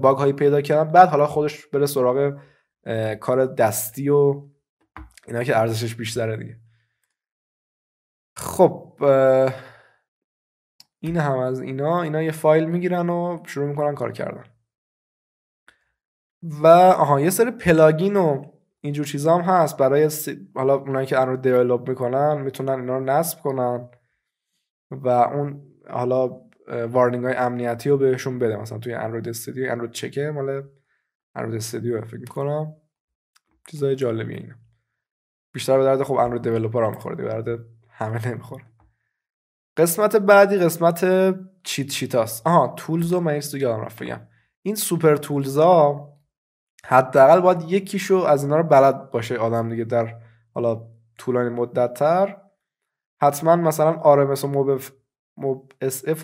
باگ هایی پیدا کردن بعد حالا خودش بره سراغ کار دستی و اینا که ارزشش بیشتره دیگه خب این هم از اینا اینا یه فایل میگیرن و شروع میکنن کار کردن و آها یه سری پلاگین و اینجور چیزا هم هست برای سی... حالا اونایی که انرو دیولوب میکنن میتونن اینا رو نصب کنن و اون حالا وارنینگ های امنیتی رو بهشون بده مثلا توی اندروید استودیو اندروید چکه مال اندروید استودیو فکر میکنم چیزای جالبیه اینا بیشتر به درد خب اندروید دیولپر هم میخوره همه نمیخوره قسمت بعدی قسمت چیت چیتاست آها تولز و من تو یادم رفت بگم این سوپر تولز ها حداقل باید یکیشو از اینا رو بلد باشه آدم دیگه در حالا طولانی مدت تر حتما مثلا آرمس و موب,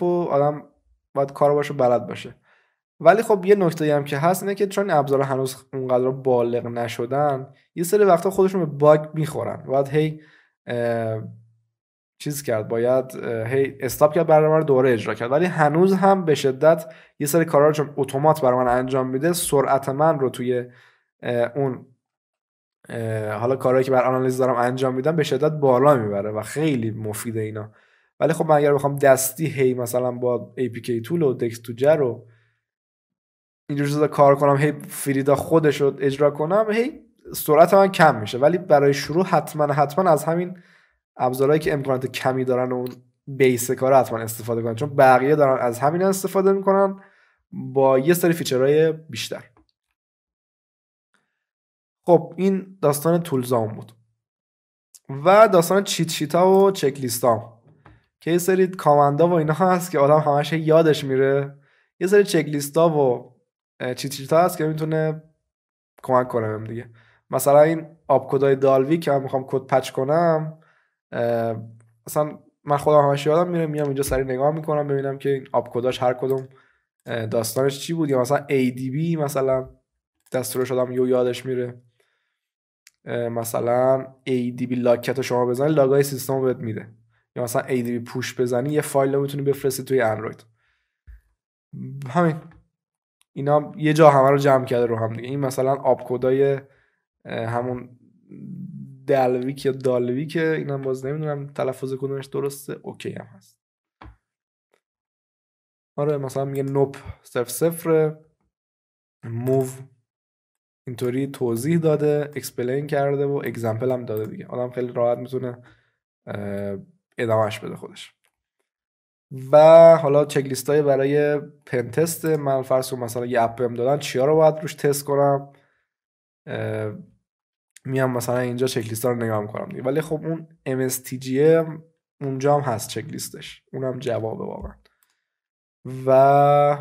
و آدم باید کار باشه بلد باشه ولی خب یه نکته هم که هست اینه که چون ابزار هنوز اونقدر بالغ نشدن یه سری وقتا خودشون به باگ میخورن باید هی چیز کرد باید هی استاپ کرد برنامه رو دوباره اجرا کرد ولی هنوز هم به شدت یه سری کارا رو چون اتومات برای من انجام میده سرعت من رو توی اون حالا کارهایی که بر آنالیز دارم انجام میدم به شدت بالا میبره و خیلی مفیده اینا ولی خب من اگر بخوام دستی هی مثلا با APK تول و دکس تو جر اینجور چیزا کار کنم هی فریدا خودش رو اجرا کنم هی سرعت من کم میشه ولی برای شروع حتما حتما از همین ابزارهایی که امکانات کمی دارن اون بیس کار حتما استفاده کنن چون بقیه دارن از همین استفاده میکنن با یه سری فیچرهای بیشتر خب این داستان تولزام بود و داستان چیت چیتا و چک لیستا که یه سری کامندا و اینا هست که آدم همش یادش میره یه سری چک لیستا و تا هست که میتونه کمک کنه بهم دیگه مثلا این آب کدای دالوی که من میخوام کد پچ کنم مثلا من خودم همش یادم میره میام اینجا سری نگاه میکنم ببینم که این آب کداش هر کدوم داستانش چی بود یا مثلا ADB مثلا دستور شدم یو یادش میره مثلا ADB لاکت رو شما بزنی لاگای سیستم رو بهت میده یا مثلا ADB پوش بزنی یه فایل رو میتونی بفرستی توی اندروید همین اینا یه جا همه رو جمع کرده رو هم دیگه این مثلا آبکودای همون دلویک یا دالویک اینم باز نمیدونم تلفظ کدومش درسته اوکی هم هست آره مثلا میگه نوب صفر صفر موو اینطوری توضیح داده اکسپلین کرده و اگزمپل هم داده دیگه آدم خیلی راحت میتونه ادامهش بده خودش و حالا چک لیست های برای پنتست من فرض کنم مثلا یه اپم دادن چیا رو باید روش تست کنم میام مثلا اینجا چک ها رو نگاه میکنم ولی خب اون MSTG اونجا هم هست چک لیستش اونم جوابه واقعا و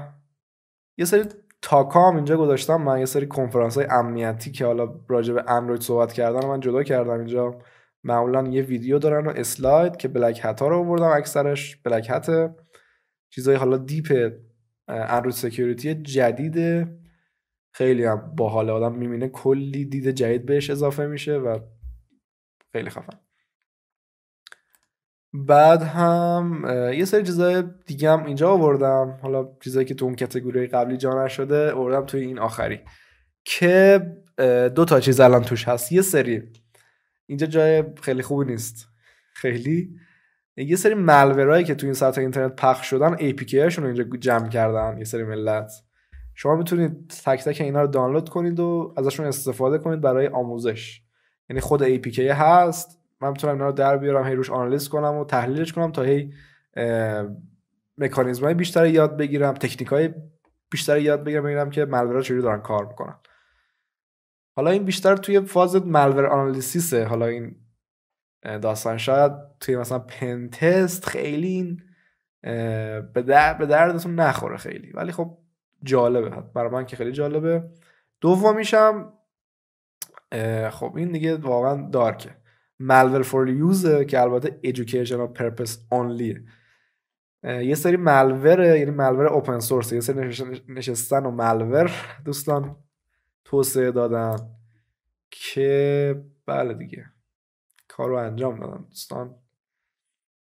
یه سری تاکا هم اینجا گذاشتم من یه سری کنفرانس های امنیتی که حالا راجع به اندروید صحبت کردن من جدا کردم اینجا معمولا یه ویدیو دارن و اسلاید که بلک هت ها رو آوردم اکثرش بلک هت چیزای حالا دیپ اندروید سکیوریتی جدید خیلی هم حال آدم میبینه کلی دید جدید بهش اضافه میشه و خیلی خفن بعد هم یه سری چیزای دیگه هم اینجا آوردم حالا چیزایی که تو اون کتگوری قبلی جا نشده آوردم توی این آخری که دو تا چیز الان توش هست یه سری اینجا جای خیلی خوبی نیست خیلی یه سری ملورایی که تو این سطح اینترنت پخش شدن ای پی رو اینجا جمع کردن یه سری ملت شما میتونید تک تک اینا رو دانلود کنید و ازشون استفاده کنید برای آموزش یعنی خود ای پی هست من میتونم اینا رو در بیارم هی روش آنالیز کنم و تحلیلش کنم تا هی مکانیزمای بیشتر یاد بگیرم تکنیک های بیشتر یاد بگیرم ببینم که ملورا چجوری دارن کار میکنن حالا این بیشتر توی فاز ملور آنالیسیسه حالا این داستان شاید توی مثلا پنتست خیلی به, در به دردتون نخوره خیلی ولی خب جالبه برای من که خیلی جالبه دومیشم خب این دیگه واقعا دارکه ملور فور یوزه که البته ایژوکیشن و پرپس اونلیه یه سری ملوره یعنی ملور اوپن سورس یه سری نشستن و ملور دوستان توسعه دادن که بله دیگه کار رو انجام دادن دوستان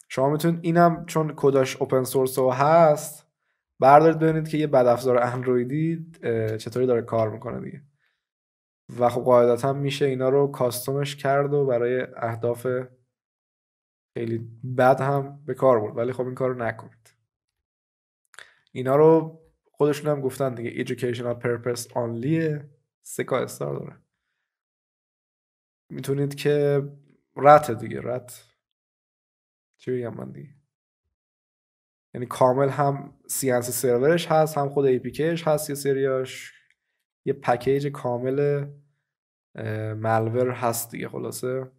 شما میتونید اینم چون کداش اوپن سورس و هست بردارید ببینید که یه بدافزار اندرویدی چطوری داره کار میکنه دیگه و خب قاعدتا میشه اینا رو کاستومش کرد و برای اهداف خیلی بد هم به کار برد ولی خب این کار رو نکنید اینا رو خودشون هم گفتن دیگه educational purpose onlyه سکا استار داره میتونید که رت دیگه رت چی بگم من دیگه یعنی کامل هم سیانس سرورش هست هم خود ایپیکش هست یه سریاش یه پکیج کامل ملور هست دیگه خلاصه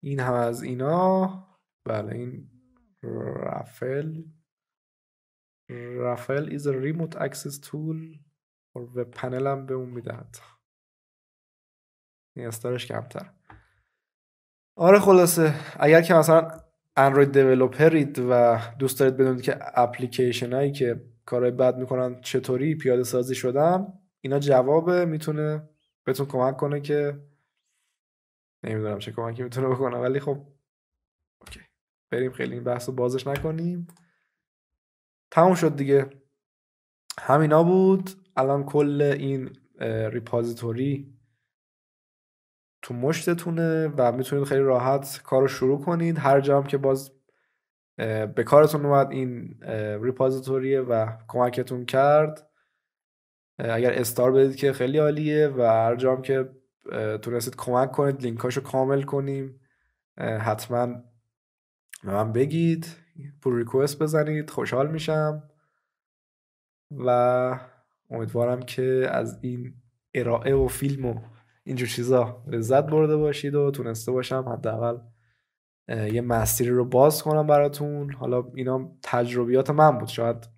این هم از اینا بله این رافل رافل is a remote access tool خب، و هم به اون میده حتی نیستارش یعنی کمتر آره خلاصه اگر که مثلا اندروید دیولوپرید و دوست دارید بدونید که اپلیکیشن هایی که کارهای بد میکنن چطوری پیاده سازی شدن اینا جوابه میتونه بهتون کمک کنه که نمیدونم چه کمکی میتونه بکنه ولی خب اوکی بریم خیلی این بحث رو بازش نکنیم تموم شد دیگه همینا بود الان کل این ریپازیتوری تو مشتتونه و میتونید خیلی راحت کار رو شروع کنید هر جا که باز به کارتون اومد این ریپازیتوریه و کمکتون کرد اگر استار بدید که خیلی عالیه و هر جا هم که تونستید کمک کنید لینکاشو کامل کنیم حتما به من بگید پول ریکوست بزنید خوشحال میشم و امیدوارم که از این ارائه و فیلم و اینجور چیزا لذت برده باشید و تونسته باشم حداقل یه مسیری رو باز کنم براتون حالا اینا تجربیات من بود شاید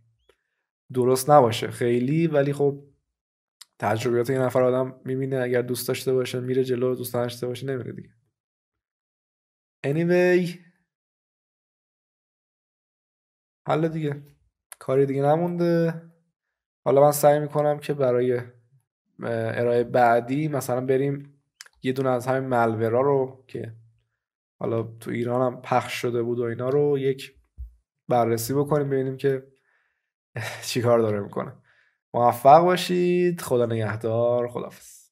درست نباشه خیلی ولی خب تجربیات یه نفر آدم میبینه اگر دوست داشته باشه میره جلو دوست داشته باشه نمیره دیگه anyway حالا دیگه کاری دیگه نمونده حالا من سعی میکنم که برای ارائه بعدی مثلا بریم یه دونه از همین ملورا رو که حالا تو ایران هم پخش شده بود و اینا رو یک بررسی بکنیم ببینیم که چیکار داره میکنه موفق باشید خدا نگهدار خدافظ